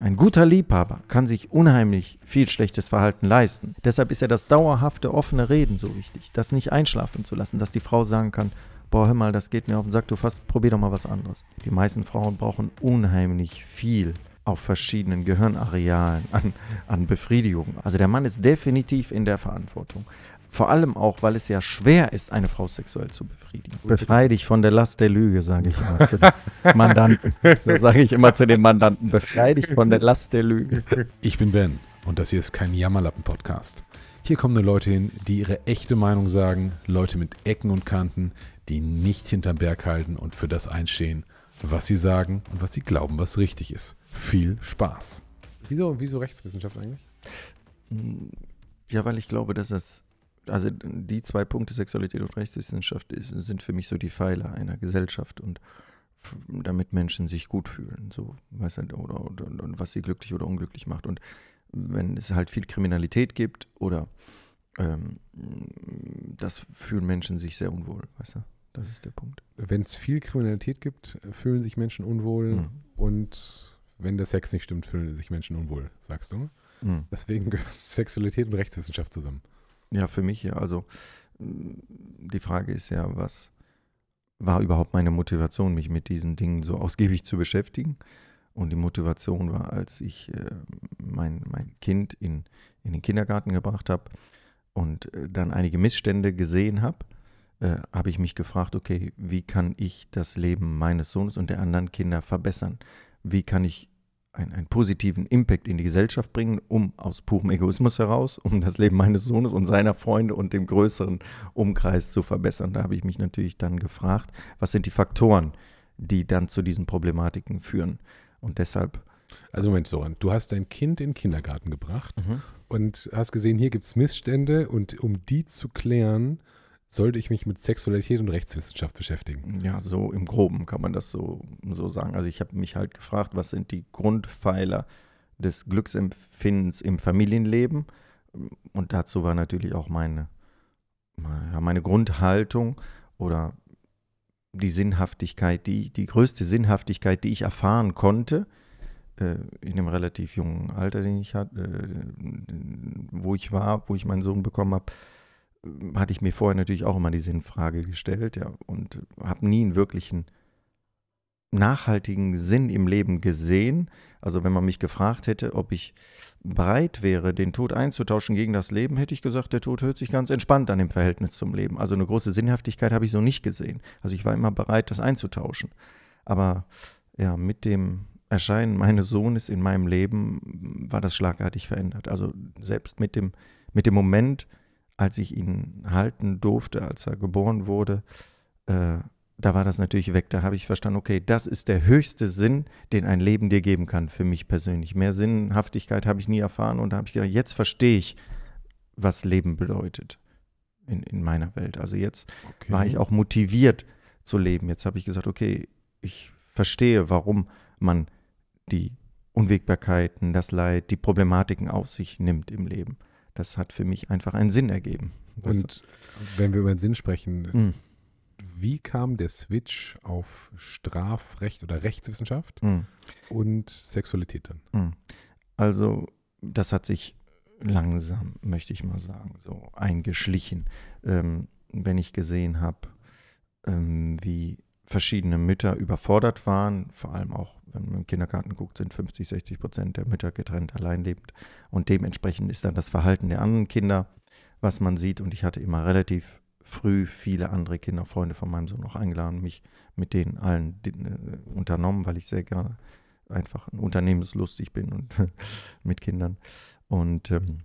Ein guter Liebhaber kann sich unheimlich viel schlechtes Verhalten leisten. Deshalb ist ja das dauerhafte offene Reden so wichtig, das nicht einschlafen zu lassen, dass die Frau sagen kann, boah, hör mal, das geht mir auf den Sack, du fast, probier doch mal was anderes. Die meisten Frauen brauchen unheimlich viel auf verschiedenen Gehirnarealen an, an Befriedigung. Also der Mann ist definitiv in der Verantwortung. Vor allem auch, weil es ja schwer ist, eine Frau sexuell zu befriedigen. Befrei dich von der Last der Lüge, sage ich immer zu den Mandanten. Das sage ich immer zu den Mandanten. Befrei dich von der Last der Lüge. Ich bin Ben und das hier ist kein Jammerlappen-Podcast. Hier kommen nur Leute hin, die ihre echte Meinung sagen, Leute mit Ecken und Kanten, die nicht hinterm Berg halten und für das einstehen, was sie sagen und was sie glauben, was richtig ist. Viel Spaß. Wieso, wieso Rechtswissenschaft eigentlich? Ja, weil ich glaube, dass es also die zwei Punkte Sexualität und Rechtswissenschaft ist, sind für mich so die Pfeiler einer Gesellschaft und damit Menschen sich gut fühlen, so weißt du, oder, oder, oder was sie glücklich oder unglücklich macht. Und wenn es halt viel Kriminalität gibt oder ähm, das fühlen Menschen sich sehr unwohl, weißt du? Das ist der Punkt. Wenn es viel Kriminalität gibt, fühlen sich Menschen unwohl mhm. und wenn der Sex nicht stimmt, fühlen sich Menschen unwohl, sagst du. Mhm. Deswegen gehört Sexualität und Rechtswissenschaft zusammen. Ja, für mich ja. Also mm, die Frage ist ja, was war überhaupt meine Motivation, mich mit diesen Dingen so ausgiebig zu beschäftigen? Und die Motivation war, als ich äh, mein, mein Kind in, in den Kindergarten gebracht habe und äh, dann einige Missstände gesehen habe, äh, habe ich mich gefragt, okay, wie kann ich das Leben meines Sohnes und der anderen Kinder verbessern? Wie kann ich einen, einen positiven Impact in die Gesellschaft bringen, um aus purem Egoismus heraus, um das Leben meines Sohnes und seiner Freunde und dem größeren Umkreis zu verbessern. Da habe ich mich natürlich dann gefragt, was sind die Faktoren, die dann zu diesen Problematiken führen. Und deshalb. Also Moment, Soran, du hast dein Kind in den Kindergarten gebracht mhm. und hast gesehen, hier gibt es Missstände und um die zu klären, sollte ich mich mit Sexualität und Rechtswissenschaft beschäftigen. Ja, so im Groben kann man das so, so sagen. Also ich habe mich halt gefragt, was sind die Grundpfeiler des Glücksempfindens im Familienleben? Und dazu war natürlich auch meine, meine Grundhaltung oder die Sinnhaftigkeit, die, die größte Sinnhaftigkeit, die ich erfahren konnte, äh, in dem relativ jungen Alter, den ich hatte, äh, wo ich war, wo ich meinen Sohn bekommen habe, hatte ich mir vorher natürlich auch immer die Sinnfrage gestellt, ja, und habe nie einen wirklichen nachhaltigen Sinn im Leben gesehen. Also wenn man mich gefragt hätte, ob ich bereit wäre, den Tod einzutauschen gegen das Leben, hätte ich gesagt, der Tod hört sich ganz entspannt an im Verhältnis zum Leben. Also eine große Sinnhaftigkeit habe ich so nicht gesehen. Also ich war immer bereit, das einzutauschen. Aber ja, mit dem Erscheinen meines Sohnes in meinem Leben war das schlagartig verändert. Also selbst mit dem, mit dem Moment, als ich ihn halten durfte, als er geboren wurde, äh, da war das natürlich weg. Da habe ich verstanden, okay, das ist der höchste Sinn, den ein Leben dir geben kann, für mich persönlich. Mehr Sinnhaftigkeit habe ich nie erfahren und da habe ich gedacht, jetzt verstehe ich, was Leben bedeutet in, in meiner Welt. Also jetzt okay. war ich auch motiviert zu leben. Jetzt habe ich gesagt, okay, ich verstehe, warum man die Unwägbarkeiten, das Leid, die Problematiken auf sich nimmt im Leben das hat für mich einfach einen Sinn ergeben. und wenn wir über den Sinn sprechen, mhm. wie kam der Switch auf Strafrecht oder Rechtswissenschaft mhm. und Sexualität dann? Mhm. Also das hat sich langsam, möchte ich mal sagen, so eingeschlichen. Ähm, wenn ich gesehen habe, ähm, wie verschiedene Mütter überfordert waren, vor allem auch, wenn man im Kindergarten guckt, sind 50, 60 Prozent der Mütter getrennt, alleinlebend. Und dementsprechend ist dann das Verhalten der anderen Kinder, was man sieht. Und ich hatte immer relativ früh viele andere Kinder, Freunde von meinem Sohn auch eingeladen, mich mit denen allen äh, unternommen, weil ich sehr gerne einfach unternehmenslustig bin und mit Kindern. Und ähm,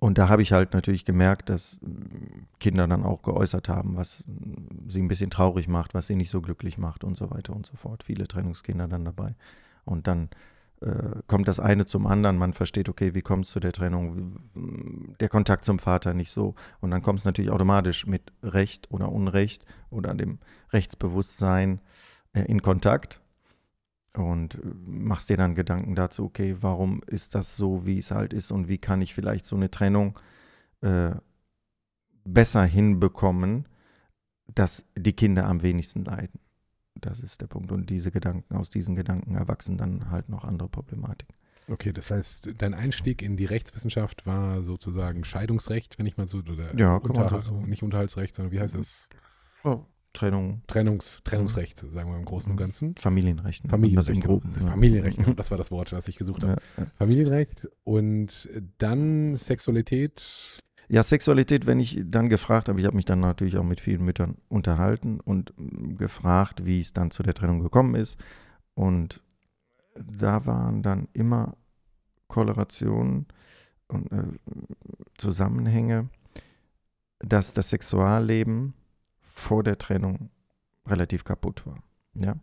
und da habe ich halt natürlich gemerkt, dass äh, Kinder dann auch geäußert haben, was äh, sie ein bisschen traurig macht, was sie nicht so glücklich macht und so weiter und so fort. Viele Trennungskinder dann dabei. Und dann äh, kommt das eine zum anderen. Man versteht, okay, wie kommt es zu der Trennung? Der Kontakt zum Vater nicht so. Und dann kommt es natürlich automatisch mit Recht oder Unrecht oder dem Rechtsbewusstsein äh, in Kontakt und äh, machst dir dann Gedanken dazu, okay, warum ist das so, wie es halt ist und wie kann ich vielleicht so eine Trennung äh, besser hinbekommen, dass die Kinder am wenigsten leiden. Das ist der Punkt. Und diese Gedanken, aus diesen Gedanken erwachsen dann halt noch andere Problematiken. Okay, das heißt, dein Einstieg in die Rechtswissenschaft war sozusagen Scheidungsrecht, wenn ich mal so, oder ja, Unterhal so. nicht Unterhaltsrecht, sondern wie heißt es? Oh, Trennung. Trennungs, Trennungsrechte, mhm. sagen wir im Großen und mhm. Ganzen. Familienrechten. Familienrecht, ne? Familienrecht, also genau. genau, das war das Wort, das ich gesucht habe. Ja, ja. Familienrecht und dann Sexualität. Ja, Sexualität, wenn ich dann gefragt habe, ich habe mich dann natürlich auch mit vielen Müttern unterhalten und mm, gefragt, wie es dann zu der Trennung gekommen ist. Und da waren dann immer Korrelationen und äh, Zusammenhänge, dass das Sexualleben vor der Trennung relativ kaputt war. Ja?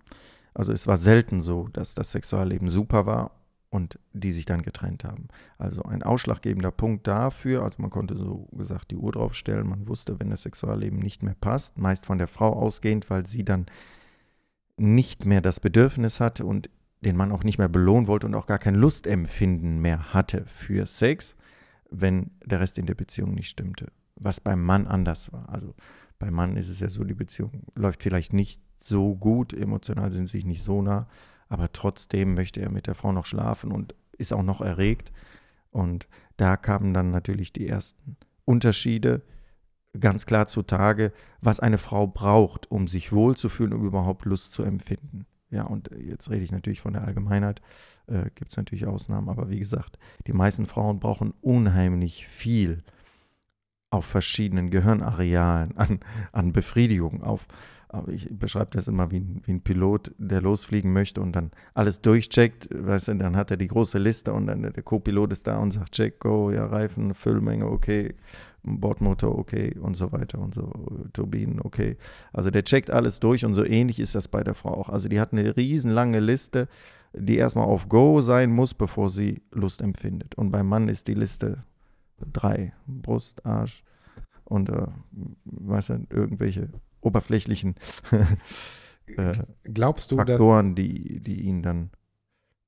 Also es war selten so, dass das Sexualleben super war und die sich dann getrennt haben. Also ein ausschlaggebender Punkt dafür, also man konnte so gesagt die Uhr draufstellen, man wusste, wenn das Sexualleben nicht mehr passt, meist von der Frau ausgehend, weil sie dann nicht mehr das Bedürfnis hatte und den Mann auch nicht mehr belohnen wollte und auch gar kein Lustempfinden mehr hatte für Sex, wenn der Rest in der Beziehung nicht stimmte, was beim Mann anders war. Also beim Mann ist es ja so, die Beziehung läuft vielleicht nicht so gut, emotional sind sie sich nicht so nah, aber trotzdem möchte er mit der Frau noch schlafen und ist auch noch erregt. Und da kamen dann natürlich die ersten Unterschiede ganz klar zutage, was eine Frau braucht, um sich wohlzufühlen, um überhaupt Lust zu empfinden. Ja, und jetzt rede ich natürlich von der Allgemeinheit, äh, gibt es natürlich Ausnahmen, aber wie gesagt, die meisten Frauen brauchen unheimlich viel, auf verschiedenen Gehirnarealen an, an Befriedigung, auf, ich beschreibe das immer wie ein, wie ein, Pilot, der losfliegen möchte und dann alles durchcheckt, weißt du, dann hat er die große Liste und dann der Co-Pilot ist da und sagt, check, go, ja, Reifen, Füllmenge, okay, Bordmotor, okay und so weiter und so, Turbinen, okay. Also der checkt alles durch und so ähnlich ist das bei der Frau auch. Also die hat eine riesenlange Liste, die erstmal auf Go sein muss, bevor sie Lust empfindet. Und beim Mann ist die Liste drei, Brust, Arsch und äh, weißt du, irgendwelche oberflächlichen äh, glaubst du, Faktoren, die, die ihn dann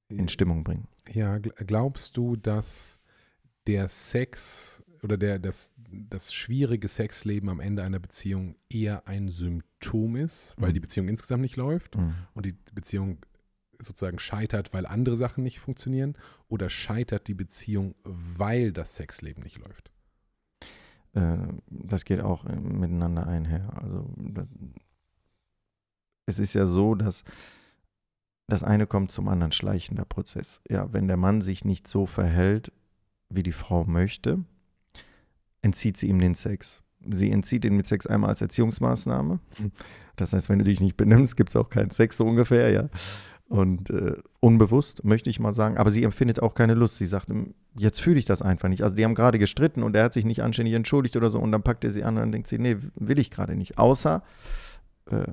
in äh, Stimmung bringen. Ja, glaubst du, dass der Sex oder der, das, das schwierige Sexleben am Ende einer Beziehung eher ein Symptom ist, weil mhm. die Beziehung insgesamt nicht läuft mhm. und die Beziehung sozusagen scheitert, weil andere Sachen nicht funktionieren? Oder scheitert die Beziehung, weil das Sexleben nicht läuft? Äh, das geht auch äh, miteinander einher. Also es ist ja so, dass das eine kommt zum anderen schleichender Prozess. Ja, wenn der Mann sich nicht so verhält, wie die Frau möchte, entzieht sie ihm den Sex. Sie entzieht ihn mit Sex einmal als Erziehungsmaßnahme. Hm. Das heißt, wenn du dich nicht benimmst, gibt es auch keinen Sex so ungefähr, ja. Und äh, unbewusst, möchte ich mal sagen. Aber sie empfindet auch keine Lust. Sie sagt, jetzt fühle ich das einfach nicht. Also die haben gerade gestritten und er hat sich nicht anständig entschuldigt oder so. Und dann packt er sie an und denkt sie, nee, will ich gerade nicht. Außer, äh,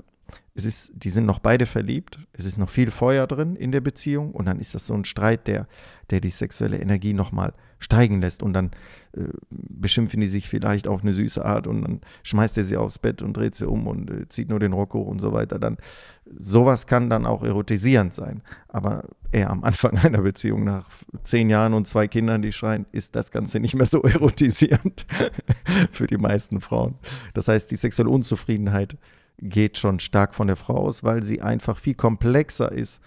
es ist, die sind noch beide verliebt, es ist noch viel Feuer drin in der Beziehung und dann ist das so ein Streit, der, der die sexuelle Energie nochmal steigen lässt und dann äh, beschimpfen die sich vielleicht auf eine süße Art und dann schmeißt er sie aufs Bett und dreht sie um und äh, zieht nur den Rock hoch und so weiter. Dann sowas kann dann auch erotisierend sein, aber eher am Anfang einer Beziehung nach zehn Jahren und zwei Kindern, die schreien, ist das Ganze nicht mehr so erotisierend für die meisten Frauen. Das heißt, die sexuelle Unzufriedenheit geht schon stark von der Frau aus, weil sie einfach viel komplexer ist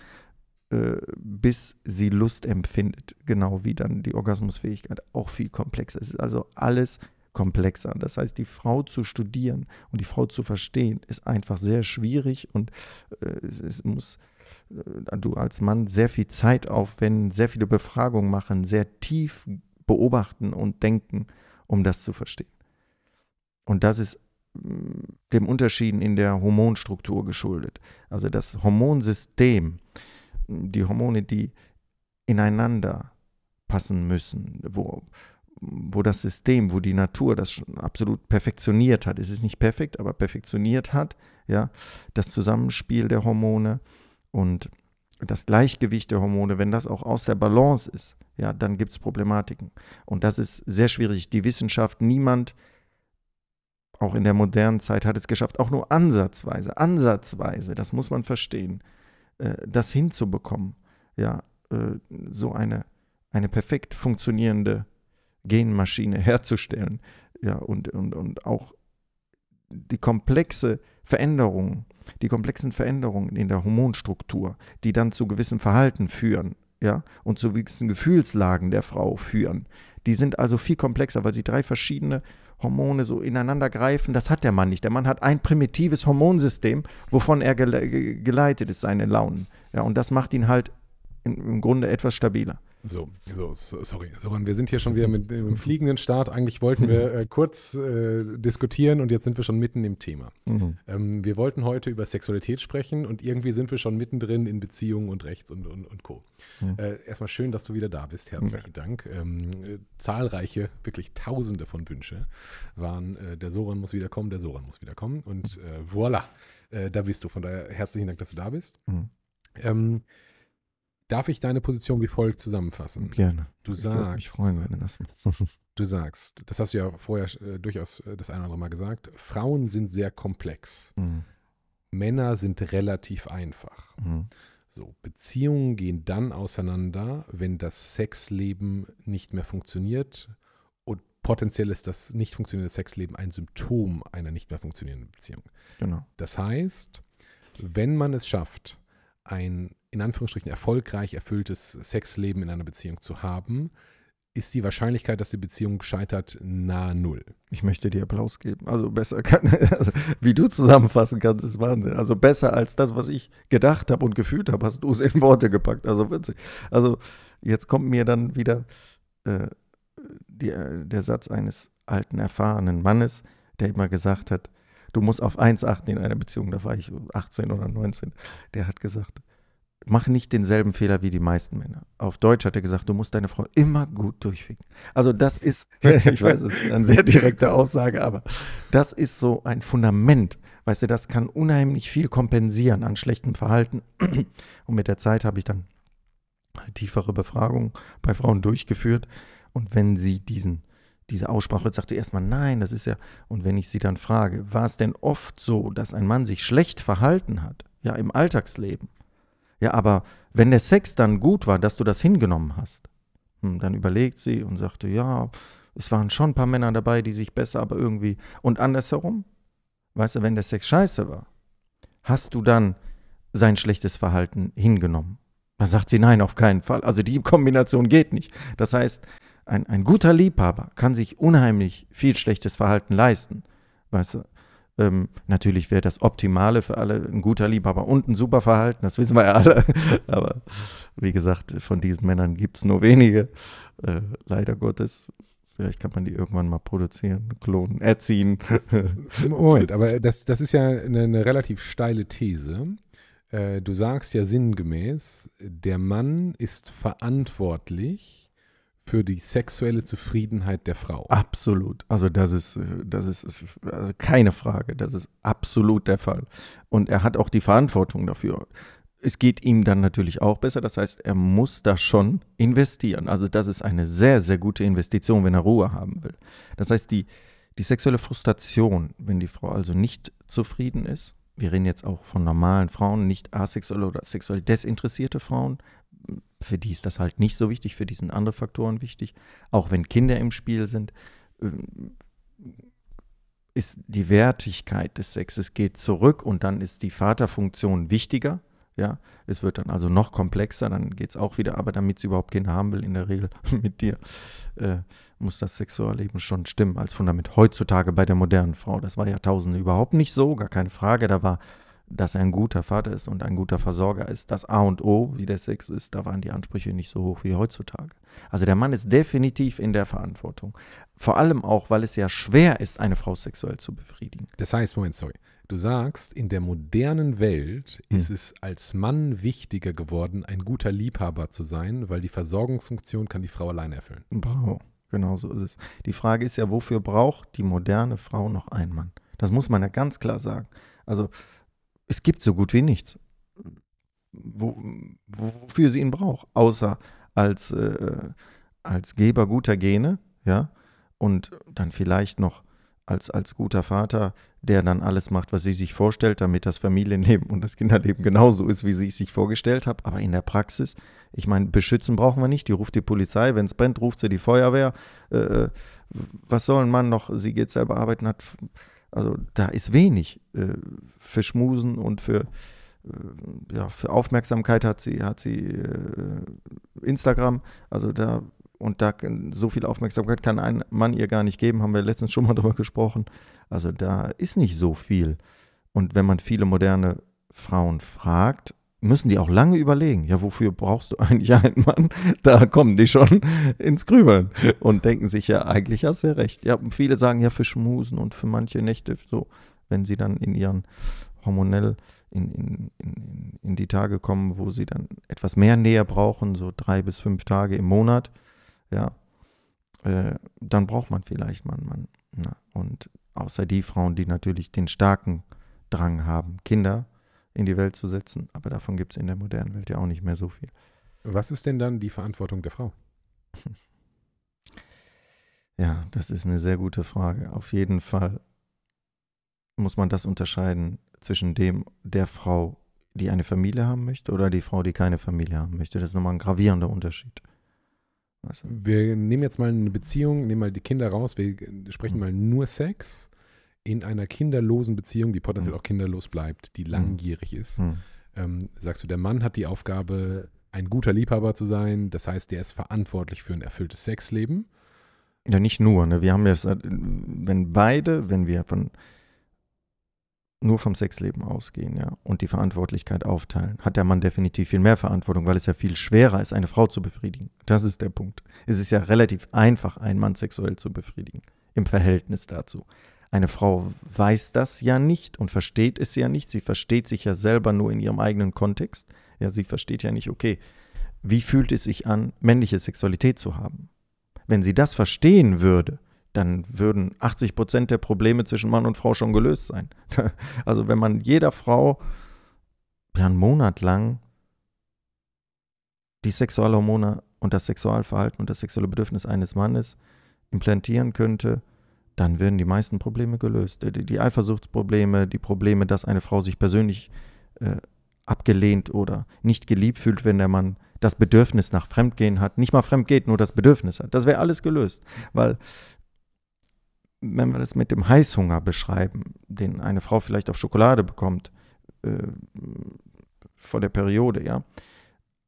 äh, bis sie Lust empfindet. Genau wie dann die Orgasmusfähigkeit auch viel komplexer ist. Also alles komplexer. Das heißt, die Frau zu studieren und die Frau zu verstehen, ist einfach sehr schwierig und äh, es, es, muss äh, du als Mann sehr viel Zeit aufwenden, sehr viele Befragungen machen, sehr tief beobachten und denken, um das zu verstehen. Und das ist mm, dem Unterschied in der Hormonstruktur geschuldet. Also das Hormonsystem äh, die Hormone, die ineinander passen müssen, wo, wo das System, wo die Natur das schon absolut perfektioniert hat. Es ist nicht perfekt, aber perfektioniert hat, ja, das Zusammenspiel der Hormone und das Gleichgewicht der Hormone, wenn das auch aus der Balance ist, ja, dann gibt es Problematiken. Und das ist sehr schwierig. Die Wissenschaft, niemand, auch in der modernen Zeit, hat es geschafft, auch nur ansatzweise, ansatzweise, das muss man verstehen, äh, das hinzubekommen, ja, äh, so eine, eine perfekt funktionierende Genmaschine herzustellen, ja, und, und, und auch die komplexe Veränderung, die komplexen Veränderungen in der Hormonstruktur, die dann zu gewissen Verhalten führen, ja, und zu gewissen Gefühlslagen der Frau führen. Die sind also viel komplexer, weil sie drei verschiedene Hormone so ineinander greifen. Das hat der Mann nicht. Der Mann hat ein primitives Hormonsystem, wovon er gele geleitet ist, seine Launen. Ja, und das macht ihn halt im Grunde etwas stabiler. So, so, sorry, Soran, wir sind hier schon wieder mit dem fliegenden Start. Eigentlich wollten wir äh, kurz äh, diskutieren und jetzt sind wir schon mitten im Thema. Mhm. Ähm, wir wollten heute über Sexualität sprechen und irgendwie sind wir schon mittendrin in Beziehungen und Rechts und, und, und Co. Mhm. Äh, erstmal schön, dass du wieder da bist. Herzlichen mhm. Dank. Ähm, äh, zahlreiche, wirklich tausende von Wünsche waren, äh, der Soran muss wieder kommen, der Soran muss wieder kommen und äh, voilà, da bist du. Von daher herzlichen Dank, dass du da bist. Mhm. Ähm, Darf ich deine Position wie folgt zusammenfassen? Gerne. Du ich sagst. Ich würde mich freuen, wenn du das machst. du sagst, das hast du ja vorher äh, durchaus äh, das eine oder andere Mal gesagt, Frauen sind sehr komplex. Mhm. Männer sind relativ einfach. Mhm. So, Beziehungen gehen dann auseinander, wenn das Sexleben nicht mehr funktioniert. Und potenziell ist das nicht funktionierende Sexleben ein Symptom einer nicht mehr funktionierenden Beziehung. Genau. Das heißt, wenn man es schafft, ein in Anführungsstrichen erfolgreich erfülltes Sexleben in einer Beziehung zu haben, ist die Wahrscheinlichkeit, dass die Beziehung scheitert, nahe Null. Ich möchte dir Applaus geben. Also besser kann, also wie du zusammenfassen kannst, ist Wahnsinn. Also besser als das, was ich gedacht habe und gefühlt habe, hast du es in Worte gepackt. Also witzig. Also jetzt kommt mir dann wieder äh, die, äh, der Satz eines alten, erfahrenen Mannes, der immer gesagt hat, du musst auf eins achten in einer Beziehung. Da war ich 18 oder 19. Der hat gesagt, mach nicht denselben Fehler wie die meisten Männer. Auf Deutsch hat er gesagt, du musst deine Frau immer gut durchficken. Also das ist, ich weiß, es ist eine sehr direkte Aussage, aber das ist so ein Fundament. Weißt du, das kann unheimlich viel kompensieren an schlechtem Verhalten. Und mit der Zeit habe ich dann halt tiefere Befragungen bei Frauen durchgeführt. Und wenn sie diesen, diese Aussprache hört, sagt sie erstmal, nein, das ist ja. Und wenn ich sie dann frage, war es denn oft so, dass ein Mann sich schlecht verhalten hat, ja, im Alltagsleben, ja, aber wenn der Sex dann gut war, dass du das hingenommen hast, hm, dann überlegt sie und sagte, ja, es waren schon ein paar Männer dabei, die sich besser, aber irgendwie. Und andersherum, weißt du, wenn der Sex scheiße war, hast du dann sein schlechtes Verhalten hingenommen. Dann sagt sie, nein, auf keinen Fall. Also die Kombination geht nicht. Das heißt, ein, ein guter Liebhaber kann sich unheimlich viel schlechtes Verhalten leisten. Weißt du? Ähm, natürlich wäre das Optimale für alle ein guter Liebhaber und ein super Verhalten, das wissen wir ja alle. Aber wie gesagt, von diesen Männern gibt es nur wenige, äh, leider Gottes. Vielleicht kann man die irgendwann mal produzieren, klonen, erziehen. Moment, aber das, das ist ja eine, eine relativ steile These. Äh, du sagst ja sinngemäß, der Mann ist verantwortlich für die sexuelle Zufriedenheit der Frau. Absolut. Also das ist, äh, das ist also keine Frage. Das ist absolut der Fall. Und er hat auch die Verantwortung dafür. Es geht ihm dann natürlich auch besser. Das heißt, er muss da schon investieren. Also das ist eine sehr, sehr gute Investition, wenn er Ruhe haben will. Das heißt, die, die sexuelle Frustration, wenn die Frau also nicht zufrieden ist, wir reden jetzt auch von normalen Frauen, nicht asexuell oder sexuell desinteressierte Frauen, für die ist das halt nicht so wichtig, für die sind andere Faktoren wichtig. Auch wenn Kinder im Spiel sind, ähm, ist die Wertigkeit des Sexes geht zurück und dann ist die Vaterfunktion wichtiger. Ja, es wird dann also noch komplexer, dann geht es auch wieder, aber damit sie überhaupt Kinder haben will, in der Regel mit dir, äh, muss das Sexualleben schon stimmen als Fundament. Heutzutage bei der modernen Frau, das war Jahrtausende überhaupt nicht so, gar keine Frage, da war dass er ein guter Vater ist und ein guter Versorger ist. Das A und O, wie der Sex ist, da waren die Ansprüche nicht so hoch wie heutzutage. Also der Mann ist definitiv in der Verantwortung. Vor allem auch, weil es ja schwer ist, eine Frau sexuell zu befriedigen. Das heißt, Moment, sorry. Du sagst, in der modernen Welt hm. ist es als Mann wichtiger geworden, ein guter Liebhaber zu sein, weil die Versorgungsfunktion kann die Frau allein erfüllen. Bravo, genau so ist es. Die Frage ist ja, wofür braucht die moderne Frau noch einen Mann? Das muss man ja ganz klar sagen. Also es gibt so gut wie nichts, wo, wofür sie ihn braucht, außer als, äh, äh, als Geber guter Gene, ja, und dann vielleicht noch als, als guter Vater, der dann alles macht, was sie sich vorstellt, damit das Familienleben und das Kinderleben genauso ist, wie sie es sich vorgestellt hat. Aber in der Praxis, ich meine, beschützen brauchen wir nicht. Die ruft die Polizei, wenn es brennt, ruft sie die Feuerwehr. Äh, äh, was soll ein Mann noch? Sie geht selber arbeiten, hat also da ist wenig äh, für Schmusen und für, äh, ja, für Aufmerksamkeit hat sie, hat sie äh, Instagram. Also da und da so viel Aufmerksamkeit kann ein Mann ihr gar nicht geben, haben wir letztens schon mal drüber gesprochen. Also da ist nicht so viel. Und wenn man viele moderne Frauen fragt, müssen die auch lange überlegen, ja, wofür brauchst du eigentlich einen Mann? Da kommen die schon ins Grübeln und denken sich, ja, eigentlich hast du ja recht. Ja, viele sagen ja für Schmusen und für manche Nächte, so, wenn sie dann in ihren hormonell in, in, in, in die Tage kommen, wo sie dann etwas mehr Nähe brauchen, so drei bis fünf Tage im Monat, ja, äh, dann braucht man vielleicht mal einen Mann. Na, und außer die Frauen, die natürlich den starken Drang haben, Kinder in die Welt zu setzen. Aber davon gibt es in der modernen Welt ja auch nicht mehr so viel. Was ist denn dann die Verantwortung der Frau? Ja, das ist eine sehr gute Frage. Auf jeden Fall muss man das unterscheiden zwischen dem der Frau, die eine Familie haben möchte oder die Frau, die keine Familie haben möchte. Das ist nochmal ein gravierender Unterschied. Weißt also Wir nehmen jetzt mal eine Beziehung, nehmen mal die Kinder raus, wir sprechen hm. mal nur Sex in einer kinderlosen Beziehung, die potenziell mhm. auch kinderlos bleibt, die mhm. langjährig ist, mhm. ähm, sagst du, der Mann hat die Aufgabe, ein guter Liebhaber zu sein. Das heißt, der ist verantwortlich für ein erfülltes Sexleben. Ja, nicht nur. Ne? Wir haben ja, wenn beide, wenn wir von nur vom Sexleben ausgehen, ja, und die Verantwortlichkeit aufteilen, hat der Mann definitiv viel mehr Verantwortung, weil es ja viel schwerer ist, eine Frau zu befriedigen. Das ist der Punkt. Es ist ja relativ einfach, einen Mann sexuell zu befriedigen im Verhältnis dazu. Eine Frau weiß das ja nicht und versteht es ja nicht. Sie versteht sich ja selber nur in ihrem eigenen Kontext. Ja, sie versteht ja nicht, okay, wie fühlt es sich an, männliche Sexualität zu haben? Wenn sie das verstehen würde, dann würden 80 Prozent der Probleme zwischen Mann und Frau schon gelöst sein. Also wenn man jeder Frau einen Monat lang die Sexualhormone und das Sexualverhalten und das sexuelle Bedürfnis eines Mannes implantieren könnte, dann werden die meisten Probleme gelöst. Äh, die, die Eifersuchtsprobleme, die Probleme, dass eine Frau sich persönlich äh, abgelehnt oder nicht geliebt fühlt, wenn der Mann das Bedürfnis nach Fremdgehen hat, nicht mal fremdgeht, nur das Bedürfnis hat. Das wäre alles gelöst, weil wenn wir das mit dem Heißhunger beschreiben, den eine Frau vielleicht auf Schokolade bekommt äh, vor der Periode, ja,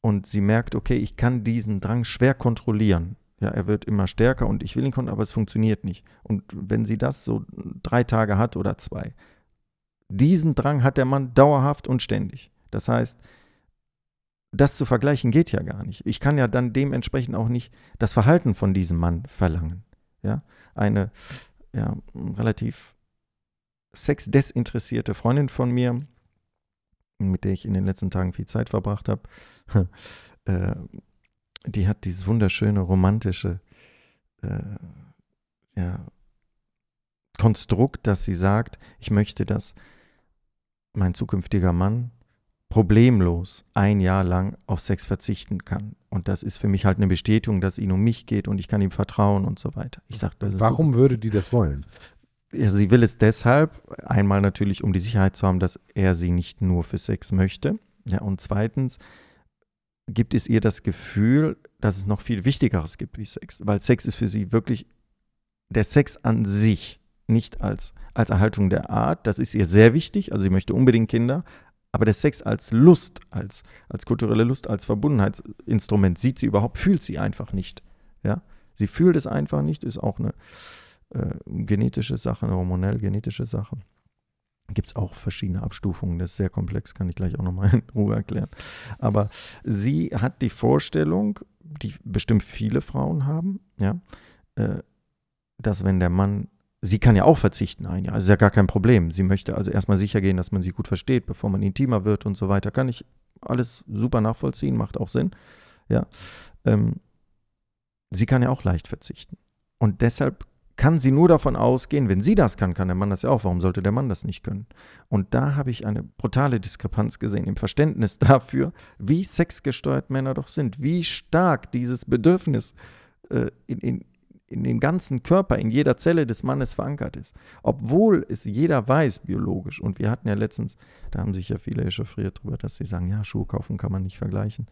und sie merkt, okay, ich kann diesen Drang schwer kontrollieren, ja, er wird immer stärker und ich will ihn konnten, aber es funktioniert nicht. Und wenn sie das so drei Tage hat oder zwei, diesen Drang hat der Mann dauerhaft und ständig. Das heißt, das zu vergleichen geht ja gar nicht. Ich kann ja dann dementsprechend auch nicht das Verhalten von diesem Mann verlangen. Ja, eine ja, relativ sexdesinteressierte Freundin von mir, mit der ich in den letzten Tagen viel Zeit verbracht habe, äh, die hat dieses wunderschöne romantische äh, ja, Konstrukt, dass sie sagt, ich möchte, dass mein zukünftiger Mann problemlos ein Jahr lang auf Sex verzichten kann. Und das ist für mich halt eine Bestätigung, dass es ihm um mich geht und ich kann ihm vertrauen und so weiter. Ich sag, Warum gut. würde die das wollen? Sie will es deshalb, einmal natürlich, um die Sicherheit zu haben, dass er sie nicht nur für Sex möchte. Ja, und zweitens, gibt es ihr das Gefühl, dass es noch viel Wichtigeres gibt wie Sex, weil Sex ist für sie wirklich der Sex an sich, nicht als, als Erhaltung der Art, das ist ihr sehr wichtig, also sie möchte unbedingt Kinder, aber der Sex als Lust, als, als kulturelle Lust, als Verbundenheitsinstrument sieht sie überhaupt, fühlt sie einfach nicht. Ja? Sie fühlt es einfach nicht, ist auch eine äh, genetische Sache, eine hormonell genetische Sache gibt es auch verschiedene Abstufungen. Das ist sehr komplex, kann ich gleich auch nochmal in Ruhe erklären. Aber sie hat die Vorstellung, die bestimmt viele Frauen haben, ja, äh, dass wenn der Mann, sie kann ja auch verzichten ein Jahr, ist ja gar kein Problem. Sie möchte also erstmal sicher gehen, dass man sie gut versteht, bevor man intimer wird und so weiter. Kann ich alles super nachvollziehen, macht auch Sinn. Ja, ähm, sie kann ja auch leicht verzichten. Und deshalb kann sie nur davon ausgehen, wenn sie das kann, kann der Mann das ja auch. Warum sollte der Mann das nicht können? Und da habe ich eine brutale Diskrepanz gesehen im Verständnis dafür, wie sexgesteuert Männer doch sind, wie stark dieses Bedürfnis äh, in, in, in dem ganzen Körper, in jeder Zelle des Mannes verankert ist. Obwohl es jeder weiß, biologisch. Und wir hatten ja letztens, da haben sich ja viele echauffriert drüber, dass sie sagen, ja, Schuhe kaufen kann man nicht vergleichen.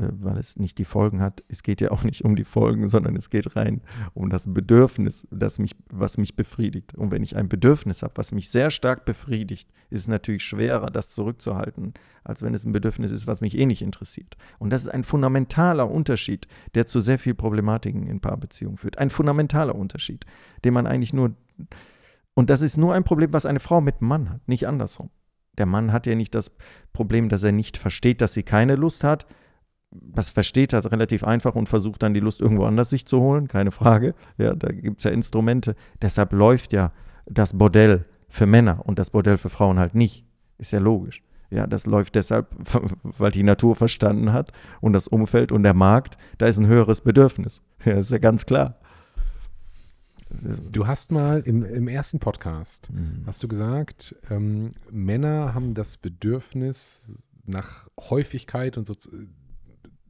Äh, weil es nicht die Folgen hat. Es geht ja auch nicht um die Folgen, sondern es geht rein um das Bedürfnis, das mich, was mich befriedigt. Und wenn ich ein Bedürfnis habe, was mich sehr stark befriedigt, ist es natürlich schwerer, das zurückzuhalten, als wenn es ein Bedürfnis ist, was mich eh nicht interessiert. Und das ist ein fundamentaler Unterschied, der zu sehr viel Problematiken in Paarbeziehungen führt. Ein fundamentaler Unterschied, den man eigentlich nur. Und das ist nur ein Problem, was eine Frau mit einem Mann hat, nicht andersrum. Der Mann hat ja nicht das Problem, dass er nicht versteht, dass sie keine Lust hat, das versteht das relativ einfach und versucht dann die Lust irgendwo anders sich zu holen, keine Frage. Ja, da gibt es ja Instrumente. Deshalb läuft ja das Bordell für Männer und das Bordell für Frauen halt nicht. Ist ja logisch. Ja, das läuft deshalb, weil die Natur verstanden hat und das Umfeld und der Markt, da ist ein höheres Bedürfnis. Ja, ist ja ganz klar. Du hast mal im, im ersten Podcast, mhm. hast du gesagt, ähm, Männer haben das Bedürfnis nach Häufigkeit und so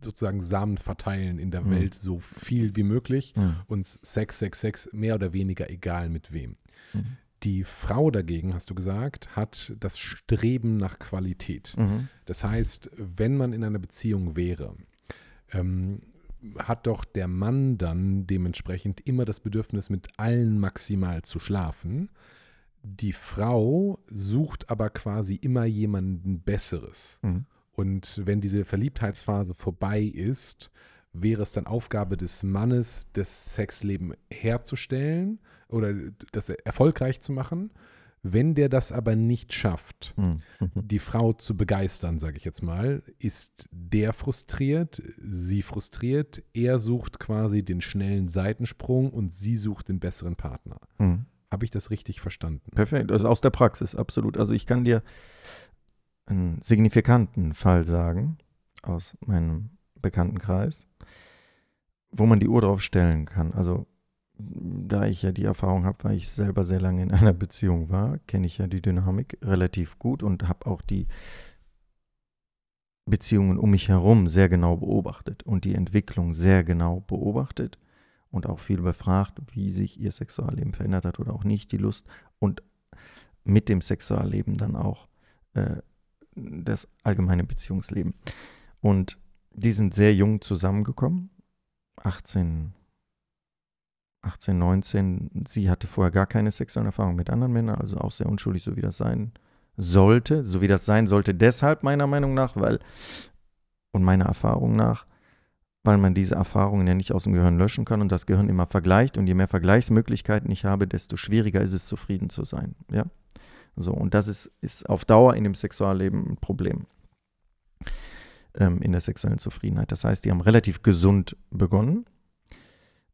sozusagen Samen verteilen in der mhm. Welt so viel wie möglich. Mhm. Uns Sex, Sex, Sex, mehr oder weniger egal mit wem. Mhm. Die Frau dagegen, hast du gesagt, hat das Streben nach Qualität. Mhm. Das heißt, wenn man in einer Beziehung wäre, ähm, hat doch der Mann dann dementsprechend immer das Bedürfnis, mit allen maximal zu schlafen. Die Frau sucht aber quasi immer jemanden Besseres. Mhm. Und wenn diese Verliebtheitsphase vorbei ist, wäre es dann Aufgabe des Mannes, das Sexleben herzustellen oder das erfolgreich zu machen. Wenn der das aber nicht schafft, hm. mhm. die Frau zu begeistern, sage ich jetzt mal, ist der frustriert, sie frustriert, er sucht quasi den schnellen Seitensprung und sie sucht den besseren Partner. Mhm. Habe ich das richtig verstanden? Perfekt, also aus der Praxis, absolut. Also ich kann dir einen signifikanten Fall sagen aus meinem Bekanntenkreis, wo man die Uhr drauf stellen kann. Also da ich ja die Erfahrung habe, weil ich selber sehr lange in einer Beziehung war, kenne ich ja die Dynamik relativ gut und habe auch die Beziehungen um mich herum sehr genau beobachtet und die Entwicklung sehr genau beobachtet und auch viel befragt, wie sich ihr Sexualleben verändert hat oder auch nicht, die Lust und mit dem Sexualleben dann auch äh, das allgemeine Beziehungsleben. Und die sind sehr jung zusammengekommen, 18, 18, 19. Sie hatte vorher gar keine sexuelle Erfahrung mit anderen Männern, also auch sehr unschuldig, so wie das sein sollte, so wie das sein sollte. Deshalb meiner Meinung nach, weil, und meiner Erfahrung nach, weil man diese Erfahrungen ja nicht aus dem Gehirn löschen kann und das Gehirn immer vergleicht. Und je mehr Vergleichsmöglichkeiten ich habe, desto schwieriger ist es, zufrieden zu sein. Ja? So, und das ist, ist auf Dauer in dem Sexualleben ein Problem. Ähm, in der sexuellen Zufriedenheit. Das heißt, die haben relativ gesund begonnen.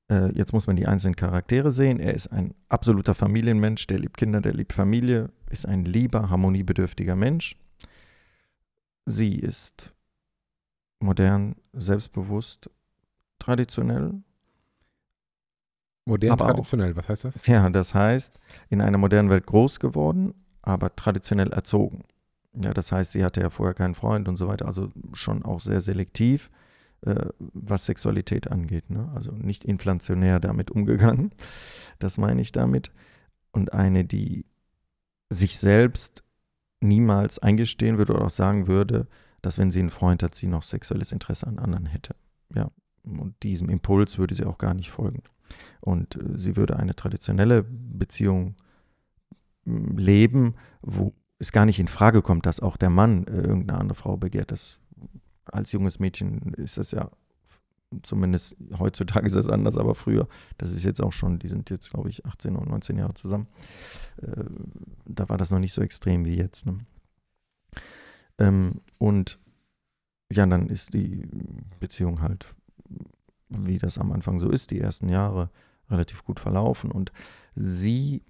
Äh, jetzt muss man die einzelnen Charaktere sehen. Er ist ein absoluter Familienmensch, der liebt Kinder, der liebt Familie, ist ein lieber, harmoniebedürftiger Mensch. Sie ist modern, selbstbewusst, traditionell. Modern, traditionell, auch, was heißt das? Ja, das heißt, in einer modernen Welt groß geworden, aber traditionell erzogen. Ja, das heißt, sie hatte ja vorher keinen Freund und so weiter, also schon auch sehr selektiv, äh, was Sexualität angeht. Ne? Also nicht inflationär damit umgegangen, das meine ich damit. Und eine, die sich selbst niemals eingestehen würde oder auch sagen würde, dass wenn sie einen Freund hat, sie noch sexuelles Interesse an anderen hätte. Ja, und diesem Impuls würde sie auch gar nicht folgen. Und äh, sie würde eine traditionelle Beziehung Leben, wo es gar nicht in Frage kommt, dass auch der Mann äh, irgendeine andere Frau begehrt. Das, als junges Mädchen ist das ja zumindest heutzutage ist das anders, aber früher, das ist jetzt auch schon, die sind jetzt, glaube ich, 18 und 19 Jahre zusammen. Äh, da war das noch nicht so extrem wie jetzt. Ne? Ähm, und ja, dann ist die Beziehung halt, wie das am Anfang so ist, die ersten Jahre relativ gut verlaufen und sie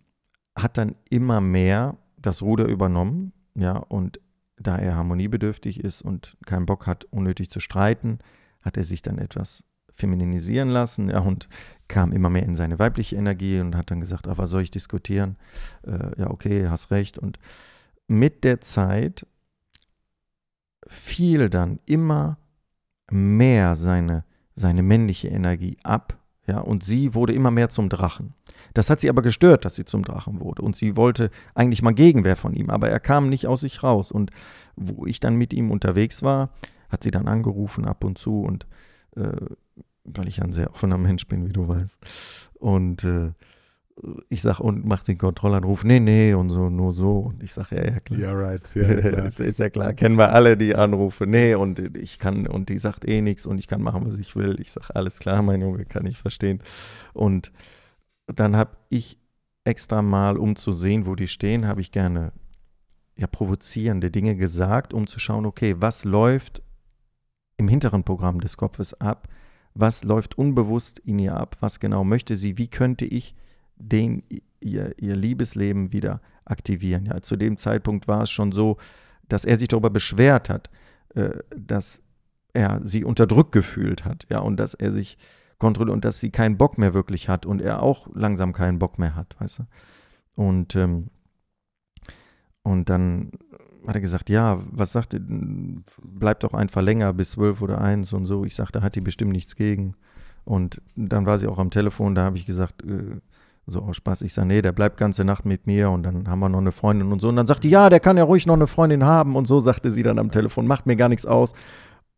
hat dann immer mehr das Ruder übernommen, ja, und da er harmoniebedürftig ist und keinen Bock hat, unnötig zu streiten, hat er sich dann etwas femininisieren lassen ja, und kam immer mehr in seine weibliche Energie und hat dann gesagt, aber soll ich diskutieren? Äh, ja, okay, hast recht. Und mit der Zeit fiel dann immer mehr seine, seine männliche Energie ab ja, und sie wurde immer mehr zum Drachen. Das hat sie aber gestört, dass sie zum Drachen wurde. Und sie wollte eigentlich mal Gegenwehr von ihm, aber er kam nicht aus sich raus. Und wo ich dann mit ihm unterwegs war, hat sie dann angerufen ab und zu und äh, weil ich ein sehr offener Mensch bin, wie du weißt. Und äh, ich sage, und macht den Kontrollanruf, nee, nee, und so, nur so. Und ich sage, ja, ja, klar. Ja, right. Ja, ja ist, ist, ja klar, kennen wir alle die Anrufe. Nee, und ich kann, und die sagt eh nichts und ich kann machen, was ich will. Ich sage, alles klar, mein Junge, kann ich verstehen. Und dann habe ich extra mal, um zu sehen, wo die stehen, habe ich gerne ja, provozierende Dinge gesagt, um zu schauen, okay, was läuft im hinteren Programm des Kopfes ab, was läuft unbewusst in ihr ab, was genau möchte sie, wie könnte ich den, ihr, ihr Liebesleben wieder aktivieren. Ja, zu dem Zeitpunkt war es schon so, dass er sich darüber beschwert hat, äh, dass er sie unterdrückt gefühlt hat, ja, und dass er sich kontrolliert und dass sie keinen Bock mehr wirklich hat und er auch langsam keinen Bock mehr hat, weißt du? Und, ähm, und dann hat er gesagt, ja, was sagt ihr, bleibt doch einfach länger bis zwölf oder eins und so. Ich sagte, da hat die bestimmt nichts gegen. Und dann war sie auch am Telefon, da habe ich gesagt, äh, so aus Spaß, ich sage, nee, der bleibt ganze Nacht mit mir und dann haben wir noch eine Freundin und so. Und dann sagte die, ja, der kann ja ruhig noch eine Freundin haben und so, sagte sie dann am Telefon, macht mir gar nichts aus.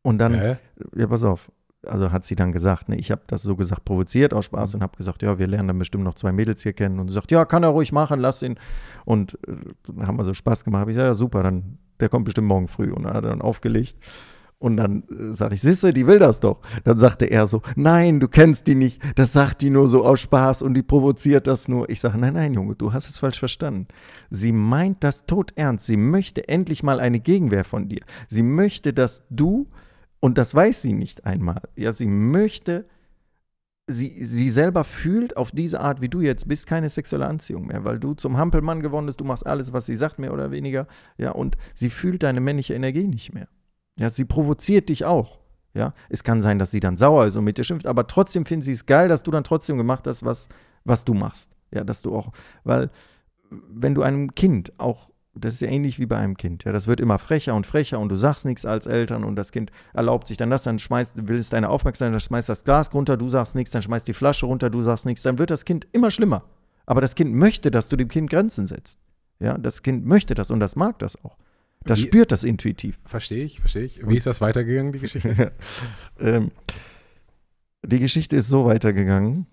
Und dann, äh? ja, pass auf, also hat sie dann gesagt, ne, ich habe das so gesagt, provoziert aus Spaß mhm. und habe gesagt, ja, wir lernen dann bestimmt noch zwei Mädels hier kennen. Und sie sagt, ja, kann er ruhig machen, lass ihn. Und äh, haben wir so Spaß gemacht. Hab ich gesagt, ja, super, dann, der kommt bestimmt morgen früh. Und dann hat er dann aufgelegt. Und dann äh, sage ich, Sisse, die will das doch. Dann sagte er so, nein, du kennst die nicht. Das sagt die nur so aus Spaß und die provoziert das nur. Ich sage, nein, nein, Junge, du hast es falsch verstanden. Sie meint das tot ernst. Sie möchte endlich mal eine Gegenwehr von dir. Sie möchte, dass du und das weiß sie nicht einmal. Ja, sie möchte, sie, sie selber fühlt auf diese Art, wie du jetzt bist, keine sexuelle Anziehung mehr, weil du zum Hampelmann geworden bist, du machst alles, was sie sagt, mehr oder weniger. Ja, und sie fühlt deine männliche Energie nicht mehr. Ja, sie provoziert dich auch. Ja, es kann sein, dass sie dann sauer ist und mit dir schimpft, aber trotzdem findet sie es geil, dass du dann trotzdem gemacht hast, was, was du machst. Ja, dass du auch, weil wenn du einem Kind auch das ist ja ähnlich wie bei einem Kind. Ja, das wird immer frecher und frecher und du sagst nichts als Eltern und das Kind erlaubt sich dann das, dann schmeißt, will es deine Aufmerksamkeit, dann schmeißt das Glas runter, du sagst nichts, dann schmeißt die Flasche runter, du sagst nichts, dann wird das Kind immer schlimmer. Aber das Kind möchte, dass du dem Kind Grenzen setzt. Ja, das Kind möchte das und das mag das auch. Das wie, spürt das intuitiv. Verstehe ich, verstehe ich. Wie und, ist das weitergegangen, die Geschichte? ähm, die Geschichte ist so weitergegangen,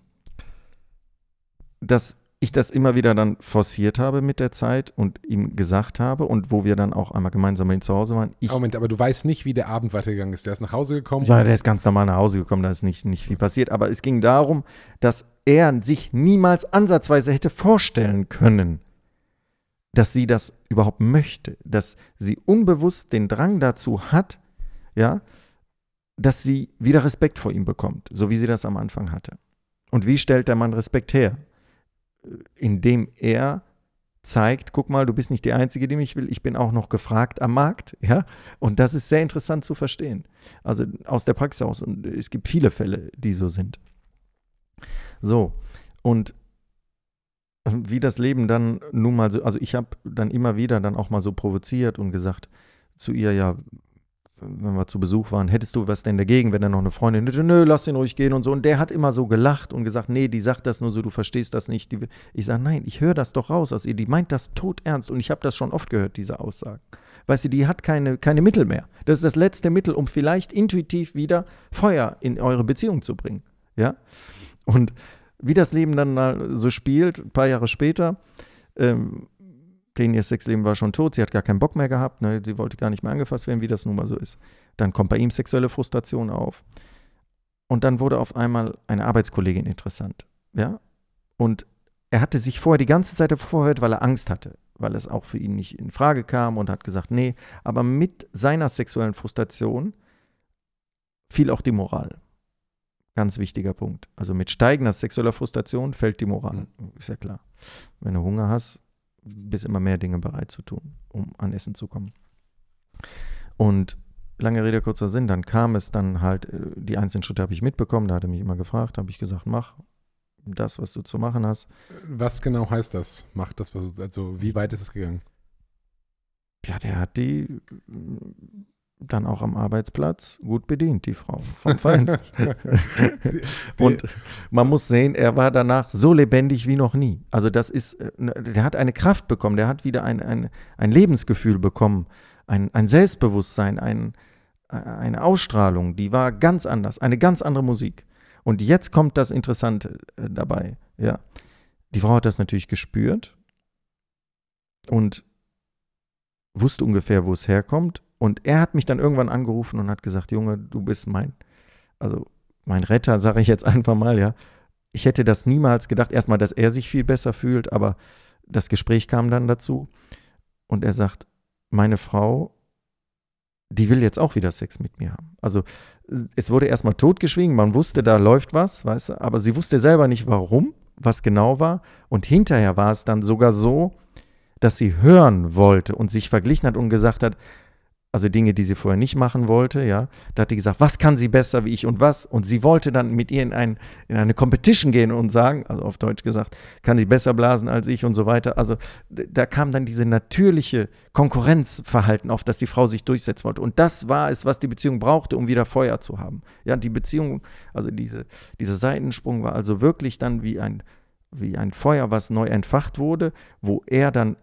dass ich das immer wieder dann forciert habe mit der Zeit und ihm gesagt habe und wo wir dann auch einmal gemeinsam mit ihm zu Hause waren. Ich, Moment, aber du weißt nicht, wie der Abend weitergegangen ist. Der ist nach Hause gekommen? Ja, der ist ganz normal nach Hause gekommen, da ist nicht, nicht viel passiert. Aber es ging darum, dass er sich niemals ansatzweise hätte vorstellen können, dass sie das überhaupt möchte, dass sie unbewusst den Drang dazu hat, ja, dass sie wieder Respekt vor ihm bekommt, so wie sie das am Anfang hatte. Und wie stellt der Mann Respekt her? indem er zeigt, guck mal, du bist nicht die Einzige, die mich will, ich bin auch noch gefragt am Markt. Ja? Und das ist sehr interessant zu verstehen. Also aus der Praxis aus. Und es gibt viele Fälle, die so sind. So, und ähm, wie das Leben dann nun mal so, also ich habe dann immer wieder dann auch mal so provoziert und gesagt zu ihr, ja, wenn wir zu Besuch waren, hättest du was denn dagegen, wenn er noch eine Freundin, nö, lass den ruhig gehen und so. Und der hat immer so gelacht und gesagt, nee, die sagt das nur so, du verstehst das nicht. Die, ich sage, nein, ich höre das doch raus aus ihr. Die meint das todernst und ich habe das schon oft gehört, diese Aussagen. Weißt du, die hat keine, keine Mittel mehr. Das ist das letzte Mittel, um vielleicht intuitiv wieder Feuer in eure Beziehung zu bringen. Ja? Und wie das Leben dann mal so spielt, ein paar Jahre später, ähm, denen ihr Sexleben war schon tot, sie hat gar keinen Bock mehr gehabt, ne? sie wollte gar nicht mehr angefasst werden, wie das nun mal so ist. Dann kommt bei ihm sexuelle Frustration auf. Und dann wurde auf einmal eine Arbeitskollegin interessant. Ja? Und er hatte sich vorher die ganze Zeit vorgehört, weil er Angst hatte, weil es auch für ihn nicht in Frage kam und hat gesagt, nee. Aber mit seiner sexuellen Frustration fiel auch die Moral. Ganz wichtiger Punkt. Also mit steigender sexueller Frustration fällt die Moral. Mhm. Ist ja klar. Wenn du Hunger hast, bist immer mehr Dinge bereit zu tun, um an Essen zu kommen. Und lange Rede, kurzer Sinn, dann kam es dann halt, äh, die einzelnen Schritte habe ich mitbekommen, da hat er mich immer gefragt, habe ich gesagt, mach das, was du zu machen hast. Was genau heißt das? Mach das, was du, also wie weit ist es gegangen? Ja, der hat die dann auch am Arbeitsplatz gut bedient, die Frau vom Feinsten. und man muss sehen, er war danach so lebendig wie noch nie. Also das ist, äh, ne, der hat eine Kraft bekommen, der hat wieder ein, ein, ein Lebensgefühl bekommen, ein, ein Selbstbewusstsein, ein, äh, eine Ausstrahlung, die war ganz anders, eine ganz andere Musik. Und jetzt kommt das Interessante äh, dabei, ja. Die Frau hat das natürlich gespürt und wusste ungefähr, wo es herkommt und er hat mich dann irgendwann angerufen und hat gesagt, Junge, du bist mein, also mein Retter, sage ich jetzt einfach mal, ja. Ich hätte das niemals gedacht, erstmal, dass er sich viel besser fühlt, aber das Gespräch kam dann dazu. Und er sagt, meine Frau, die will jetzt auch wieder Sex mit mir haben. Also es wurde erstmal totgeschwiegen, man wusste, da läuft was, weißt du, aber sie wusste selber nicht, warum, was genau war. Und hinterher war es dann sogar so, dass sie hören wollte und sich verglichen hat und gesagt hat, also Dinge, die sie vorher nicht machen wollte, ja. Da hat die gesagt, was kann sie besser wie ich und was? Und sie wollte dann mit ihr in, ein, in eine Competition gehen und sagen, also auf Deutsch gesagt, kann sie besser blasen als ich und so weiter. Also da kam dann diese natürliche Konkurrenzverhalten auf, dass die Frau sich durchsetzen wollte. Und das war es, was die Beziehung brauchte, um wieder Feuer zu haben. Ja, die Beziehung, also diese, dieser Seitensprung war also wirklich dann wie ein wie ein Feuer, was neu entfacht wurde, wo er dann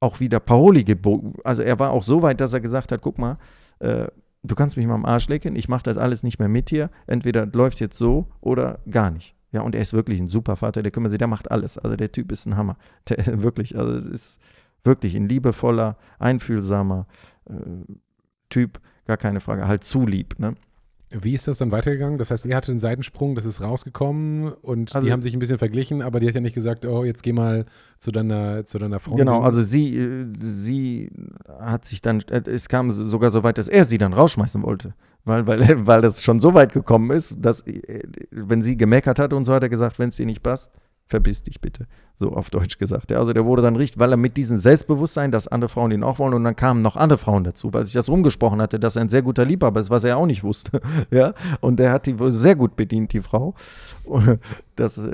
auch wieder Paroli gebogen. Also er war auch so weit, dass er gesagt hat, guck mal, äh, du kannst mich mal am Arsch lecken, ich mache das alles nicht mehr mit dir. Entweder läuft jetzt so oder gar nicht. Ja, und er ist wirklich ein super Vater, der kümmert sich, der macht alles. Also der Typ ist ein Hammer. Der, wirklich, also es ist wirklich ein liebevoller, einfühlsamer äh, Typ, gar keine Frage, halt zu lieb. Ne? Wie ist das dann weitergegangen? Das heißt, er hatte den Seitensprung, das ist rausgekommen und also, die haben sich ein bisschen verglichen, aber die hat ja nicht gesagt, oh, jetzt geh mal zu deiner, zu deiner Frau. Genau, also sie, äh, sie hat sich dann, äh, es kam sogar so weit, dass er sie dann rausschmeißen wollte, weil, weil, weil das schon so weit gekommen ist, dass, äh, wenn sie gemeckert hat und so, hat er gesagt, wenn es dir nicht passt, verbiss dich bitte, so auf Deutsch gesagt. Ja, also der wurde dann richtig, weil er mit diesem Selbstbewusstsein, dass andere Frauen ihn auch wollen und dann kamen noch andere Frauen dazu, weil sich das rumgesprochen hatte, dass er ein sehr guter Liebhaber ist, was er auch nicht wusste. ja, und der hat die wohl sehr gut bedient, die Frau. Das äh,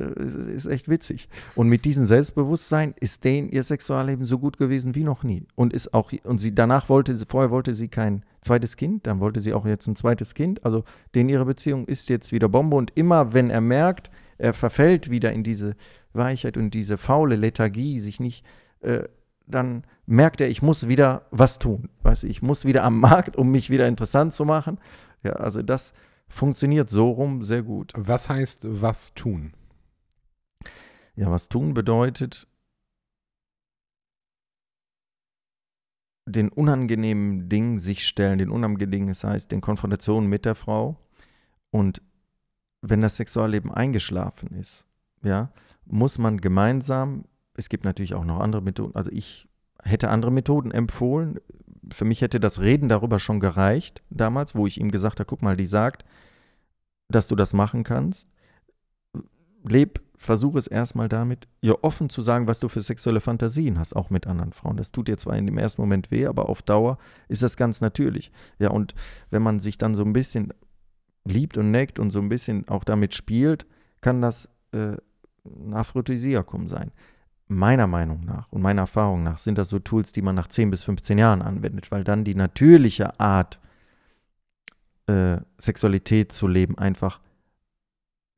ist echt witzig. Und mit diesem Selbstbewusstsein ist denen ihr Sexualleben so gut gewesen wie noch nie. Und ist auch, und sie danach wollte, vorher wollte sie kein zweites Kind, dann wollte sie auch jetzt ein zweites Kind. Also denen ihre Beziehung ist jetzt wieder Bombe und immer, wenn er merkt, er äh, verfällt wieder in diese Weichheit und diese faule Lethargie, sich nicht, äh, dann merkt er, ich muss wieder was tun. Weißt, ich muss wieder am Markt, um mich wieder interessant zu machen. Ja, also das funktioniert so rum sehr gut. Was heißt was tun? Ja, was tun bedeutet, den unangenehmen Dingen sich stellen. Den unangenehmen, das heißt, den Konfrontationen mit der Frau und wenn das Sexualleben eingeschlafen ist, ja, muss man gemeinsam, es gibt natürlich auch noch andere Methoden, also ich hätte andere Methoden empfohlen. Für mich hätte das Reden darüber schon gereicht damals, wo ich ihm gesagt habe, guck mal, die sagt, dass du das machen kannst. Leb, versuche es erstmal damit, ihr offen zu sagen, was du für sexuelle Fantasien hast, auch mit anderen Frauen. Das tut dir zwar in dem ersten Moment weh, aber auf Dauer ist das ganz natürlich. Ja, und wenn man sich dann so ein bisschen liebt und neckt und so ein bisschen auch damit spielt, kann das äh, ein Aphrodisiakum sein. Meiner Meinung nach und meiner Erfahrung nach sind das so Tools, die man nach 10 bis 15 Jahren anwendet, weil dann die natürliche Art, äh, Sexualität zu leben, einfach,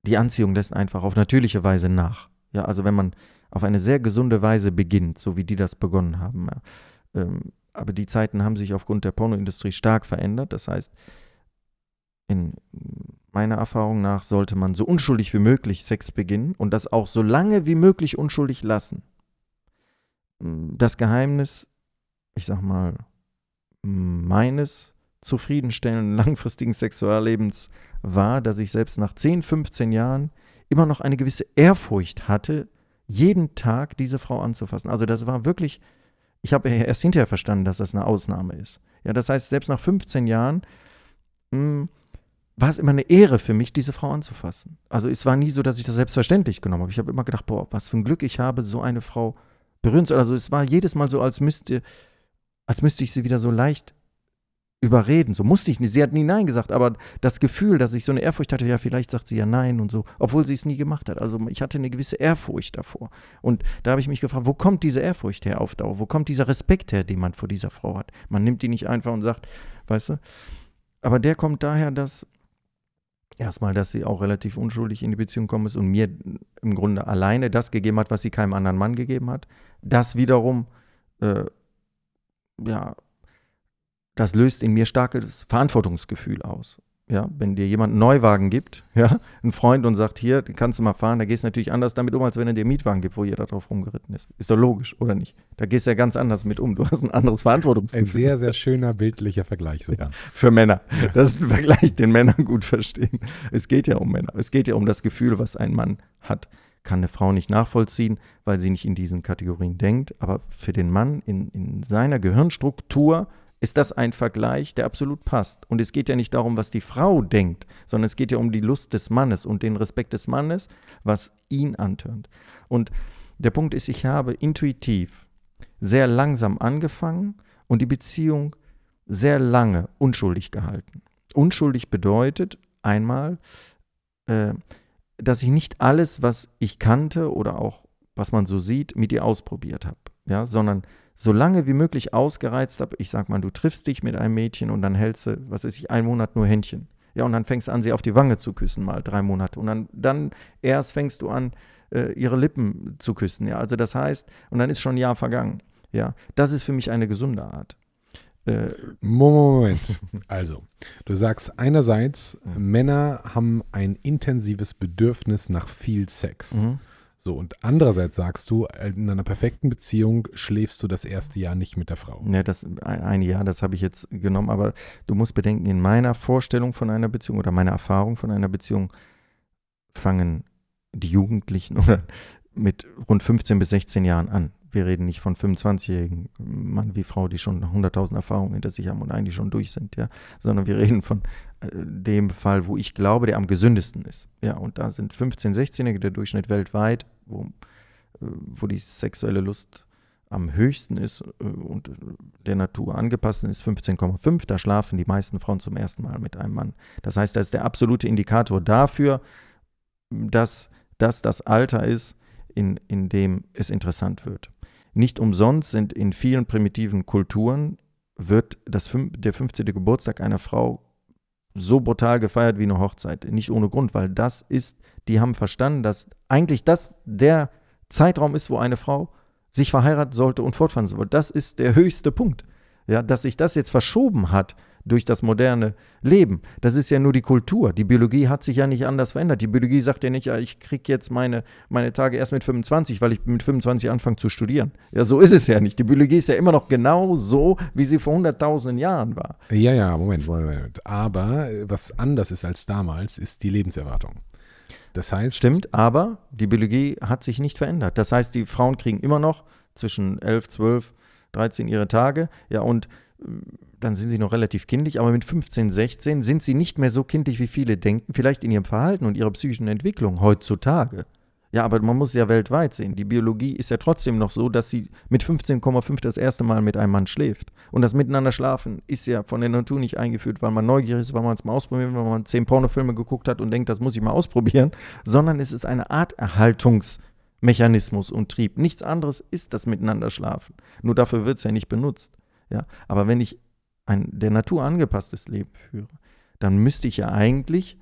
die Anziehung lässt einfach auf natürliche Weise nach. Ja, also wenn man auf eine sehr gesunde Weise beginnt, so wie die das begonnen haben. Ja. Ähm, aber die Zeiten haben sich aufgrund der Pornoindustrie stark verändert. Das heißt, in meiner Erfahrung nach sollte man so unschuldig wie möglich Sex beginnen und das auch so lange wie möglich unschuldig lassen. Das Geheimnis, ich sag mal, meines zufriedenstellenden langfristigen Sexuallebens war, dass ich selbst nach 10, 15 Jahren immer noch eine gewisse Ehrfurcht hatte, jeden Tag diese Frau anzufassen. Also das war wirklich, ich habe ja erst hinterher verstanden, dass das eine Ausnahme ist. Ja, das heißt, selbst nach 15 Jahren mh, hm, war es immer eine Ehre für mich, diese Frau anzufassen. Also es war nie so, dass ich das selbstverständlich genommen habe. Ich habe immer gedacht, boah, was für ein Glück ich habe, so eine Frau berühren zu. Also es war jedes Mal so, als müsste, als müsste ich sie wieder so leicht überreden. So musste ich nicht. Sie hat nie Nein gesagt, aber das Gefühl, dass ich so eine Ehrfurcht hatte, ja, vielleicht sagt sie ja Nein und so, obwohl sie es nie gemacht hat. Also ich hatte eine gewisse Ehrfurcht davor. Und da habe ich mich gefragt, wo kommt diese Ehrfurcht her auf Dauer? Wo kommt dieser Respekt her, den man vor dieser Frau hat? Man nimmt die nicht einfach und sagt, weißt du, aber der kommt daher, dass erstmal, dass sie auch relativ unschuldig in die Beziehung gekommen ist und mir im Grunde alleine das gegeben hat, was sie keinem anderen Mann gegeben hat. Das wiederum, äh, ja, das löst in mir starkes Verantwortungsgefühl aus ja, wenn dir jemand einen Neuwagen gibt, ja, ein Freund und sagt, hier, kannst du mal fahren, da gehst du natürlich anders damit um, als wenn er dir einen Mietwagen gibt, wo jeder drauf rumgeritten ist. Ist doch logisch, oder nicht? Da gehst du ja ganz anders mit um. Du hast ein anderes Verantwortungsgefühl. Ein sehr, sehr schöner bildlicher Vergleich sogar. Ja, für Männer. Ja. Das ist ein Vergleich, den Männer gut verstehen. Es geht ja um Männer. Es geht ja um das Gefühl, was ein Mann hat. Kann eine Frau nicht nachvollziehen, weil sie nicht in diesen Kategorien denkt, aber für den Mann in, in seiner Gehirnstruktur – ist das ein Vergleich, der absolut passt. Und es geht ja nicht darum, was die Frau denkt, sondern es geht ja um die Lust des Mannes und den Respekt des Mannes, was ihn antönt. Und der Punkt ist, ich habe intuitiv sehr langsam angefangen und die Beziehung sehr lange unschuldig gehalten. Unschuldig bedeutet einmal, äh, dass ich nicht alles, was ich kannte oder auch was man so sieht, mit ihr ausprobiert habe, ja, sondern so lange wie möglich ausgereizt habe. Ich sag mal, du triffst dich mit einem Mädchen und dann hältst du, was ist ich, einen Monat nur Händchen. Ja, und dann fängst du an, sie auf die Wange zu küssen, mal drei Monate. Und dann, dann erst fängst du an, äh, ihre Lippen zu küssen. Ja, also das heißt, und dann ist schon ein Jahr vergangen. Ja, das ist für mich eine gesunde Art. Äh, Moment. Also, du sagst einerseits, mhm. Männer haben ein intensives Bedürfnis nach viel Sex. Mhm. So, und andererseits sagst du, äh, in einer perfekten Beziehung schläfst du das erste Jahr nicht mit der Frau. Ja, ne, das eine Jahr, das habe ich jetzt genommen, aber du musst bedenken, in meiner Vorstellung von einer Beziehung oder meiner Erfahrung von einer Beziehung fangen die Jugendlichen oder mit rund 15 bis 16 Jahren an wir reden nicht von 25-jährigen Mann wie Frau, die schon 100.000 Erfahrungen hinter sich haben und eigentlich schon durch sind, ja, sondern wir reden von äh, dem Fall, wo ich glaube, der am gesündesten ist. Ja, und da sind 15, 16-Jährige der Durchschnitt weltweit, wo, äh, wo die sexuelle Lust am höchsten ist äh, und der Natur angepasst ist 15,5. Da schlafen die meisten Frauen zum ersten Mal mit einem Mann. Das heißt, das ist der absolute Indikator dafür, dass das das Alter ist, in, in dem es interessant wird. Nicht umsonst sind in vielen primitiven Kulturen wird das, der 15. Geburtstag einer Frau so brutal gefeiert wie eine Hochzeit. Nicht ohne Grund, weil das ist, die haben verstanden, dass eigentlich das der Zeitraum ist, wo eine Frau sich verheiraten sollte und fortfahren sollte. Das ist der höchste Punkt. Ja, dass sich das jetzt verschoben hat, durch das moderne Leben. Das ist ja nur die Kultur. Die Biologie hat sich ja nicht anders verändert. Die Biologie sagt ja nicht, ja, ich kriege jetzt meine, meine Tage erst mit 25, weil ich mit 25 anfange zu studieren. Ja, so ist es ja nicht. Die Biologie ist ja immer noch genau so, wie sie vor hunderttausenden Jahren war. Ja, ja, Moment, Moment. Aber was anders ist als damals, ist die Lebenserwartung. Das heißt. Stimmt, aber die Biologie hat sich nicht verändert. Das heißt, die Frauen kriegen immer noch zwischen 11, 12, 13 ihre Tage. Ja, und äh, dann sind sie noch relativ kindlich, aber mit 15, 16 sind sie nicht mehr so kindlich, wie viele denken, vielleicht in ihrem Verhalten und ihrer psychischen Entwicklung heutzutage. Ja, aber man muss ja weltweit sehen. Die Biologie ist ja trotzdem noch so, dass sie mit 15,5 das erste Mal mit einem Mann schläft. Und das Miteinander schlafen ist ja von der Natur nicht eingeführt, weil man neugierig ist, weil man es mal ausprobiert, weil man zehn Pornofilme geguckt hat und denkt, das muss ich mal ausprobieren, sondern es ist eine Art Erhaltungsmechanismus und Trieb. Nichts anderes ist das Miteinander schlafen. Nur dafür wird es ja nicht benutzt. Ja, aber wenn ich ein der Natur angepasstes Leben führe, dann müsste ich ja eigentlich,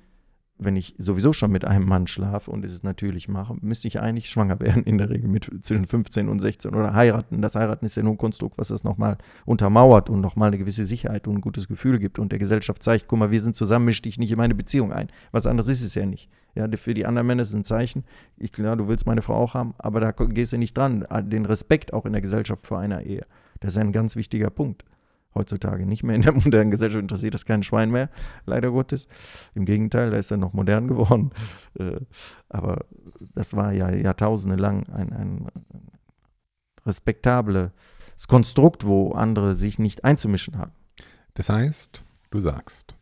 wenn ich sowieso schon mit einem Mann schlafe und es natürlich mache, müsste ich eigentlich schwanger werden in der Regel mit zwischen 15 und 16 oder heiraten. Das Heiraten ist ja nur ein Konstrukt, was das nochmal untermauert und nochmal eine gewisse Sicherheit und ein gutes Gefühl gibt und der Gesellschaft zeigt, guck mal, wir sind zusammen, misch dich nicht in meine Beziehung ein. Was anderes ist es ja nicht. Ja, für die anderen Männer ist es ein Zeichen. Ich, klar, du willst meine Frau auch haben, aber da gehst du nicht dran. Ah, den Respekt auch in der Gesellschaft vor einer Ehe. Das ist ein ganz wichtiger Punkt heutzutage nicht mehr in der modernen Gesellschaft interessiert das kein Schwein mehr, leider Gottes. Im Gegenteil, da ist er noch modern geworden. Äh, aber das war ja Jahrtausende lang ein, ein respektables Konstrukt, wo andere sich nicht einzumischen haben. Das heißt, du sagst,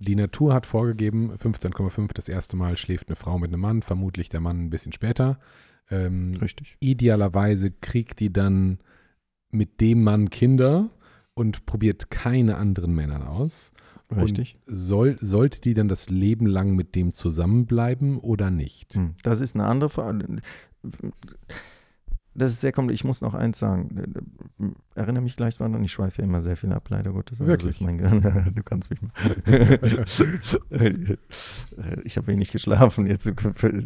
die Natur hat vorgegeben, 15,5 das erste Mal schläft eine Frau mit einem Mann, vermutlich der Mann ein bisschen später. Ähm, Richtig. Idealerweise kriegt die dann mit dem Mann Kinder und probiert keine anderen Männer aus. Richtig. Soll, sollte die dann das Leben lang mit dem zusammenbleiben oder nicht? Hm, das ist eine andere Frage. Das ist sehr komplex. Ich muss noch eins sagen. Erinnere mich gleich daran, ich schweife immer sehr viel ab, leider Gottes. Also Wirklich? du kannst mich mal. ich habe wenig geschlafen. Jetzt,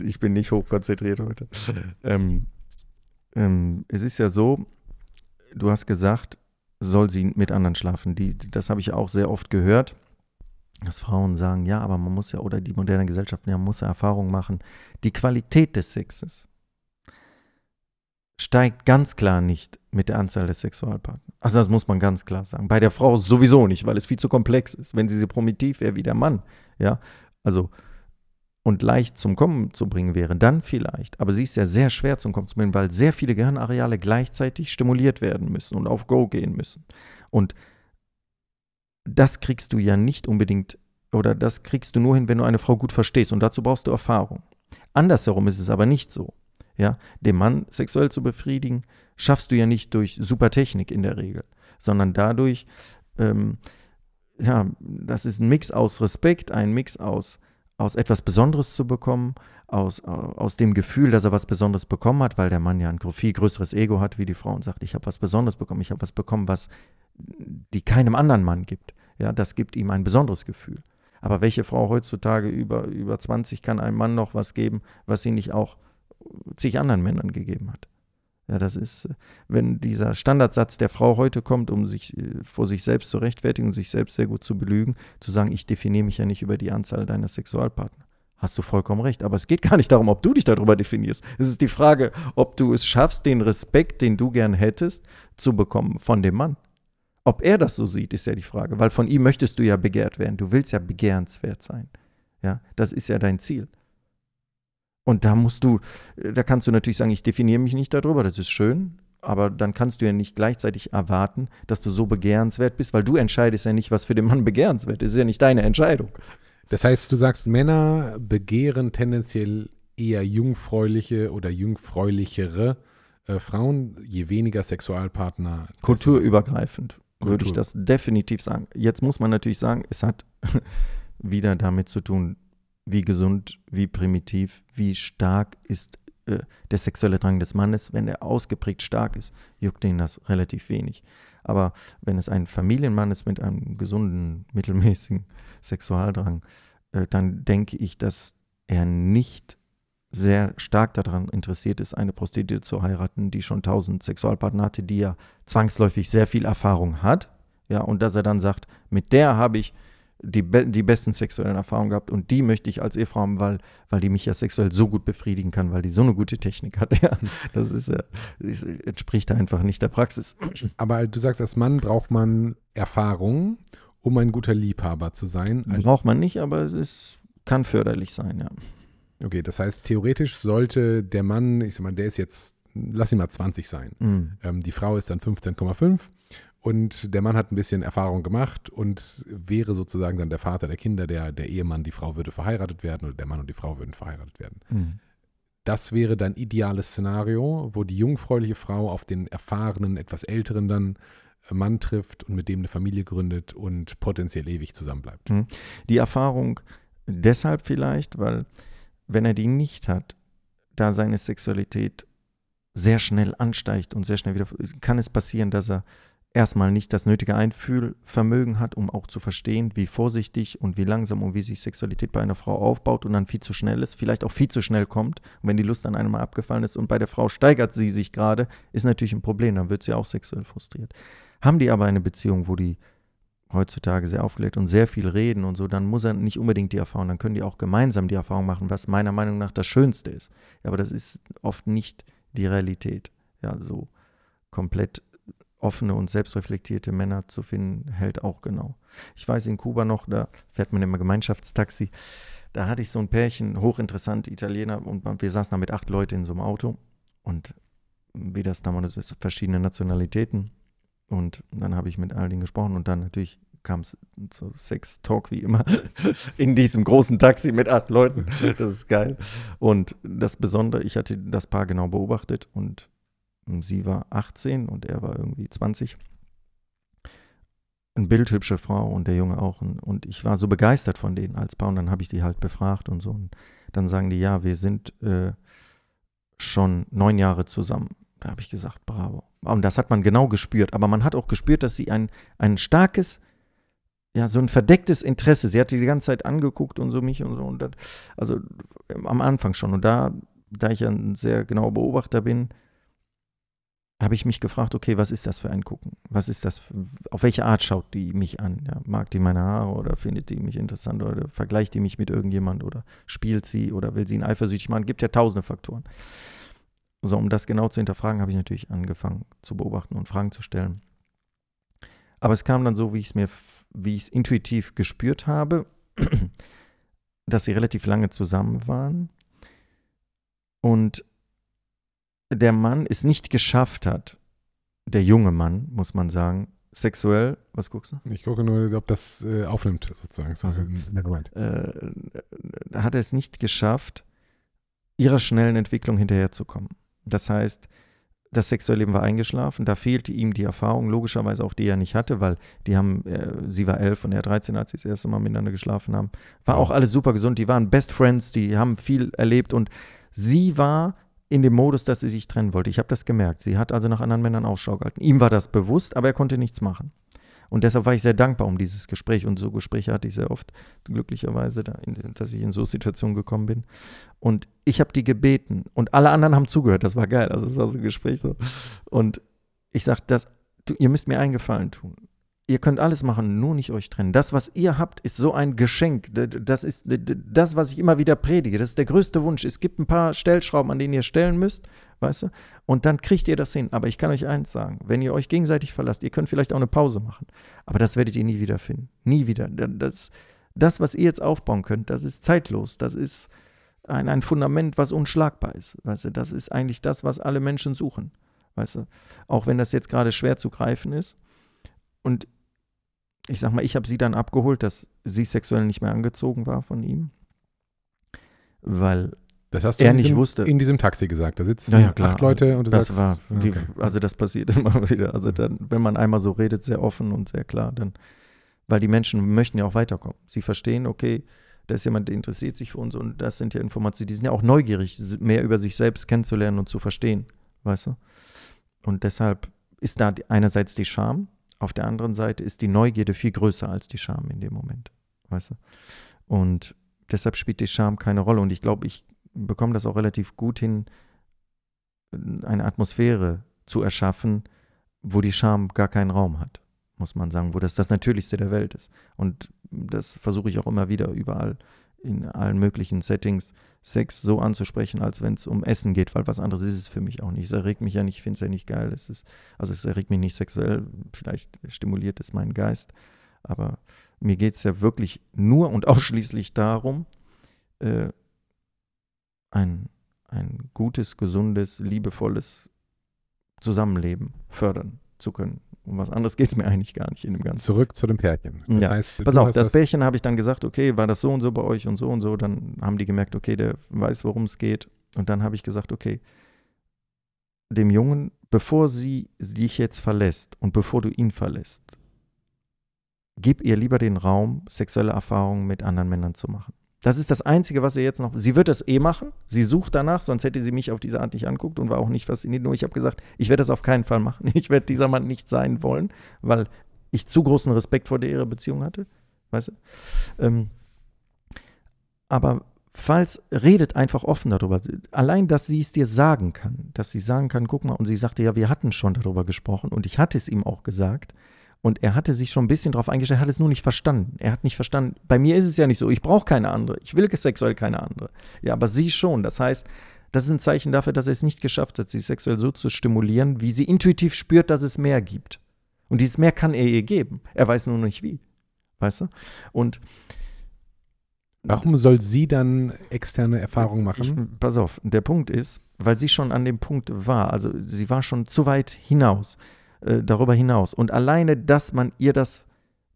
ich bin nicht hochkonzentriert heute. Ähm, ähm, es ist ja so, du hast gesagt, soll sie mit anderen schlafen. Die, das habe ich auch sehr oft gehört, dass Frauen sagen, ja, aber man muss ja, oder die moderne Gesellschaft, ja, man muss ja Erfahrungen machen. Die Qualität des Sexes steigt ganz klar nicht mit der Anzahl der Sexualpartner. Also das muss man ganz klar sagen. Bei der Frau sowieso nicht, weil es viel zu komplex ist. Wenn sie so primitiv wäre wie der Mann, ja, also und leicht zum Kommen zu bringen wäre, dann vielleicht. Aber sie ist ja sehr schwer zum Kommen zu bringen, weil sehr viele Gehirnareale gleichzeitig stimuliert werden müssen und auf Go gehen müssen. Und das kriegst du ja nicht unbedingt oder das kriegst du nur hin, wenn du eine Frau gut verstehst und dazu brauchst du Erfahrung. Andersherum ist es aber nicht so. Ja, den Mann sexuell zu befriedigen, schaffst du ja nicht durch super Technik in der Regel, sondern dadurch, ähm, ja, das ist ein Mix aus Respekt, ein Mix aus aus etwas Besonderes zu bekommen, aus, äh, aus dem Gefühl, dass er was Besonderes bekommen hat, weil der Mann ja ein viel größeres Ego hat wie die Frau und sagt, ich habe was Besonderes bekommen, ich habe was bekommen, was die keinem anderen Mann gibt. Ja, das gibt ihm ein besonderes Gefühl. Aber welche Frau heutzutage über, über 20 kann einem Mann noch was geben, was sie nicht auch zig anderen Männern gegeben hat? Ja, das ist, äh, wenn dieser Standardsatz der Frau heute kommt, um sich äh, vor sich selbst zu rechtfertigen, sich selbst sehr gut zu belügen, zu sagen, ich definiere mich ja nicht über die Anzahl deiner Sexualpartner. Hast du vollkommen recht. Aber es geht gar nicht darum, ob du dich darüber definierst. Es ist die Frage, ob du es schaffst, den Respekt, den du gern hättest, zu bekommen von dem Mann. Ob er das so sieht, ist ja die Frage, weil von ihm möchtest du ja begehrt werden. Du willst ja begehrenswert sein. Ja, das ist ja dein Ziel. Und da musst du, da kannst du natürlich sagen, ich definiere mich nicht darüber, das ist schön, aber dann kannst du ja nicht gleichzeitig erwarten, dass du so begehrenswert bist, weil du entscheidest ja nicht, was für den Mann begehrenswert ist. Das ist ja nicht deine Entscheidung. Das heißt, du sagst, Männer begehren tendenziell eher jungfräuliche oder jungfräulichere äh, Frauen, je weniger Sexualpartner. Kulturübergreifend Kultur. würde ich das definitiv sagen. Jetzt muss man natürlich sagen, es hat wieder damit zu tun, wie gesund, wie primitiv, wie stark ist äh, der sexuelle Drang des Mannes. Wenn er ausgeprägt stark ist, juckt ihn das relativ wenig. Aber wenn es ein Familienmann ist mit einem gesunden, mittelmäßigen Sexualdrang, äh, dann denke ich, dass er nicht sehr stark daran interessiert ist, eine Prostituierte zu heiraten, die schon tausend Sexualpartner hatte, die ja zwangsläufig sehr viel Erfahrung hat. Ja, und dass er dann sagt, mit der habe ich die, be die besten sexuellen Erfahrungen gehabt und die möchte ich als Ehefrau haben, weil, weil die mich ja sexuell so gut befriedigen kann, weil die so eine gute Technik hat. Ja, das ist, äh, entspricht einfach nicht der Praxis. Aber du sagst, als Mann braucht man Erfahrung, um ein guter Liebhaber zu sein. Also braucht man nicht, aber es ist, kann förderlich sein, ja. Okay, das heißt, theoretisch sollte der Mann, ich sag mal, der ist jetzt, lass ihn mal 20 sein. Mhm. Ähm, die Frau ist dann 15,5. Und der Mann hat ein bisschen Erfahrung gemacht und wäre sozusagen dann der Vater der Kinder, der, der Ehemann, die Frau würde verheiratet werden oder der Mann und die Frau würden verheiratet werden. Mhm. Das wäre dein ideales Szenario, wo die jungfräuliche Frau auf den erfahrenen, etwas älteren dann äh, Mann trifft und mit dem eine Familie gründet und potenziell ewig zusammenbleibt. Mhm. Die Erfahrung deshalb vielleicht, weil wenn er die nicht hat, da seine Sexualität sehr schnell ansteigt und sehr schnell wieder, kann es passieren, dass er erstmal nicht das nötige Einfühlvermögen hat, um auch zu verstehen, wie vorsichtig und wie langsam und wie sich Sexualität bei einer Frau aufbaut und dann viel zu schnell ist, vielleicht auch viel zu schnell kommt. wenn die Lust an einem mal abgefallen ist und bei der Frau steigert sie sich gerade, ist natürlich ein Problem, dann wird sie auch sexuell frustriert. Haben die aber eine Beziehung, wo die heutzutage sehr aufgelegt und sehr viel reden und so, dann muss er nicht unbedingt die Erfahrung, dann können die auch gemeinsam die Erfahrung machen, was meiner Meinung nach das Schönste ist. Aber das ist oft nicht die Realität. Ja, so komplett offene und selbstreflektierte Männer zu finden, hält auch genau. Ich weiß in Kuba noch, da fährt man immer Gemeinschaftstaxi. Da hatte ich so ein Pärchen, hochinteressant, Italiener, und wir saßen da mit acht Leuten in so einem Auto. Und wie das damals ist, verschiedene Nationalitäten. Und dann habe ich mit all denen gesprochen und dann natürlich kam es zu Sex Talk wie immer in diesem großen Taxi mit acht Leuten. Das ist geil. Und das Besondere, ich hatte das Paar genau beobachtet und sie war 18 und er war irgendwie 20. Eine bildhübsche Frau und der Junge auch. Und, ich war so begeistert von denen als Paar. Und dann habe ich die halt befragt und so. Und dann sagen die, ja, wir sind äh, schon neun Jahre zusammen. Da habe ich gesagt, bravo. Und das hat man genau gespürt. Aber man hat auch gespürt, dass sie ein, ein starkes, ja, so ein verdecktes Interesse. Sie hat die, ganze Zeit angeguckt und so mich und so. Und das, also am Anfang schon. Und da, da ich ja ein sehr genauer Beobachter bin, habe ich mich gefragt, okay, was ist das für ein Gucken? Was ist das? Für, auf welche Art schaut die mich an? Ja, mag die meine Haare oder findet die mich interessant oder vergleicht die mich mit irgendjemand oder spielt sie oder will sie ihn eifersüchtig machen? Gibt ja tausende Faktoren. So, um das genau zu hinterfragen, habe ich natürlich angefangen zu beobachten und Fragen zu stellen. Aber es kam dann so, wie ich es mir, wie ich es intuitiv gespürt habe, dass sie relativ lange zusammen waren und der Mann es nicht geschafft hat, der junge Mann, muss man sagen, sexuell, was guckst du? Ich gucke nur, ob das äh, aufnimmt, sozusagen. So, also, äh, äh, hat er es nicht geschafft, ihrer schnellen Entwicklung hinterherzukommen. Das heißt, das sexuelle Leben war eingeschlafen, da fehlte ihm die Erfahrung, logischerweise auch die er nicht hatte, weil die haben, äh, sie war elf und er 13, als sie das erste Mal miteinander geschlafen haben. War auch alles super gesund, die waren Best Friends, die haben viel erlebt und sie war in dem Modus, dass sie sich trennen wollte. Ich habe das gemerkt. Sie hat also nach anderen Männern Ausschau gehalten. Ihm war das bewusst, aber er konnte nichts machen. Und deshalb war ich sehr dankbar um dieses Gespräch. Und so Gespräche hatte ich sehr oft, glücklicherweise, dass ich in so Situationen gekommen bin. Und ich habe die gebeten und alle anderen haben zugehört. Das war geil. Also es war so ein Gespräch so. Und ich sagte, ihr müsst mir einen Gefallen tun. Ihr könnt alles machen, nur nicht euch trennen. Das, was ihr habt, ist so ein Geschenk. Das ist das, was ich immer wieder predige. Das ist der größte Wunsch. Es gibt ein paar Stellschrauben, an denen ihr stellen müsst, weißt du? Und dann kriegt ihr das hin. Aber ich kann euch eins sagen: Wenn ihr euch gegenseitig verlasst, ihr könnt vielleicht auch eine Pause machen. Aber das werdet ihr nie wieder finden. Nie wieder. Das, das was ihr jetzt aufbauen könnt, das ist zeitlos. Das ist ein, ein Fundament, was unschlagbar ist. Weißt du? Das ist eigentlich das, was alle Menschen suchen. Weißt du? Auch wenn das jetzt gerade schwer zu greifen ist. Und ich sag mal, ich habe sie dann abgeholt, dass sie sexuell nicht mehr angezogen war von ihm. Weil das hast du er diesem, nicht wusste. in diesem Taxi gesagt. Da sitzen naja, acht Leute und du das sagst. War die, okay. Also das passiert immer wieder. Also dann, wenn man einmal so redet, sehr offen und sehr klar, dann, weil die Menschen möchten ja auch weiterkommen. Sie verstehen, okay, da ist jemand, der interessiert sich für uns und das sind ja Informationen, die sind ja auch neugierig, mehr über sich selbst kennenzulernen und zu verstehen, weißt du? Und deshalb ist da einerseits die Scham, auf der anderen Seite ist die Neugierde viel größer als die Scham in dem Moment. Weißt du? Und deshalb spielt die Scham keine Rolle. Und ich glaube, ich bekomme das auch relativ gut hin, eine Atmosphäre zu erschaffen, wo die Scham gar keinen Raum hat, muss man sagen, wo das das Natürlichste der Welt ist. Und das versuche ich auch immer wieder überall in allen möglichen Settings Sex so anzusprechen, als wenn es um Essen geht, weil was anderes ist es für mich auch nicht. Es erregt mich ja nicht, ich finde es ja nicht geil. Es ist, also es erregt mich nicht sexuell, vielleicht stimuliert es meinen Geist, aber mir geht es ja wirklich nur und ausschließlich darum, äh, ein, ein gutes, gesundes, liebevolles Zusammenleben fördern zu können um was anderes geht es mir eigentlich gar nicht in dem Ganzen. Zurück zu dem Pärchen. Das ja. heißt, Pass auf, das, das Pärchen habe ich dann gesagt, okay, war das so und so bei euch und so und so. Dann haben die gemerkt, okay, der weiß, worum es geht. Und dann habe ich gesagt, okay, dem Jungen, bevor sie dich jetzt verlässt und bevor du ihn verlässt, gib ihr lieber den Raum, sexuelle Erfahrungen mit anderen Männern zu machen. Das ist das Einzige, was ihr jetzt noch. Sie wird das eh machen. Sie sucht danach, sonst hätte sie mich auf diese Art nicht anguckt und war auch nicht fasziniert. Nur ich habe gesagt, ich werde das auf keinen Fall machen. Ich werde dieser Mann nicht sein wollen, weil ich zu großen Respekt vor der ihrer Beziehung hatte. Weißt du? Ähm, aber falls, redet einfach offen darüber. Allein, dass sie es dir sagen kann, dass sie sagen kann, guck mal, und sie sagte, ja, wir hatten schon darüber gesprochen und ich hatte es ihm auch gesagt. Und er hatte sich schon ein bisschen darauf eingestellt, hat es nur nicht verstanden. Er hat nicht verstanden. Bei mir ist es ja nicht so, ich brauche keine andere. Ich will sexuell keine andere. Ja, aber sie schon. Das heißt, das ist ein Zeichen dafür, dass er es nicht geschafft hat, sie sexuell so zu stimulieren, wie sie intuitiv spürt, dass es mehr gibt. Und dieses Mehr kann er ihr geben. Er weiß nur noch nicht wie. Weißt du? Und Warum soll sie dann externe Erfahrungen machen? Ich, pass auf, der Punkt ist, weil sie schon an dem Punkt war, also sie war schon zu weit hinaus äh, darüber hinaus. Und alleine, dass man ihr das,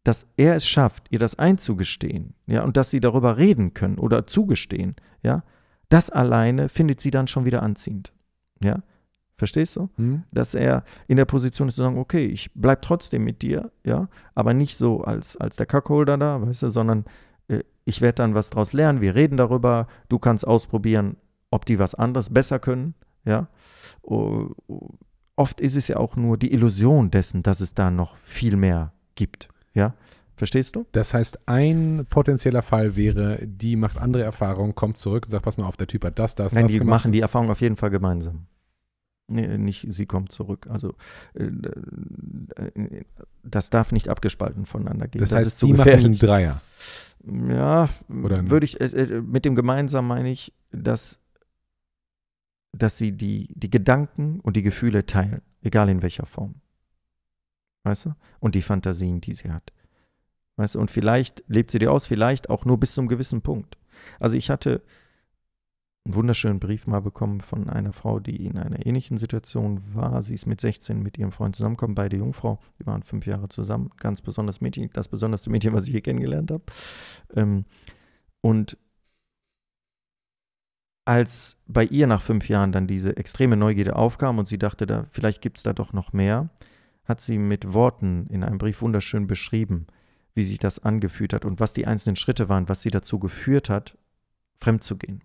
dass er es schafft, ihr das einzugestehen, ja, und dass sie darüber reden können oder zugestehen, ja, das alleine findet sie dann schon wieder anziehend. Ja, Verstehst du? Hm. Dass er in der Position ist zu sagen, okay, ich bleib trotzdem mit dir, ja, aber nicht so als, als der Kackholder da, weißt du, sondern äh, ich werde dann was draus lernen, wir reden darüber, du kannst ausprobieren, ob die was anderes besser können, ja. Oh, oh, oft ist es ja auch nur die Illusion dessen, dass es da noch viel mehr gibt. Ja? Verstehst du? Das heißt, ein potenzieller Fall wäre, die macht andere Erfahrungen, kommt zurück und sagt, pass mal auf, der Typ hat das, das, Nein, das die gemacht. machen die Erfahrung auf jeden Fall gemeinsam. Nee, nicht, sie kommt zurück. Also äh, das darf nicht abgespalten voneinander gehen. Das, das heißt, ist zu die gefährlich. machen einen Dreier. Ja, würde ich, äh, äh, mit dem gemeinsam meine ich, dass dass sie die, die Gedanken und die Gefühle teilen, egal in welcher Form. Weißt du? Und die Fantasien, die sie hat. Weißt du? Und vielleicht lebt sie die aus, vielleicht auch nur bis zum gewissen Punkt. Also ich hatte einen wunderschönen Brief mal bekommen von einer Frau, die in einer ähnlichen Situation war. Sie ist mit 16 mit ihrem Freund zusammengekommen, beide Jungfrau. Die waren fünf Jahre zusammen. Ganz besonders Mädchen, das besonderste Mädchen, was ich hier kennengelernt habe. Ähm, und als bei ihr nach fünf Jahren dann diese extreme Neugierde aufkam und sie dachte, da, vielleicht gibt es da doch noch mehr, hat sie mit Worten in einem Brief wunderschön beschrieben, wie sich das angefühlt hat und was die einzelnen Schritte waren, was sie dazu geführt hat, fremd zu gehen.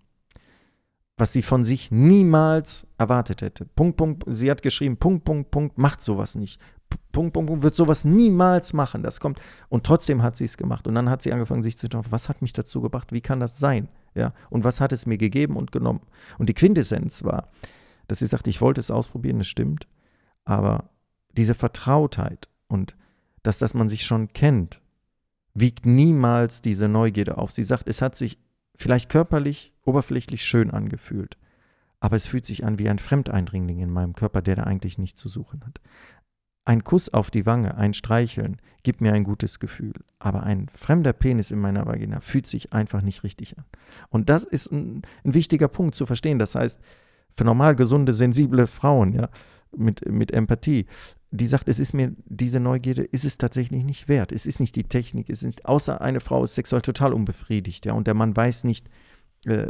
Was sie von sich niemals erwartet hätte. Punkt, Punkt, sie hat geschrieben, Punkt, Punkt, Punkt, macht sowas nicht. Punkt, Punkt, Punkt, wird sowas niemals machen. Das kommt. Und trotzdem hat sie es gemacht. Und dann hat sie angefangen, sich zu fragen, was hat mich dazu gebracht? Wie kann das sein? Ja? Und was hat es mir gegeben und genommen? Und die Quintessenz war, dass sie sagte, ich wollte es ausprobieren, es stimmt, aber diese Vertrautheit und das, dass man sich schon kennt, wiegt niemals diese Neugierde auf. Sie sagt, es hat sich vielleicht körperlich, oberflächlich schön angefühlt, aber es fühlt sich an wie ein Fremdeindringling in meinem Körper, der da eigentlich nichts zu suchen hat. Ein Kuss auf die Wange, ein Streicheln gibt mir ein gutes Gefühl. Aber ein fremder Penis in meiner Vagina fühlt sich einfach nicht richtig an. Und das ist ein, ein wichtiger Punkt zu verstehen. Das heißt, für normal gesunde, sensible Frauen, ja, mit, mit Empathie, die sagt, es ist mir, diese Neugierde ist es tatsächlich nicht wert. Es ist nicht die Technik, es ist, außer eine Frau ist sexuell total unbefriedigt, ja, und der Mann weiß nicht, äh,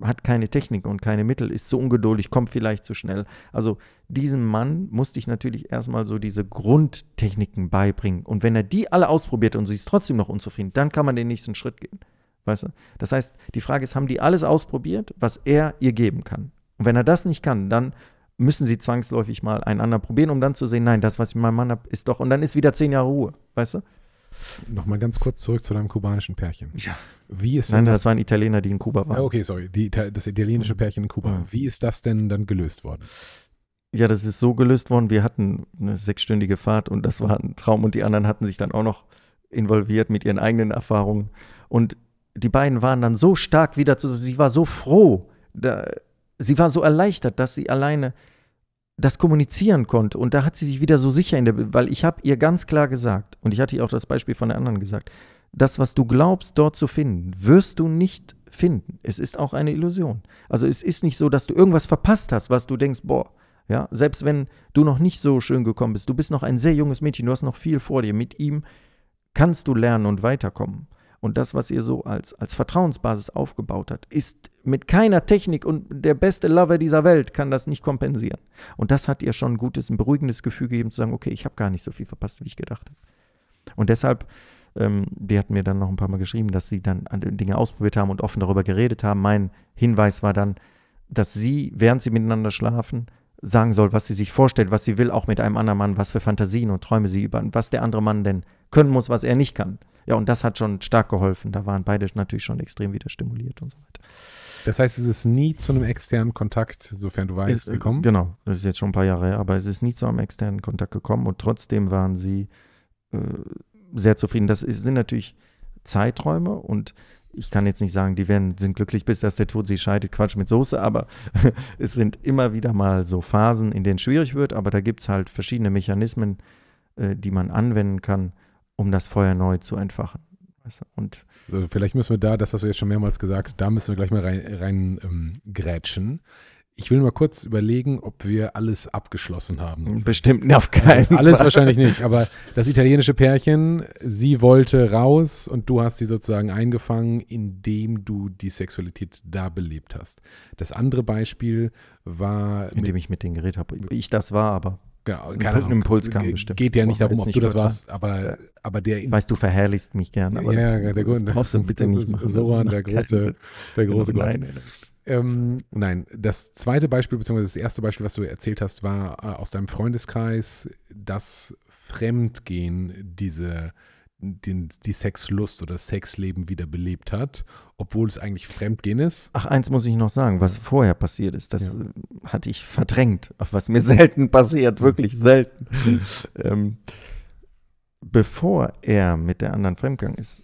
hat keine Technik und keine Mittel, ist zu ungeduldig, kommt vielleicht zu schnell. Also diesem Mann musste ich natürlich erstmal so diese Grundtechniken beibringen. Und wenn er die alle ausprobiert und sie ist trotzdem noch unzufrieden, dann kann man den nächsten Schritt gehen. Weißt du? Das heißt, die Frage ist, haben die alles ausprobiert, was er ihr geben kann? Und wenn er das nicht kann, dann müssen sie zwangsläufig mal einen anderen probieren, um dann zu sehen, nein, das, was ich mit meinem Mann habe, ist doch. Und dann ist wieder zehn Jahre Ruhe, weißt du? Nochmal ganz kurz zurück zu deinem kubanischen Pärchen. Ja. Wie ist Nein, das, das waren Italiener, die in Kuba waren. Ah, okay, sorry, die, das italienische Pärchen in Kuba. Mhm. Wie ist das denn dann gelöst worden? Ja, das ist so gelöst worden. Wir hatten eine sechsstündige Fahrt und das war ein Traum. Und die anderen hatten sich dann auch noch involviert mit ihren eigenen Erfahrungen. Und die beiden waren dann so stark wieder zu. Sie war so froh. Da, sie war so erleichtert, dass sie alleine das kommunizieren konnte. Und da hat sie sich wieder so sicher in der, weil ich habe ihr ganz klar gesagt, und ich hatte ihr auch das Beispiel von der anderen gesagt, das, was du glaubst, dort zu finden, wirst du nicht finden. Es ist auch eine Illusion. Also es ist nicht so, dass du irgendwas verpasst hast, was du denkst, boah, ja, selbst wenn du noch nicht so schön gekommen bist, du bist noch ein sehr junges Mädchen, du hast noch viel vor dir. Mit ihm kannst du lernen und weiterkommen. Und das, was ihr so als, als Vertrauensbasis aufgebaut habt, ist mit keiner Technik und der beste Lover dieser Welt kann das nicht kompensieren. Und das hat ihr schon ein gutes, ein beruhigendes Gefühl gegeben, zu sagen, okay, ich habe gar nicht so viel verpasst, wie ich gedacht habe. Und deshalb, ähm, die hatten mir dann noch ein paar Mal geschrieben, dass sie dann Dinge ausprobiert haben und offen darüber geredet haben. Mein Hinweis war dann, dass sie, während sie miteinander schlafen, sagen soll, was sie sich vorstellt, was sie will, auch mit einem anderen Mann, was für Fantasien und Träume sie über, was der andere Mann denn können muss, was er nicht kann. Ja, und das hat schon stark geholfen. Da waren beide natürlich schon extrem wieder stimuliert und so weiter. Das heißt, es ist nie zu einem externen Kontakt, sofern du weißt, ist, äh, gekommen? Genau, das ist jetzt schon ein paar Jahre her, aber es ist nie zu einem externen Kontakt gekommen und trotzdem waren sie äh, sehr zufrieden. Das ist, sind natürlich Zeiträume und ich kann jetzt nicht sagen, die werden, sind glücklich, bis dass der Tod sie scheidet, Quatsch mit Soße, aber es sind immer wieder mal so Phasen, in denen es schwierig wird, aber da gibt es halt verschiedene Mechanismen, äh, die man anwenden kann, um das Feuer neu zu entfachen. Und so, vielleicht müssen wir da, das hast du jetzt schon mehrmals gesagt, da müssen wir gleich mal rein, rein ähm, grätschen. Ich will mal kurz überlegen, ob wir alles abgeschlossen haben. Bestimmt auf keinen äh, Fall. Alles wahrscheinlich nicht, aber das italienische Pärchen, sie wollte raus und du hast sie sozusagen eingefangen, indem du die Sexualität da belebt hast. Das andere Beispiel war. Indem mit, ich mit denen geredet habe. Ich das war aber. Genau, keine Ein Ahnung. kam bestimmt. Geht ja nicht darum, ob du das warst, aber, äh, aber der. Weißt du, verherrlichst mich gerne. Aber ja, das, der Grund. Das brauchst du bitte nicht machen. Soran, der große, der große Gott. Nein, ähm, nein, das zweite Beispiel, beziehungsweise das erste Beispiel, was du erzählt hast, war äh, aus deinem Freundeskreis, das Fremdgehen, diese den, die Sexlust oder Sexleben wieder belebt hat, obwohl es eigentlich Fremdgehen ist. Ach, eins muss ich noch sagen, was ja. vorher passiert ist, das ja. hatte ich verdrängt, was mir selten passiert, wirklich selten. ähm, bevor er mit der anderen fremdgegangen ist,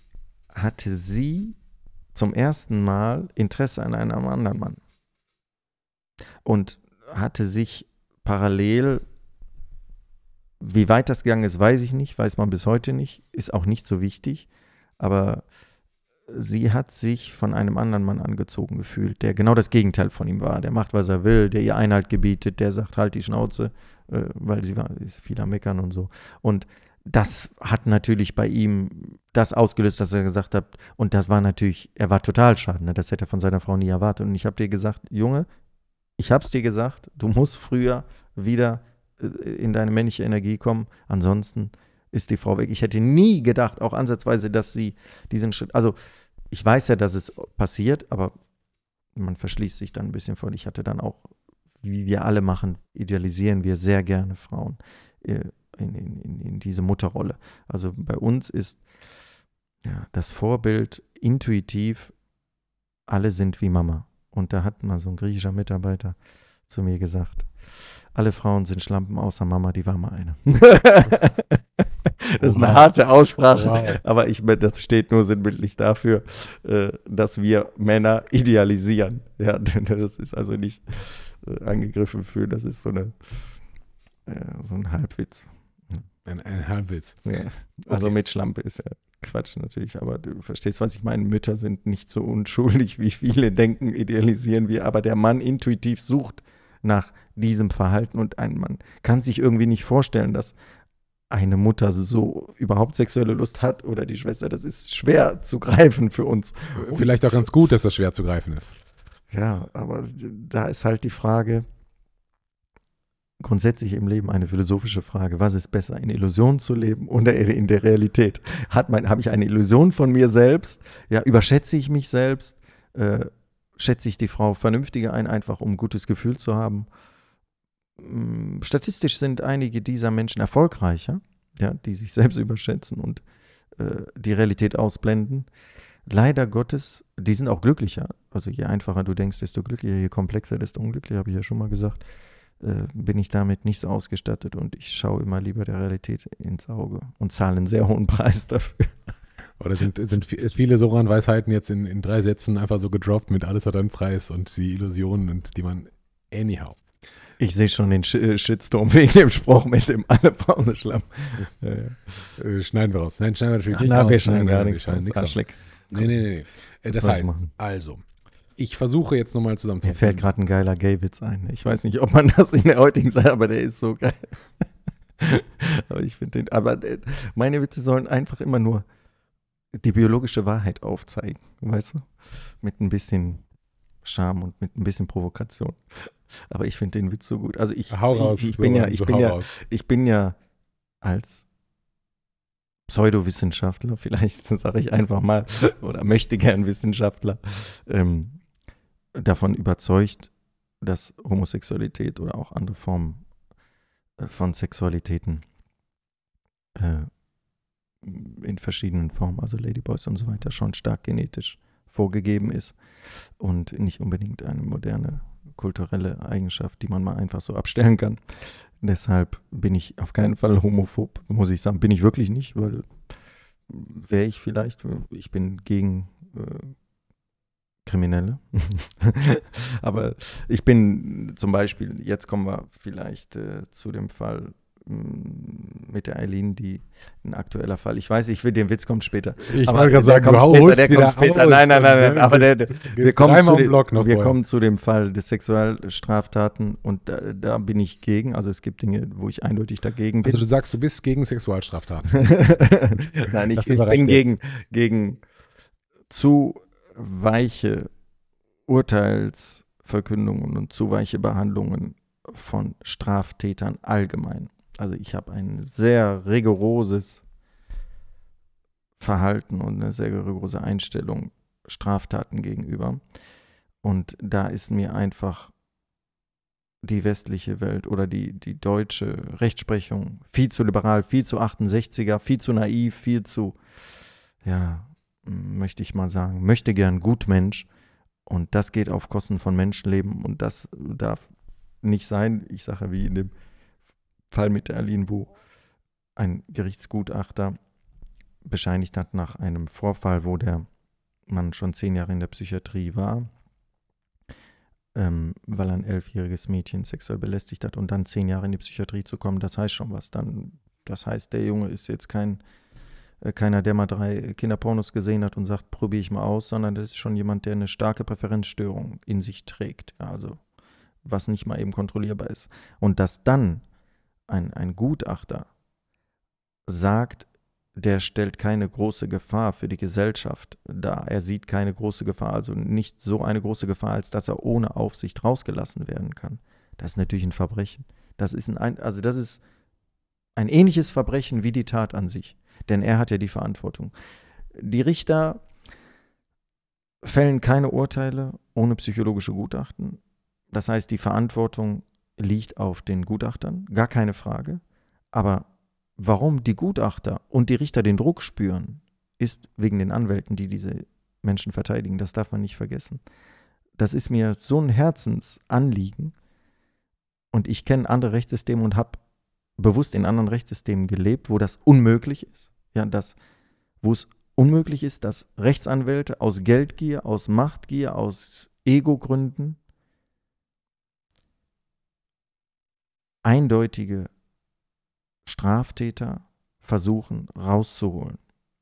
hatte sie zum ersten Mal Interesse an einem anderen Mann und hatte sich parallel wie weit das gegangen ist, weiß ich nicht, weiß man bis heute nicht, ist auch nicht so wichtig. Aber sie hat sich von einem anderen Mann angezogen gefühlt, der genau das Gegenteil von ihm war. Der macht, was er will, der ihr Einhalt gebietet, der sagt, halt die Schnauze, äh, weil sie war ist viel am Meckern und so. Und das hat natürlich bei ihm das ausgelöst, dass er gesagt hat, und das war natürlich, er war total schaden, ne? das hätte er von seiner Frau nie erwartet. Und ich habe dir gesagt, Junge, ich habe es dir gesagt, du musst früher wieder äh, in deine männliche Energie kommen. Ansonsten ist die Frau weg. Ich hätte nie gedacht, auch ansatzweise, dass sie diesen Schritt, also ich weiß ja, dass es passiert, aber man verschließt sich dann ein bisschen vor. Ich hatte dann auch, wie wir alle machen, idealisieren wir sehr gerne Frauen äh, in, in, in diese Mutterrolle. Also bei uns ist ja, das Vorbild intuitiv, alle sind wie Mama. Und da hat mal so ein griechischer Mitarbeiter zu mir gesagt, alle Frauen sind Schlampen, außer Mama, die war mal eine. das ist eine harte Aussprache, aber ich das steht nur sinnbildlich dafür, äh, dass wir Männer idealisieren. Ja, das ist also nicht äh, angegriffen für, das ist so eine äh, so ein Halbwitz. Ein, ein Halbwitz. Ja. Also okay. mit Schlampe ist ja Quatsch natürlich, aber du verstehst, was ich meine. Mütter sind nicht so unschuldig, wie viele denken, idealisieren wir, aber der Mann intuitiv sucht nach diesem Verhalten und ein, man kann sich irgendwie nicht vorstellen, dass eine Mutter so überhaupt sexuelle Lust hat oder die Schwester, das ist schwer zu greifen für uns. Vielleicht auch ganz gut, dass das schwer zu greifen ist. Ja, aber da ist halt die Frage, grundsätzlich im Leben eine philosophische Frage. Was ist besser, in Illusionen zu leben oder in der Realität? Hat mein, habe ich eine Illusion von mir selbst? Ja, überschätze ich mich selbst? Äh, schätze ich die Frau vernünftiger ein, einfach um ein gutes Gefühl zu haben? statistisch sind einige dieser Menschen erfolgreicher, ja, die sich selbst überschätzen und äh, die Realität ausblenden. Leider Gottes, die sind auch glücklicher. Also je einfacher du denkst, desto glücklicher, je komplexer, desto unglücklicher, habe ich ja schon mal gesagt, äh, bin ich damit nicht so ausgestattet und ich schaue immer lieber der Realität ins Auge und zahle einen sehr hohen Preis dafür. Oder sind, sind viele Soran-Weisheiten jetzt in, in drei Sätzen einfach so gedroppt mit alles hat einen Preis und die Illusionen und die man anyhow ich sehe schon den Sh äh, Shitstorm wegen dem Spruch mit dem Alle-Braune-Schlamm. Ja, ja. Äh, schneiden wir raus. Nein, schneiden wir natürlich Ach, nicht na, raus. Wir schneiden gar nichts raus. Nichts raus. Nee, nee, nee. nee. Äh, das heißt, also, ich versuche jetzt nochmal zusammenzufassen. Mir fällt gerade ein geiler Gay-Witz ein. Ich weiß nicht, ob man das in der heutigen Zeit, aber der ist so geil. aber ich finde den, aber meine Witze sollen einfach immer nur die biologische Wahrheit aufzeigen, weißt du? Mit ein bisschen Charme und mit ein bisschen Provokation. Aber ich finde den Witz so gut. Also ich, hau raus, ich, ich bin ja, ich bin ja, ich bin ja als Pseudowissenschaftler, vielleicht sage ich einfach mal, oder möchte gern Wissenschaftler, ähm, davon überzeugt, dass Homosexualität oder auch andere Formen äh, von Sexualitäten äh, in verschiedenen Formen, also Ladyboys und so weiter, schon stark genetisch vorgegeben ist und nicht unbedingt eine moderne kulturelle Eigenschaft, die man mal einfach so abstellen kann. Deshalb bin ich auf keinen Fall homophob, muss ich sagen. Bin ich wirklich nicht, weil wäre ich vielleicht, ich bin gegen äh, Kriminelle. Aber ich bin zum Beispiel, jetzt kommen wir vielleicht äh, zu dem Fall mit der Eileen, die ein aktueller Fall. Ich weiß, ich will, den Witz kommt später. Ich wollte gerade sagen, kommt später, der kommt später. nein, nein, nein, ne? nein. Aber der, der, wir, kommen zu, dem, wir kommen zu dem Fall des Sexualstraftaten und da, da, bin ich gegen. Also es gibt Dinge, wo ich eindeutig dagegen also bin. Also du sagst, du bist gegen Sexualstraftaten. nein, ich, ich bin gegen, gegen zu weiche Urteilsverkündungen und zu weiche Behandlungen von Straftätern allgemein. Also ich habe ein sehr rigoroses Verhalten und eine sehr rigorose Einstellung Straftaten gegenüber. Und da ist mir einfach die westliche Welt oder die, die deutsche Rechtsprechung viel zu liberal, viel zu 68er, viel zu naiv, viel zu, ja, möchte ich mal sagen, möchte gern Gutmensch. Und das geht auf Kosten von Menschenleben und das darf nicht sein. Ich sage wie in dem Fall mit Aline Wu, ein Gerichtsgutachter bescheinigt hat nach einem Vorfall, wo der Mann schon zehn Jahre in der Psychiatrie war, ähm, weil ein elfjähriges Mädchen sexuell belästigt hat und dann zehn Jahre in die Psychiatrie zu kommen, das heißt schon was. Dann, das heißt, der Junge ist jetzt kein äh, keiner, der mal drei Kinderpornos gesehen hat und sagt, probiere ich mal aus, sondern das ist schon jemand, der eine starke Präferenzstörung in sich trägt. Also was nicht mal eben kontrollierbar ist. Und dass dann ein, ein Gutachter sagt, der stellt keine große Gefahr für die Gesellschaft dar. Er sieht keine große Gefahr, also nicht so eine große Gefahr, als dass er ohne Aufsicht rausgelassen werden kann. Das ist natürlich ein Verbrechen. Das ist ein, also das ist ein ähnliches Verbrechen wie die Tat an sich. Denn er hat ja die Verantwortung. Die Richter fällen keine Urteile ohne psychologische Gutachten. Das heißt, die Verantwortung liegt auf den Gutachtern, gar keine Frage. Aber warum die Gutachter und die Richter den Druck spüren, ist wegen den Anwälten, die diese Menschen verteidigen. Das darf man nicht vergessen. Das ist mir so ein Herzensanliegen. Und ich kenne andere Rechtssysteme und habe bewusst in anderen Rechtssystemen gelebt, wo das unmöglich ist. Ja, das, wo es unmöglich ist, dass Rechtsanwälte aus Geldgier, aus Machtgier, aus Ego-Gründen eindeutige Straftäter versuchen rauszuholen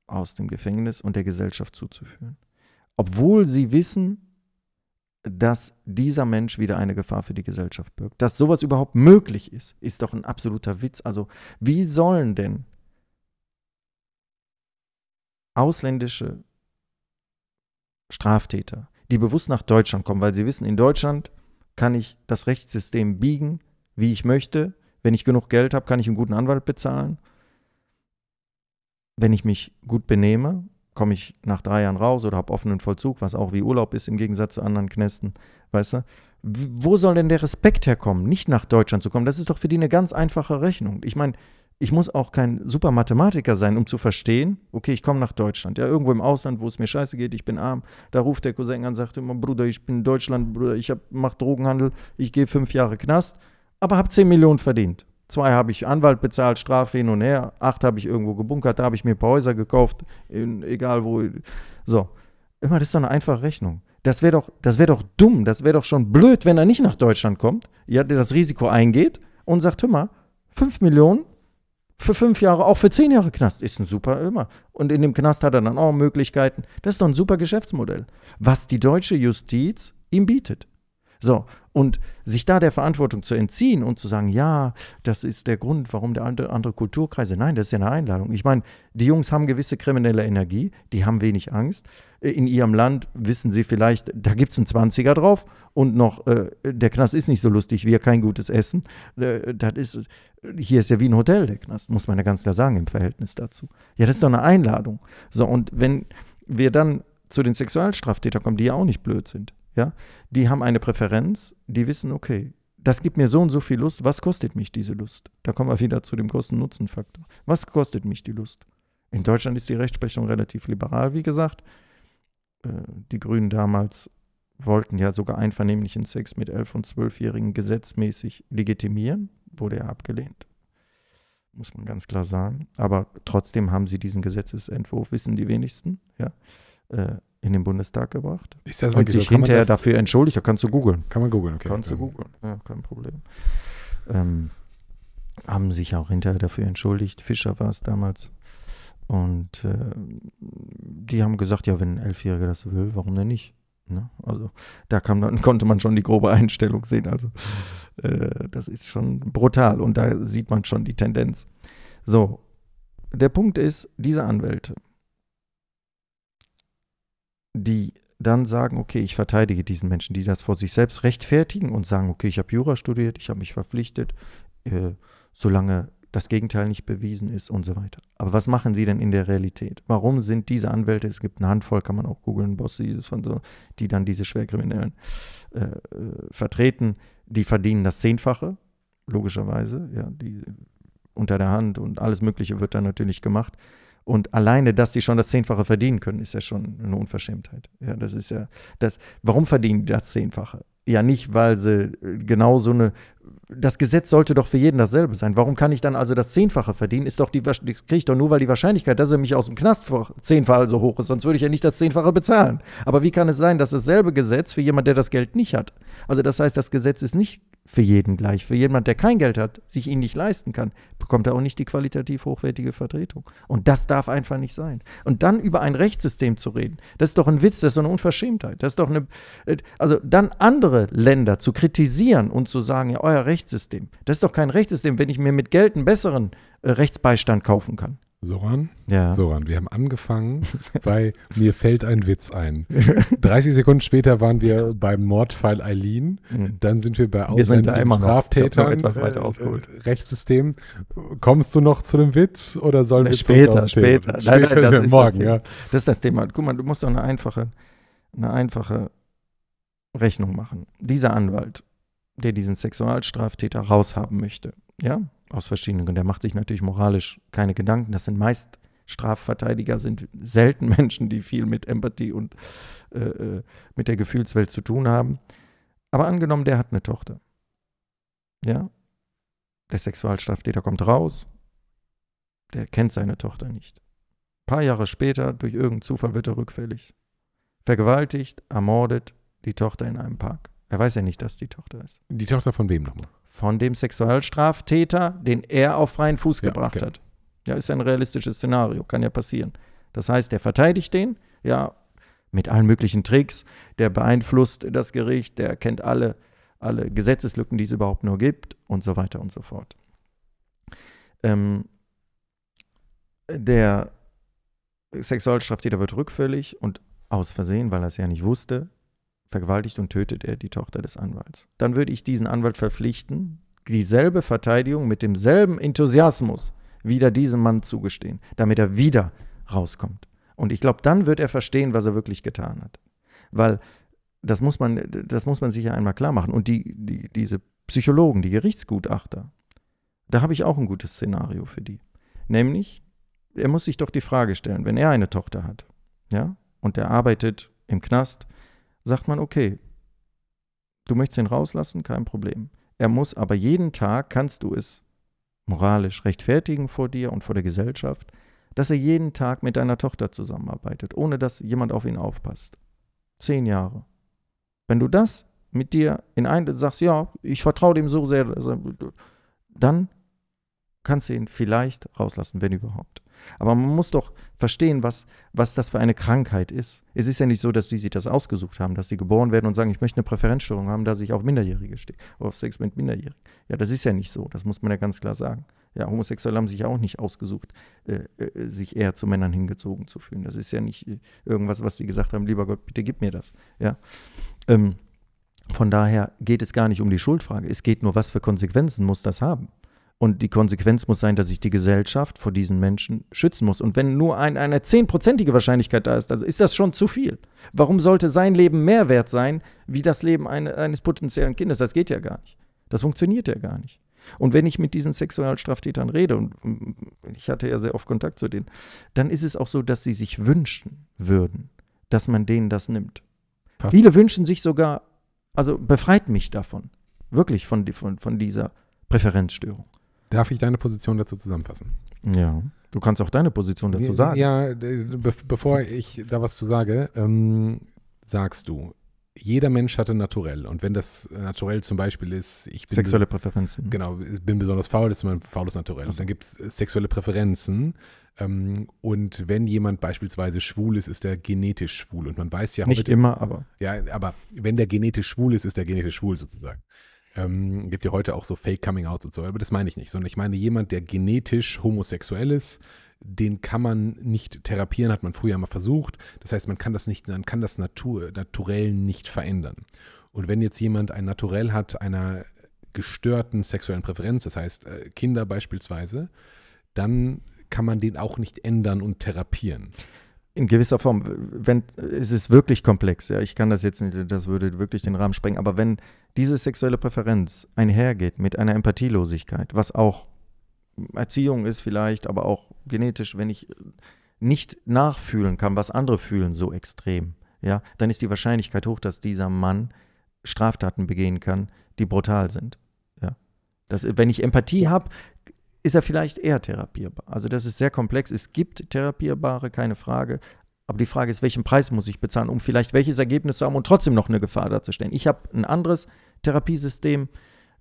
aus dem Gefängnis und der Gesellschaft zuzuführen. Obwohl sie wissen, dass dieser Mensch wieder eine Gefahr für die Gesellschaft birgt. Dass sowas überhaupt möglich ist, ist doch ein absoluter Witz. Also wie sollen denn ausländische Straftäter, die bewusst nach Deutschland kommen, weil sie wissen, in Deutschland kann ich das Rechtssystem biegen, wie ich möchte. Wenn ich genug Geld habe, kann ich einen guten Anwalt bezahlen. Wenn ich mich gut benehme, komme ich nach drei Jahren raus oder habe offenen Vollzug, was auch wie Urlaub ist im Gegensatz zu anderen Knästen, weißt du? Wo soll denn der Respekt herkommen, nicht nach Deutschland zu kommen? Das ist doch für die eine ganz einfache Rechnung. Ich meine, ich muss auch kein super Mathematiker sein, um zu verstehen, okay, ich komme nach Deutschland. Ja, irgendwo im Ausland, wo es mir scheiße geht, ich bin arm. Da ruft der Cousin an, sagt immer, Bruder, ich bin in Deutschland, Bruder, ich mache Drogenhandel, ich gehe fünf Jahre Knast aber habe 10 Millionen verdient. Zwei habe ich Anwalt bezahlt, Strafe hin und her. Acht habe ich irgendwo gebunkert, da habe ich mir ein paar Häuser gekauft, in, egal wo. So. Immer, das ist doch eine einfache Rechnung. Das wäre doch, wär doch dumm, das wäre doch schon blöd, wenn er nicht nach Deutschland kommt, ja, das Risiko eingeht und sagt, hör mal, 5 Millionen für 5 Jahre, auch für 10 Jahre Knast, ist ein super immer. Und in dem Knast hat er dann auch Möglichkeiten. Das ist doch ein super Geschäftsmodell, was die deutsche Justiz ihm bietet. So, und sich da der Verantwortung zu entziehen und zu sagen, ja, das ist der Grund, warum der andere Kulturkreise, nein, das ist ja eine Einladung. Ich meine, die Jungs haben gewisse kriminelle Energie, die haben wenig Angst. Äh, in ihrem Land wissen sie vielleicht, da gibt es einen 20er drauf und noch, äh, der Knast ist nicht so lustig, wir kein gutes Essen. Äh, das ist, hier ist ja wie ein Hotel, der Knast, muss man ja ganz klar sagen im Verhältnis dazu. Ja, das ist doch eine Einladung. So, und wenn wir dann zu den Sexualstraftätern kommen, die ja auch nicht blöd sind ja? Die haben eine Präferenz, die wissen, okay, das gibt mir so und so viel Lust, was kostet mich diese Lust? Da kommen wir wieder zu dem Kosten-Nutzen-Faktor. Was kostet mich die Lust? In Deutschland ist die Rechtsprechung relativ liberal, wie gesagt. Äh, die Grünen damals wollten ja sogar einvernehmlichen Sex mit 11- und 12-Jährigen gesetzmäßig legitimieren, wurde er abgelehnt. Muss man ganz klar sagen. Aber trotzdem haben sie diesen Gesetzesentwurf, wissen die wenigsten. Ja. Äh, in den Bundestag gebracht ist das und sich so? hinterher dafür entschuldigt. Da kannst du googeln. Kann man googeln, okay. Kannst okay. du googeln, ja, kein Problem. Ähm, haben sich auch hinterher dafür entschuldigt. Fischer war es damals. Und äh, die haben gesagt, ja, wenn ein Elfjähriger das will, warum denn nicht? Ne? Also da kam dann, konnte man schon die grobe Einstellung sehen. Also äh, das ist schon brutal und da sieht man schon die Tendenz. So, der Punkt ist, diese Anwälte die dann sagen, okay, ich verteidige diesen Menschen, die das vor sich selbst rechtfertigen und sagen, okay, ich habe Jura studiert, ich habe mich verpflichtet, äh, solange das Gegenteil nicht bewiesen ist und so weiter. Aber was machen sie denn in der Realität? Warum sind diese Anwälte, es gibt eine Handvoll, kann man auch googeln, Bossi, so, die dann diese Schwerkriminellen äh, äh, vertreten, die verdienen das Zehnfache, logischerweise, ja, die unter der Hand und alles Mögliche wird dann natürlich gemacht. Und alleine, dass sie schon das Zehnfache verdienen können, ist ja schon eine Unverschämtheit. Ja, das ist ja das. Warum verdienen die das Zehnfache? Ja, nicht, weil sie äh, genau so eine. Das Gesetz sollte doch für jeden dasselbe sein. Warum kann ich dann also das Zehnfache verdienen? Ist doch die, das kriege ich doch nur, weil die Wahrscheinlichkeit, dass er mich aus dem Knast zehnfach so hoch ist, sonst würde ich ja nicht das Zehnfache bezahlen. Aber wie kann es sein, dass dasselbe Gesetz für jemand, der das Geld nicht hat? Also das heißt, das Gesetz ist nicht für jeden gleich. Für jemand, der kein Geld hat, sich ihn nicht leisten kann, bekommt er auch nicht die qualitativ hochwertige Vertretung. Und das darf einfach nicht sein. Und dann über ein Rechtssystem zu reden, das ist doch ein Witz, das ist eine Unverschämtheit. Das ist doch eine. Äh, also dann andere Länder zu kritisieren und zu sagen, ja, euer Rechtssystem, das ist doch kein Rechtssystem, wenn ich mir mit Geld einen besseren äh, Rechtsbeistand kaufen kann. Soran, ja. Soran, wir haben angefangen bei Mir fällt ein Witz ein. 30 Sekunden später waren wir beim Mordfall Eileen. Mhm. Dann sind wir bei ausländischen Straftätern. etwas weiter ausgeholt. Äh, Rechtssystem. Kommst du noch zu dem Witz oder sollen wir später, später, später. Nein, nein, das ist morgen, das, ja. das ist das Thema. Guck mal, du musst doch eine einfache, eine einfache Rechnung machen. Dieser Anwalt, der diesen Sexualstraftäter raushaben möchte, ja, aus verschiedenen Gründen. Der macht sich natürlich moralisch keine Gedanken. Das sind meist Strafverteidiger, sind selten Menschen, die viel mit Empathie und äh, äh, mit der Gefühlswelt zu tun haben. Aber angenommen, der hat eine Tochter. Ja? Der Sexualstraftäter kommt raus. Der kennt seine Tochter nicht. Ein paar Jahre später, durch irgendeinen Zufall, wird er rückfällig. Vergewaltigt, ermordet die Tochter in einem Park. Er weiß ja nicht, dass die Tochter ist. Die Tochter von wem nochmal? von dem Sexualstraftäter, den er auf freien Fuß ja, gebracht okay. hat. Ja, ist ein realistisches Szenario, kann ja passieren. Das heißt, der verteidigt den, ja, mit allen möglichen Tricks, der beeinflusst das Gericht, der kennt alle, alle Gesetzeslücken, die es überhaupt nur gibt und so weiter und so fort. Ähm, der Sexualstraftäter wird rückfällig und aus Versehen, weil er es ja nicht wusste, vergewaltigt und tötet er die Tochter des Anwalts. Dann würde ich diesen Anwalt verpflichten, dieselbe Verteidigung mit demselben Enthusiasmus wieder diesem Mann zugestehen, damit er wieder rauskommt. Und ich glaube, dann wird er verstehen, was er wirklich getan hat. Weil das muss man, das muss man sich ja einmal klar machen. Und die, die, diese Psychologen, die Gerichtsgutachter, da habe ich auch ein gutes Szenario für die. Nämlich, er muss sich doch die Frage stellen, wenn er eine Tochter hat, ja, und er arbeitet im Knast sagt man, okay, du möchtest ihn rauslassen, kein Problem. Er muss aber jeden Tag, kannst du es moralisch rechtfertigen vor dir und vor der Gesellschaft, dass er jeden Tag mit deiner Tochter zusammenarbeitet, ohne dass jemand auf ihn aufpasst. Zehn Jahre. Wenn du das mit dir in einen sagst, ja, ich vertraue dem so sehr, dann kannst du ihn vielleicht rauslassen, wenn überhaupt. Aber man muss doch verstehen, was, was das für eine Krankheit ist. Es ist ja nicht so, dass die sich das ausgesucht haben, dass sie geboren werden und sagen, ich möchte eine Präferenzstörung haben, dass ich auf Minderjährige stehe, auf Sex mit Minderjährigen. Ja, das ist ja nicht so, das muss man ja ganz klar sagen. Ja, Homosexuelle haben sich auch nicht ausgesucht, äh, äh, sich eher zu Männern hingezogen zu fühlen. Das ist ja nicht äh, irgendwas, was sie gesagt haben, lieber Gott, bitte gib mir das. Ja. Ähm, von daher geht es gar nicht um die Schuldfrage. Es geht nur, was für Konsequenzen muss das haben. Und die Konsequenz muss sein, dass ich die Gesellschaft vor diesen Menschen schützen muss. Und wenn nur ein, eine zehnprozentige Wahrscheinlichkeit da ist, also ist das schon zu viel. Warum sollte sein Leben mehr wert sein, wie das Leben eine, eines potenziellen Kindes? Das geht ja gar nicht. Das funktioniert ja gar nicht. Und wenn ich mit diesen Sexualstraftätern rede, und mm, ich hatte ja sehr oft Kontakt zu denen, dann ist es auch so, dass sie sich wünschen würden, dass man denen das nimmt. Ja. Viele wünschen sich sogar, also befreit mich davon, wirklich von, von, von dieser Präferenzstörung. Darf ich deine Position dazu zusammenfassen? Ja. Du kannst auch deine Position dazu sagen. Ja, äh, be bevor ich da was zu sage, ähm, sagst du, jeder Mensch hatte naturell. Und wenn das naturell zum Beispiel ist, ich bin. Sexuelle Präferenzen. Genau, bin besonders faul, das ist mein faules Naturell. Und Dann gibt es äh, sexuelle Präferenzen. Ähm, und wenn jemand beispielsweise schwul ist, ist er genetisch schwul. Und man weiß ja heute. Nicht immer, aber. Ja, aber wenn der genetisch schwul ist, ist er genetisch schwul sozusagen. Ähm, gibt ja heute auch so Fake-Coming-Outs und so, aber das meine ich nicht, sondern ich meine jemand, der genetisch homosexuell ist, den kann man nicht therapieren, hat man früher mal versucht. Das heißt, man kann das nicht, man kann das Natur, naturell nicht verändern. Und wenn jetzt jemand ein Naturell hat einer gestörten sexuellen Präferenz, das heißt äh, Kinder beispielsweise, dann kann man den auch nicht ändern und therapieren in gewisser Form, wenn es ist wirklich komplex, ja, ich kann das jetzt nicht, das würde wirklich den Rahmen sprengen, aber wenn diese sexuelle Präferenz einhergeht mit einer Empathielosigkeit, was auch Erziehung ist vielleicht, aber auch genetisch, wenn ich nicht nachfühlen kann, was andere fühlen, so extrem, ja, dann ist die Wahrscheinlichkeit hoch, dass dieser Mann Straftaten begehen kann, die brutal sind. Ja. Das, wenn ich Empathie habe, ist er vielleicht eher therapierbar. Also das ist sehr komplex. Es gibt therapierbare, keine Frage. Aber die Frage ist, welchen Preis muss ich bezahlen, um vielleicht welches Ergebnis zu haben und trotzdem noch eine Gefahr darzustellen. Ich habe ein anderes Therapiesystem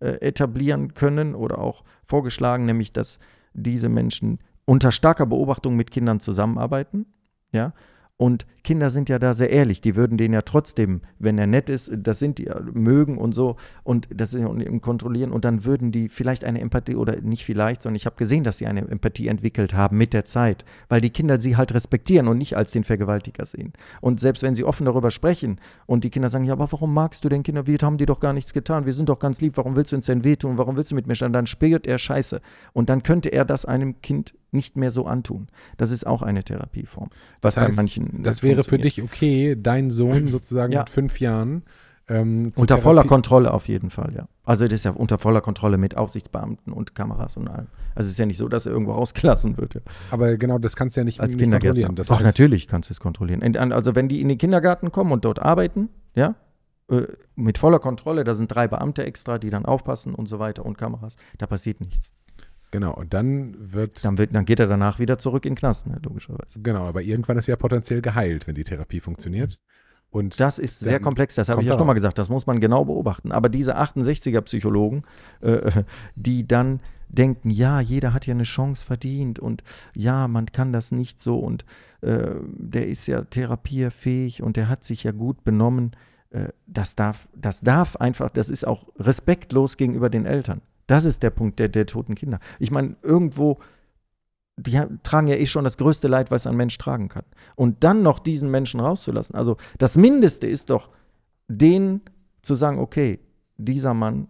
äh, etablieren können oder auch vorgeschlagen, nämlich dass diese Menschen unter starker Beobachtung mit Kindern zusammenarbeiten. Ja, und Kinder sind ja da sehr ehrlich, die würden den ja trotzdem, wenn er nett ist, das sind die äh, mögen und so und das ist Kontrollieren und dann würden die vielleicht eine Empathie oder nicht vielleicht, sondern ich habe gesehen, dass sie eine Empathie entwickelt haben mit der Zeit, weil die Kinder sie halt respektieren und nicht als den Vergewaltiger sehen. Und selbst wenn sie offen darüber sprechen und die Kinder sagen, ja, aber warum magst du denn Kinder? Wir haben dir doch gar nichts getan, wir sind doch ganz lieb, warum willst du uns denn wehtun, warum willst du mit mir stand? Dann spürt er Scheiße und dann könnte er das einem Kind nicht mehr so antun. Das ist auch eine Therapieform. Was das heißt, bei manchen äh, das wäre für dich okay, deinen Sohn sozusagen ja. mit fünf Jahren ähm, unter Therapie voller Kontrolle auf jeden Fall, ja. Also das ist ja unter voller Kontrolle mit Aufsichtsbeamten und Kameras und allem. Also es ist ja nicht so, dass er irgendwo rausgelassen wird. Ja. Aber genau, das kannst du ja nicht, Als nicht kontrollieren. Das Doch, natürlich kannst du es kontrollieren. Also wenn die in den Kindergarten kommen und dort arbeiten, ja, äh, mit voller Kontrolle, da sind drei Beamte extra, die dann aufpassen und so weiter und Kameras, da passiert nichts. Genau, und dann wird. Dann, wird, dann geht er danach wieder zurück in den Knast, ne, logischerweise. Genau, aber irgendwann ist er ja potenziell geheilt, wenn die Therapie funktioniert. Und das ist sehr komplex, das habe ich ja schon mal gesagt, das muss man genau beobachten. Aber diese 68er-Psychologen, äh, die dann denken, ja, jeder hat ja eine Chance verdient und ja, man kann das nicht so und äh, der ist ja therapiefähig und der hat sich ja gut benommen, äh, das, darf, das darf einfach, das ist auch respektlos gegenüber den Eltern. Das ist der Punkt der, der toten Kinder. Ich meine, irgendwo, die tragen ja eh schon das größte Leid, was ein Mensch tragen kann. Und dann noch diesen Menschen rauszulassen. Also das Mindeste ist doch, denen zu sagen, okay, dieser Mann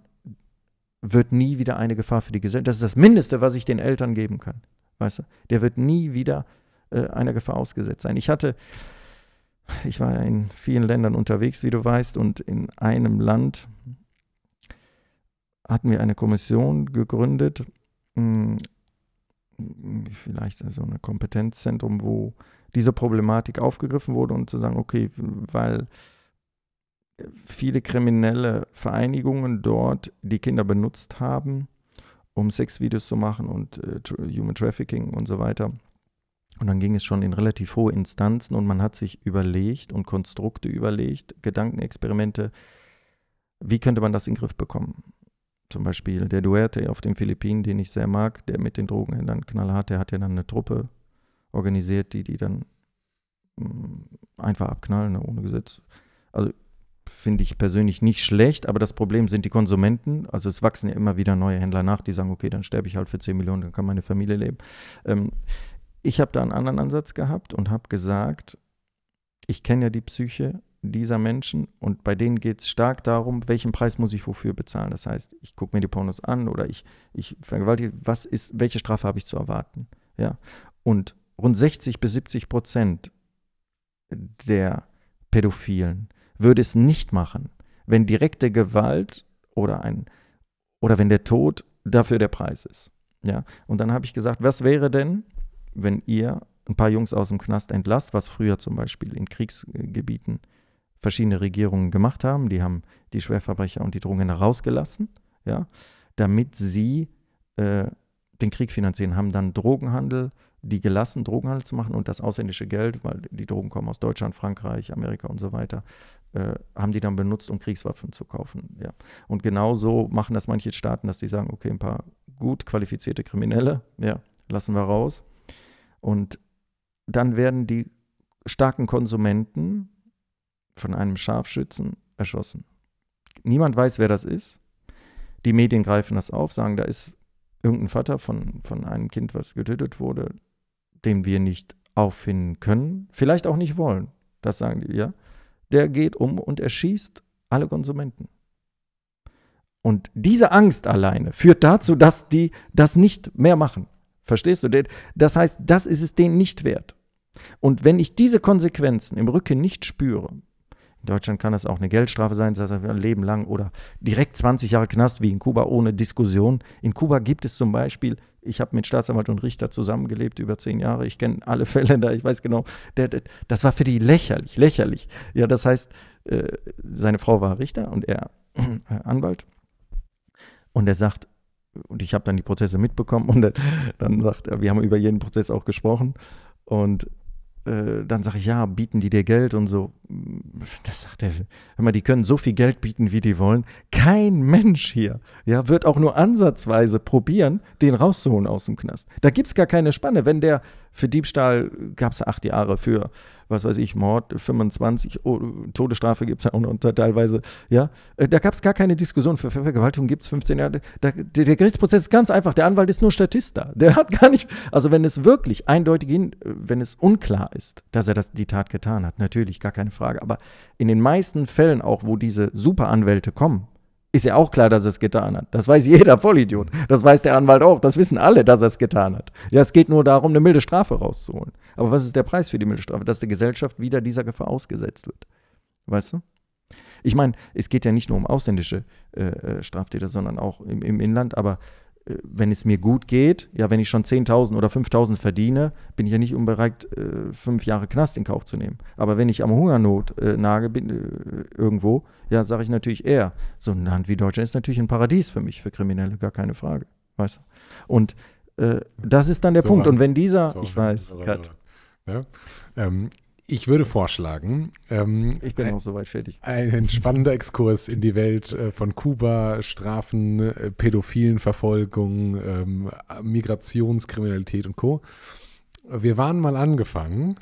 wird nie wieder eine Gefahr für die Gesellschaft. Das ist das Mindeste, was ich den Eltern geben kann. Weißt du? Der wird nie wieder äh, einer Gefahr ausgesetzt sein. Ich hatte, ich war ja in vielen Ländern unterwegs, wie du weißt, und in einem Land, hatten wir eine Kommission gegründet, hm, vielleicht so also ein Kompetenzzentrum, wo diese Problematik aufgegriffen wurde und zu sagen, okay, weil viele kriminelle Vereinigungen dort die Kinder benutzt haben, um Sexvideos zu machen und äh, Human Trafficking und so weiter. Und dann ging es schon in relativ hohe Instanzen und man hat sich überlegt und Konstrukte überlegt, Gedankenexperimente, wie könnte man das in den Griff bekommen? zum Beispiel der Duerte auf den Philippinen, den ich sehr mag, der mit den Drogenhändlern knallhart, der hat ja dann eine Truppe organisiert, die die dann mh, mm, einfach abknallen, ne, ohne Gesetz. Also finde ich persönlich nicht schlecht, aber das Problem sind die Konsumenten. Also es wachsen ja immer wieder neue Händler nach, die sagen, okay, dann sterbe ich halt für 10 Millionen, dann kann meine Familie leben. Ähm, ich habe da einen anderen Ansatz gehabt und habe gesagt, ich kenne ja die Psyche dieser Menschen und bei denen geht es stark darum, welchen Preis muss ich wofür bezahlen. Das heißt, ich gucke mir die Pornos an oder ich, ich vergewaltige, was ist, welche Strafe habe ich zu erwarten? Ja? Und rund 60 bis 70 Prozent der Pädophilen würde es nicht machen, wenn direkte Gewalt oder ein oder wenn der Tod dafür der Preis ist. Ja? Und dann habe ich gesagt, was wäre denn, wenn ihr ein paar Jungs aus dem Knast entlasst, was früher zum Beispiel in Kriegsgebieten äh, verschiedene Regierungen gemacht haben. Die haben die Schwerverbrecher und die Drogen rausgelassen, ja, damit sie äh, den Krieg finanzieren, haben dann Drogenhandel, die gelassen, Drogenhandel zu machen und das ausländische Geld, weil die Drogen kommen aus Deutschland, Frankreich, Amerika und so weiter, äh, haben die dann benutzt, um Kriegswaffen zu kaufen. Ja. Und genauso machen das manche Staaten, dass die sagen, okay, ein paar gut qualifizierte Kriminelle, ja, lassen wir raus. Und dann werden die starken Konsumenten von einem Scharfschützen erschossen. Niemand weiß, wer das ist. Die Medien greifen das auf, sagen, da ist irgendein Vater von, von einem Kind, was getötet wurde, den wir nicht auffinden können, vielleicht auch nicht wollen. Das sagen die, ja. Der geht um und erschießt alle Konsumenten. Und diese Angst alleine führt dazu, dass die das nicht mehr machen. Verstehst du? Das heißt, das ist es denen nicht wert. Und wenn ich diese Konsequenzen im Rücken nicht spüre, in Deutschland kann das auch eine Geldstrafe sein, das heißt ein Leben lang oder direkt 20 Jahre Knast wie in Kuba ohne Diskussion. In Kuba gibt es zum Beispiel, ich habe mit Staatsanwalt und Richter zusammengelebt über zehn Jahre, ich kenne alle Fälle da, ich weiß genau, der, der, das war für die lächerlich, lächerlich. Ja, das heißt, äh, seine Frau war Richter und er äh, Anwalt. Und er sagt, und ich habe dann die Prozesse mitbekommen und dann, dann sagt er, wir haben über jeden Prozess auch gesprochen. Und äh, dann sage ich, ja, bieten die dir Geld und so. Das sagt er, hör mal, die können so viel Geld bieten, wie die wollen. Kein Mensch hier ja, wird auch nur ansatzweise probieren, den rauszuholen aus dem Knast. Da gibt es gar keine Spanne. Wenn der für Diebstahl gab es acht Jahre, für was weiß ich, Mord 25, oh, Todesstrafe gibt es ja auch noch teilweise. Ja? Äh, da gab es gar keine Diskussion. Für Vergewaltigung gibt es 15 Jahre. Da, der, der, Gerichtsprozess ist ganz einfach. Der Anwalt ist nur Statist da. Der hat gar nicht, also wenn es wirklich eindeutig, wenn es unklar ist, dass er das, die Tat getan hat, natürlich, gar keine Frage. Aber in den meisten Fällen auch, wo diese Superanwälte kommen, ist ja auch klar, dass er es getan hat. Das weiß jeder Vollidiot. Das weiß der Anwalt auch. Das wissen alle, dass er es getan hat. Ja, es geht nur darum, eine milde Strafe rauszuholen. Aber was ist der Preis für die milde Strafe? Dass die Gesellschaft wieder dieser Gefahr ausgesetzt wird. Weißt du? Ich meine, es geht ja nicht nur um ausländische äh, äh Straftäter, sondern auch im, im Inland. Aber wenn es mir gut geht, ja, wenn ich schon 10.000 oder 5.000 verdiene, bin ich ja nicht unbereit, äh, fünf Jahre Knast in Kauf zu nehmen. Aber wenn ich am Hungernot äh, nage bin, äh, irgendwo, ja, sage ich natürlich eher, so ein Land wie Deutschland ist natürlich ein Paradies für mich, für Kriminelle, gar keine Frage. Weißt du? Und äh, das ist dann der so Punkt. Und wenn dieser, so ich weiß, Gott, ja. ähm, ich würde vorschlagen, ähm, ich bin ein, auch soweit fertig. Ein spannender Exkurs in die Welt äh, von Kuba, Strafen, äh, pädophilen Verfolgung, ähm, Migrationskriminalität und Co. Wir waren mal angefangen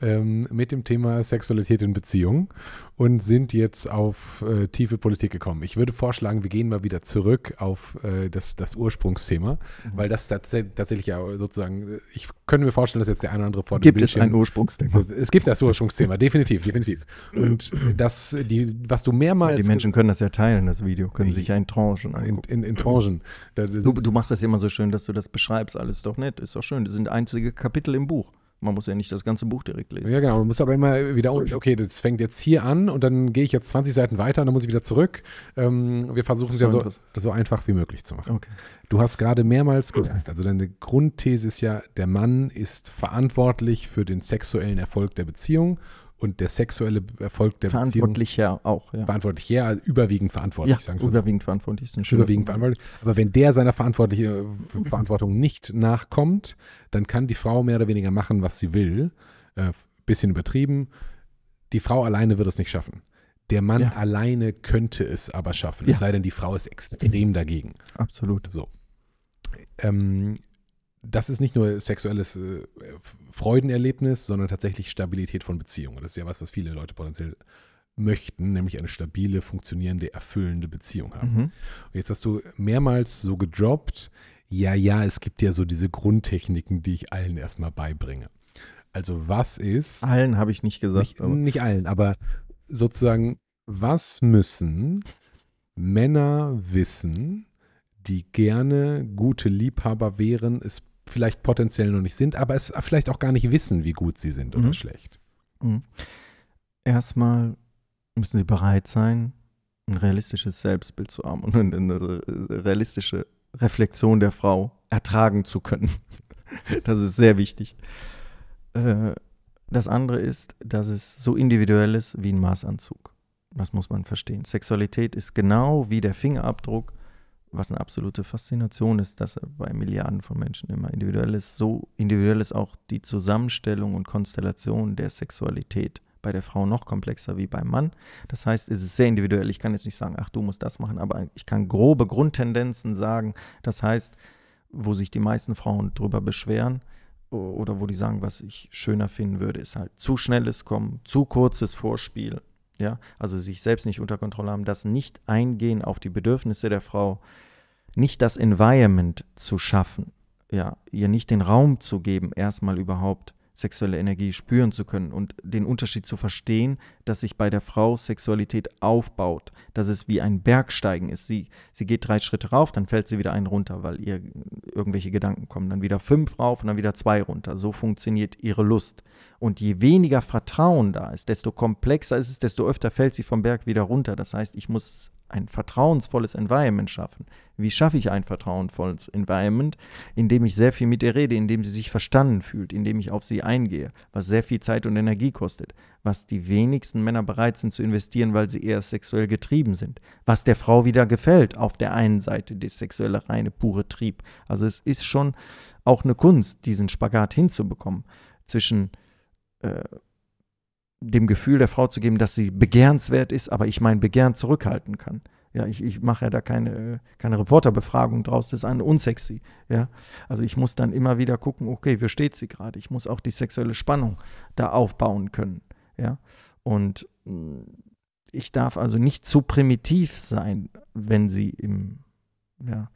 ähm, mit dem Thema Sexualität in Beziehungen und sind jetzt auf äh, tiefe Politik gekommen. Ich würde vorschlagen, wir gehen mal wieder zurück auf äh, das, das Ursprungsthema, mhm. weil das tatsächlich ja sozusagen, ich könnte mir vorstellen, dass jetzt der eine oder andere vor dem Gibt es ein Ursprungsthema? Es gibt das Ursprungsthema, definitiv, definitiv. Und das, die, was du mehrmals. Ja, die Menschen können das ja teilen, das Video, können sich ja in Tranchen. In, in, in, Tranchen. Du, du machst das immer so schön, dass du das beschreibst, alles doch nett, ist doch schön. Das sind einzige Kapitel im Buch. Man muss ja nicht das ganze Buch direkt lesen. Ja, genau. Man muss aber immer wieder, okay, das fängt jetzt hier an und dann gehe ich jetzt 20 Seiten weiter und dann muss ich wieder zurück. Ähm, wir versuchen es ja so, so, einfach wie möglich zu machen. Okay. Du hast gerade mehrmals gesagt, also deine Grundthese ist ja, der Mann ist verantwortlich für den sexuellen Erfolg der Beziehung und der sexuelle Erfolg der verantwortlich Beziehung. Verantwortlich ja auch. Ja. Verantwortlich ja, überwiegend verantwortlich, ja, sagen wir Überwiegend so. verantwortlich ist ein Überwiegend verantwortlich. Aber wenn der seiner äh, Verantwortung nicht nachkommt, dann kann die Frau mehr oder weniger machen, was sie will. Äh, bisschen übertrieben. Die Frau alleine wird es nicht schaffen. Der Mann ja. alleine könnte es aber schaffen, ja. es sei denn, die Frau ist extrem dagegen. Absolut. So. Ähm, das ist nicht nur sexuelles äh, Freudenerlebnis, sondern tatsächlich Stabilität von Beziehungen. Das ist ja was, was viele Leute potenziell möchten, nämlich eine stabile, funktionierende, erfüllende Beziehung haben. Mhm. Und jetzt hast du mehrmals so gedroppt, ja, ja, es gibt ja so diese Grundtechniken, die ich allen erstmal beibringe. Also was ist. Allen habe ich nicht gesagt. Nicht, nicht allen, aber sozusagen, was müssen Männer wissen, die gerne gute Liebhaber wären, es vielleicht potenziell noch nicht sind, aber es vielleicht auch gar nicht wissen, wie gut sie sind mhm. oder schlecht. Mhm. Erstmal müssen sie bereit sein, ein realistisches Selbstbild zu haben und eine realistische Reflexion der Frau ertragen zu können. Das ist sehr wichtig. Äh, das andere ist, dass es so individuell ist wie ein Maßanzug. Das muss man verstehen. Sexualität ist genau wie der Fingerabdruck was eine absolute Faszination ist, dass bei Milliarden von Menschen immer individuell ist. So individuell ist auch die Zusammenstellung und Konstellation der Sexualität bei der Frau noch komplexer wie beim Mann. Das heißt, es ist sehr individuell. Ich kann jetzt nicht sagen, ach, du musst das machen, aber ich kann grobe Grundtendenzen sagen. Das heißt, wo sich die meisten Frauen drüber beschweren oder wo die sagen, was ich schöner finden würde, ist halt zu schnelles Kommen, zu kurzes Vorspiel, ja, also sich selbst nicht unter Kontrolle haben, das nicht eingehen auf die Bedürfnisse der Frau, nicht das Environment zu schaffen, ja, ihr nicht den Raum zu geben, erstmal überhaupt sexuelle Energie spüren zu können und den Unterschied zu verstehen, dass sich bei der Frau Sexualität aufbaut, dass es wie ein Bergsteigen ist. Sie, sie geht drei Schritte rauf, dann fällt sie wieder einen runter, weil ihr irgendwelche Gedanken kommen. Dann wieder fünf rauf und dann wieder zwei runter. So funktioniert ihre Lust. Und je weniger Vertrauen da ist, desto komplexer ist es, desto öfter fällt sie vom Berg wieder runter. Das heißt, ich muss ein vertrauensvolles Environment schaffen. Wie schaffe ich ein vertrauensvolles Environment? Indem ich sehr viel mit ihr rede, indem sie sich verstanden fühlt, indem ich auf sie eingehe, was sehr viel Zeit und Energie kostet, was die wenigsten Männer bereit sind zu investieren, weil sie eher sexuell getrieben sind, was der Frau wieder gefällt, auf der einen Seite der sexuelle reine pure Trieb. Also es ist schon auch eine Kunst, diesen Spagat hinzubekommen zwischen äh, dem Gefühl der Frau zu geben, dass sie begehrenswert ist, aber ich mein Begehren zurückhalten kann. Ja, ich, ich mache ja da keine, keine Reporterbefragung draus, das ist ein unsexy. Ja, also ich muss dann immer wieder gucken, okay, wie steht sie gerade? Ich muss auch die sexuelle Spannung da aufbauen können. Ja, und mm, ich darf also nicht zu primitiv sein, wenn sie im, ja,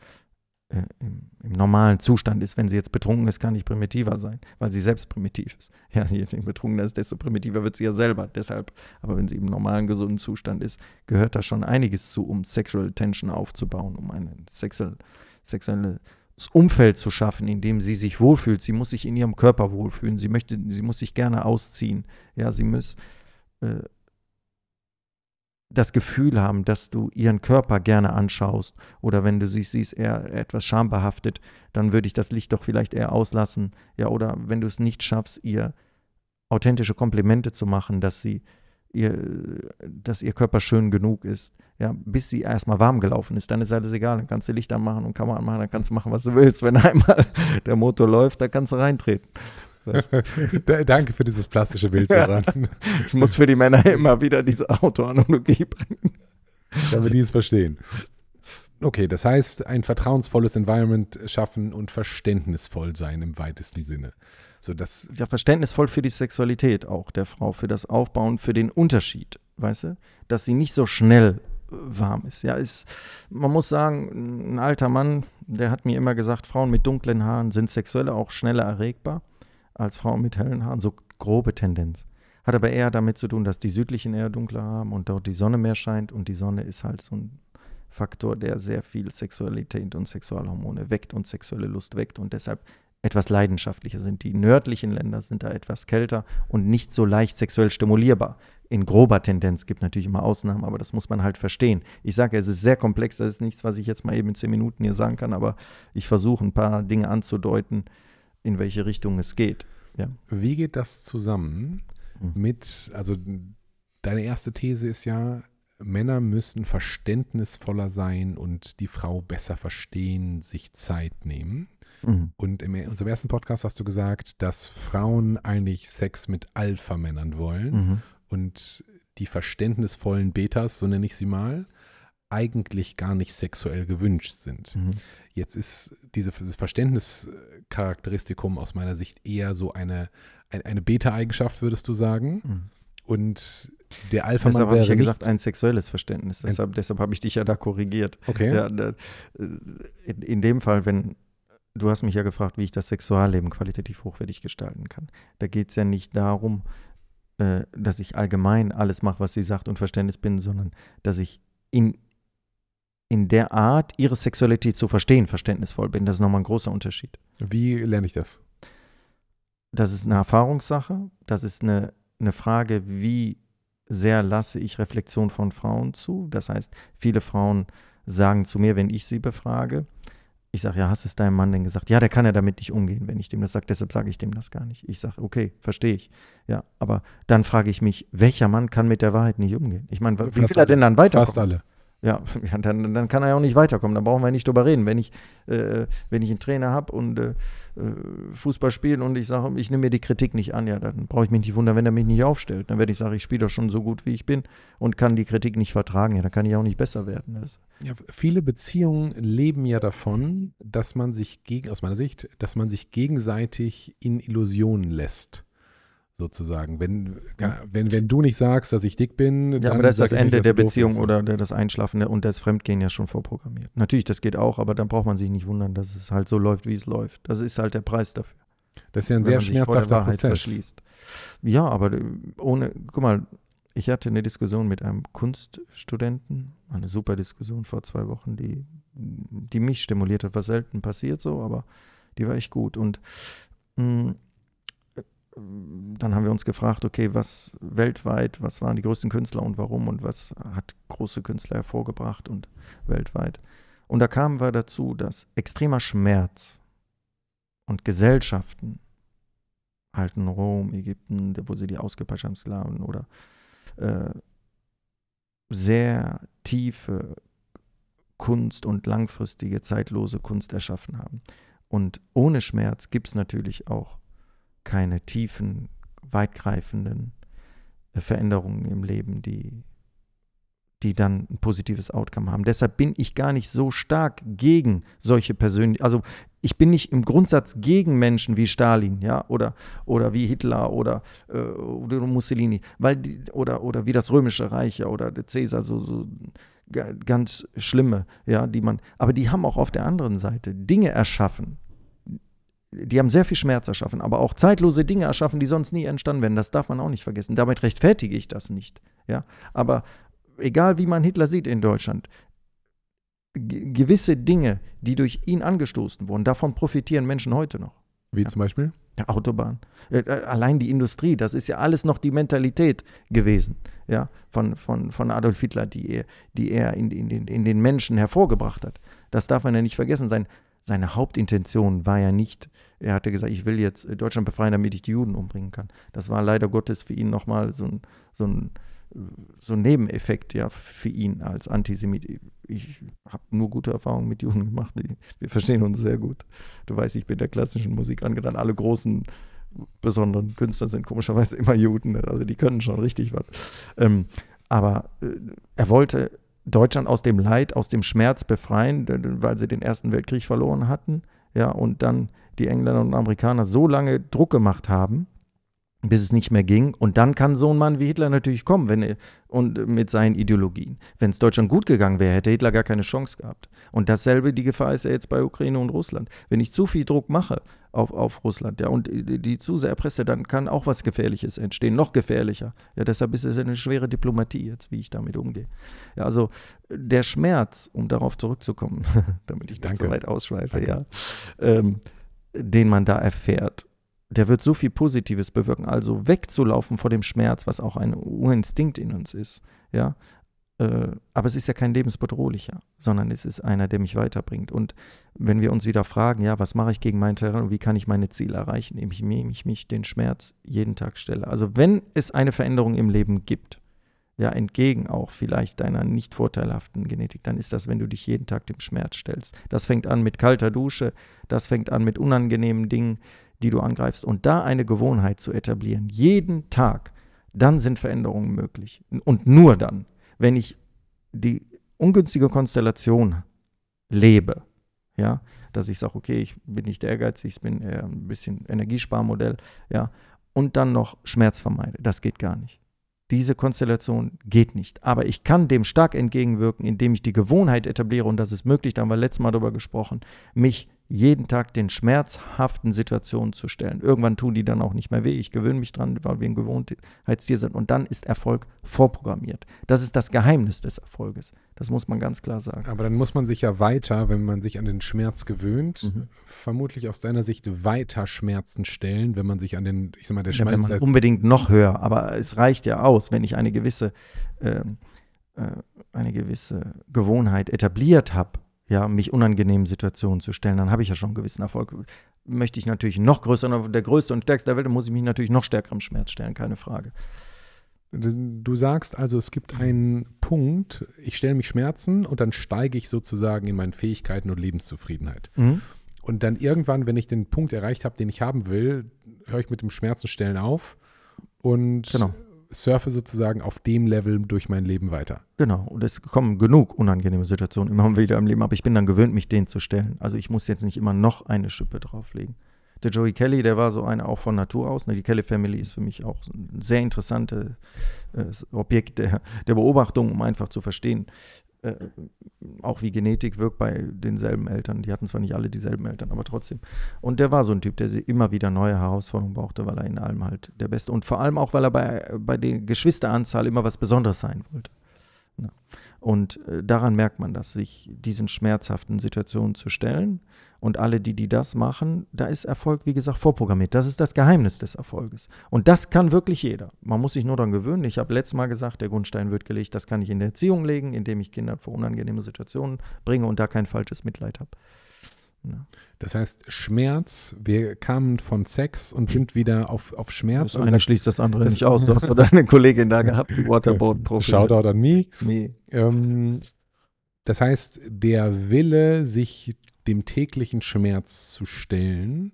äh, im, im, normalen Zustand ist, wenn sie jetzt betrunken ist, kann ich primitiver sein, weil sie selbst primitiv ist. Ja, je betrunkener ist, desto primitiver wird sie ja selber. Deshalb, aber wenn sie im normalen, gesunden Zustand ist, gehört da schon einiges zu, um Sexual Tension aufzubauen, um ein sexuell, sexuelles Umfeld zu schaffen, in dem sie sich wohlfühlt. Sie muss sich in ihrem Körper wohlfühlen. Sie möchte, sie muss sich gerne ausziehen. Ja, sie muss äh, das Gefühl haben, dass du ihren Körper gerne anschaust oder wenn du siehst, sie ist eher etwas schambehaftet, dann würde ich das Licht doch vielleicht eher auslassen. Ja, oder wenn du es nicht schaffst, ihr authentische Komplimente zu machen, dass sie ihr, dass ihr Körper schön genug ist, ja, bis sie erstmal warm gelaufen ist, dann ist alles egal, dann kannst du Licht anmachen und Kamera anmachen, dann kannst du machen, was du willst. Wenn einmal der Motor läuft, dann kannst du reintreten. Danke für dieses plastische Bild, Soran. ich muss für die Männer immer wieder diese Autoanalogie bringen. Damit die es verstehen. Okay, das heißt, ein vertrauensvolles Environment schaffen und verständnisvoll sein im weitesten Sinne. So, dass ja, verständnisvoll für die Sexualität auch der Frau, für das Aufbauen, für den Unterschied, weißt du? Dass sie nicht so schnell äh, warm ist. Ja, ist, man muss sagen, ein alter Mann, der hat mir immer gesagt, Frauen mit dunklen Haaren sind sexuell auch schneller erregbar als Frau mit hellen Haaren, so grobe Tendenz. Hat aber eher damit zu tun, dass die südlichen eher dunkler haben und dort die Sonne mehr scheint und die Sonne ist halt so ein Faktor, der sehr viel Sexualität und Sexualhormone weckt und sexuelle Lust weckt und deshalb etwas leidenschaftlicher sind. Die nördlichen Länder sind da etwas kälter und nicht so leicht sexuell stimulierbar. In grober Tendenz gibt natürlich immer Ausnahmen, aber das muss man halt verstehen. Ich sage, es ist sehr komplex, das ist nichts, was ich jetzt mal eben in zehn Minuten hier sagen kann, aber ich versuche ein paar Dinge anzudeuten, in welche Richtung es geht. Ja. Wie geht das zusammen hm. mit, also deine erste These ist ja, Männer müssen verständnisvoller sein und die Frau besser verstehen, sich Zeit nehmen. Hm. Und in unserem ersten Podcast hast du gesagt, dass Frauen eigentlich Sex mit Alpha-Männern wollen mhm. und die verständnisvollen Betas, so nenne ich sie mal, eigentlich gar nicht sexuell gewünscht sind. Mhm. Jetzt ist diese, dieses Verständnischarakteristikum aus meiner Sicht eher so eine, eine Beta-Eigenschaft, würdest du sagen. Mhm. Und der Alpha Deshalb habe ich ja gesagt, ein sexuelles Verständnis. Deshalb, deshalb habe ich dich ja da korrigiert. Okay. Ja, in, in dem Fall, wenn du hast mich ja gefragt, wie ich das Sexualleben qualitativ hochwertig gestalten kann. Da geht es ja nicht darum, äh, dass ich allgemein alles mache, was sie sagt und Verständnis bin, sondern dass ich in in der Art, ihre Sexualität zu verstehen, verständnisvoll bin. Das ist nochmal ein großer Unterschied. Wie lerne ich das? Das ist eine Erfahrungssache. Das ist eine, eine Frage, wie sehr lasse ich Reflexion von Frauen zu. Das heißt, viele Frauen sagen zu mir, wenn ich sie befrage, ich sage, ja, hast es deinem Mann denn gesagt? Ja, der kann ja damit nicht umgehen, wenn ich dem das sage. Deshalb sage ich dem das gar nicht. Ich sage, okay, verstehe ich. Ja, aber dann frage ich mich, welcher Mann kann mit der Wahrheit nicht umgehen? Ich meine, wie will er denn dann weiterkommen? Fast alle. Ja, ja dann, dann kann er ja auch nicht weiterkommen. Da brauchen wir nicht drüber reden. Wenn ich, äh, wenn ich einen Trainer habe und äh, äh Fußball spiele und ich sage, ich nehme mir die Kritik nicht an, ja, dann brauche ich mich nicht wundern, wenn er mich nicht aufstellt. Dann werde ich sagen, ich spiele doch schon so gut, wie ich bin und kann die Kritik nicht vertragen. Ja, dann kann ich auch nicht besser werden. Das also. ja, viele Beziehungen leben ja davon, dass man sich gegen, aus meiner Sicht, dass man sich gegenseitig in Illusionen lässt sozusagen. Wenn, wenn, wenn du nicht sagst, dass ich dick bin, dann ja, aber das ist das Ende nicht, der Beziehung oder das Einschlafen ne? und das Fremdgehen ja schon vorprogrammiert. Natürlich, das geht auch, aber dann braucht man sich nicht wundern, dass es halt so läuft, wie es läuft. Das ist halt der Preis dafür. Das ist ja ein sehr schmerzhafter Prozess. Ja, aber äh, ohne, guck mal, ich hatte eine Diskussion mit einem Kunststudenten, eine super Diskussion vor zwei Wochen, die, die mich stimuliert hat, was selten passiert so, aber die war echt gut und mh, mm, ähm, dann haben wir uns gefragt, okay, was weltweit, was waren die größten Künstler und warum und was hat große Künstler hervorgebracht und weltweit. Und da kamen wir dazu, dass extremer Schmerz und Gesellschaften, alten Rom, Ägypten, wo sie die ausgepeitscht haben, Sklaven oder äh, sehr tiefe Kunst und langfristige, zeitlose Kunst erschaffen haben. Und ohne Schmerz gibt es natürlich auch keine tiefen, weitgreifenden äh, Veränderungen im Leben, die, die dann ein positives Outcome haben. Deshalb bin ich gar nicht so stark gegen solche Persönlichkeiten. Also ich bin nicht im Grundsatz gegen Menschen wie Stalin, ja, oder, oder wie Hitler oder, äh, oder Mussolini, weil die, oder, oder wie das Römische Reich ja, oder Cäsar, so, so ganz schlimme, ja, die man, aber die haben auch auf der anderen Seite Dinge erschaffen, die haben sehr viel Schmerz erschaffen, aber auch zeitlose Dinge erschaffen, die sonst nie entstanden wären. Das darf man auch nicht vergessen. Damit rechtfertige ich das nicht. Ja? Aber egal wie man Hitler sieht in Deutschland, gewisse Dinge, die durch ihn angestoßen wurden, davon profitieren Menschen heute noch. Wie ja. zum Beispiel? Ja, Autobahn. Äh, äh, allein die Industrie, das ist ja alles noch die Mentalität gewesen ja, von, von, von Adolf Hitler, die er, die er in, in, in den Menschen hervorgebracht hat. Das darf man ja nicht vergessen. Sein seine Hauptintention war ja nicht, er hatte gesagt, ich will jetzt Deutschland befreien, damit ich die Juden umbringen kann. Das war leider Gottes für ihn nochmal so ein, so ein, so ein Nebeneffekt ja, für ihn als Antisemit. Ich habe nur gute Erfahrungen mit Juden gemacht. Wir verstehen uns sehr gut. Du weißt, ich bin der klassischen Musik angetan. Alle großen besonderen Künstler sind komischerweise immer Juden. Also die können schon richtig was. Ähm, aber äh, er wollte Deutschland aus dem Leid, aus dem Schmerz befreien, weil sie den Ersten Weltkrieg verloren hatten, ja, und dann die Engländer und Amerikaner so lange Druck gemacht haben, bis es nicht mehr ging. Und dann kann so ein Mann wie Hitler natürlich kommen wenn, und mit seinen Ideologien. Wenn es Deutschland gut gegangen wäre, hätte Hitler gar keine Chance gehabt. Und dasselbe, die Gefahr ist ja jetzt bei Ukraine und Russland. Wenn ich zu viel Druck mache auf, auf Russland ja, und die zu sehr erpresse, dann kann auch was Gefährliches entstehen, noch gefährlicher. Ja, deshalb ist es eine schwere Diplomatie jetzt, wie ich damit umgehe. Ja, also der Schmerz, um darauf zurückzukommen, damit ich nicht Danke. so weit ausschweife, Danke. ja, ähm, den man da erfährt der wird so viel Positives bewirken. Also wegzulaufen vor dem Schmerz, was auch ein Urinstinkt in uns ist, ja. Äh, aber es ist ja kein lebensbedrohlicher, sondern es ist einer, der mich weiterbringt. Und wenn wir uns wieder fragen, ja, was mache ich gegen meinen Terrain und wie kann ich meine Ziele erreichen, indem ich mich den Schmerz jeden Tag stelle. Also wenn es eine Veränderung im Leben gibt, ja, entgegen auch vielleicht deiner nicht vorteilhaften Genetik, dann ist das, wenn du dich jeden Tag dem Schmerz stellst. Das fängt an mit kalter Dusche, das fängt an mit unangenehmen Dingen, die du angreifst, und da eine Gewohnheit zu etablieren, jeden Tag, dann sind Veränderungen möglich. Und nur dann, wenn ich die ungünstige Konstellation lebe, ja, dass ich sage, okay, ich bin nicht ehrgeizig, ich bin eher ein bisschen Energiesparmodell, ja, und dann noch Schmerz vermeide. Das geht gar nicht. Diese Konstellation geht nicht. Aber ich kann dem stark entgegenwirken, indem ich die Gewohnheit etabliere, und das ist möglich, da haben wir letztes Mal darüber gesprochen, mich jeden Tag den schmerzhaften Situationen zu stellen. Irgendwann tun die dann auch nicht mehr weh. Ich gewöhne mich dran, weil wir ein Gewohnheitstier sind. Und dann ist Erfolg vorprogrammiert. Das ist das Geheimnis des Erfolges. Das muss man ganz klar sagen. Aber dann muss man sich ja weiter, wenn man sich an den Schmerz gewöhnt, mhm. vermutlich aus deiner Sicht weiter Schmerzen stellen, wenn man sich an den, ich sag mal, der Schmerz. Ja, wenn man unbedingt noch höher, aber es reicht ja aus, wenn ich eine gewisse, äh, äh, eine gewisse Gewohnheit etabliert habe ja, mich unangenehmen Situationen zu stellen, dann habe ich ja schon einen gewissen Erfolg. Möchte ich natürlich noch größer, der größte und stärkste der Welt, dann muss ich mich natürlich noch stärkerem Schmerz stellen, keine Frage. Du sagst also, es gibt einen Punkt, ich stelle mich Schmerzen und dann steige ich sozusagen in meinen Fähigkeiten und Lebenszufriedenheit. Mhm. Und dann irgendwann, wenn ich den Punkt erreicht habe, den ich haben will, höre ich mit dem Schmerzenstellen auf und genau surfe sozusagen auf dem Level durch mein Leben weiter. Genau, und es kommen genug unangenehme Situationen immer wieder im Leben, aber ich bin dann gewöhnt, mich denen zu stellen. Also ich muss jetzt nicht immer noch eine Schippe drauflegen. Der Joey Kelly, der war so einer auch von Natur aus. Ne? Die Kelly Family ist für mich auch ein sehr interessantes äh, Objekt der, der Beobachtung, um einfach zu verstehen, äh, auch wie Genetik wirkt bei denselben Eltern. Die hatten zwar nicht alle dieselben Eltern, aber trotzdem. Und der war so ein Typ, der immer wieder neue Herausforderungen brauchte, weil er in allem halt der Beste und vor allem auch, weil er bei, bei der Geschwisteranzahl immer was Besonderes sein wollte. Und äh, daran merkt man das, sich diesen schmerzhaften Situationen zu stellen, und alle, die, die das machen, da ist Erfolg, wie gesagt, vorprogrammiert. Das ist das Geheimnis des Erfolges. Und das kann wirklich jeder. Man muss sich nur daran gewöhnen. Ich habe letztes Mal gesagt, der Grundstein wird gelegt. Das kann ich in der Erziehung legen, indem ich Kinder vor unangenehme Situationen bringe und da kein falsches Mitleid habe. Ja. Das heißt, Schmerz, wir kamen von Sex und sind wieder auf, auf Schmerz. Das eine sagt, schließt das andere das nicht aus. Du hast doch deine Kollegin da gehabt, die Waterboard-Profi. Shoutout an me. me. Ähm, das heißt, der Wille, sich dem täglichen Schmerz zu stellen,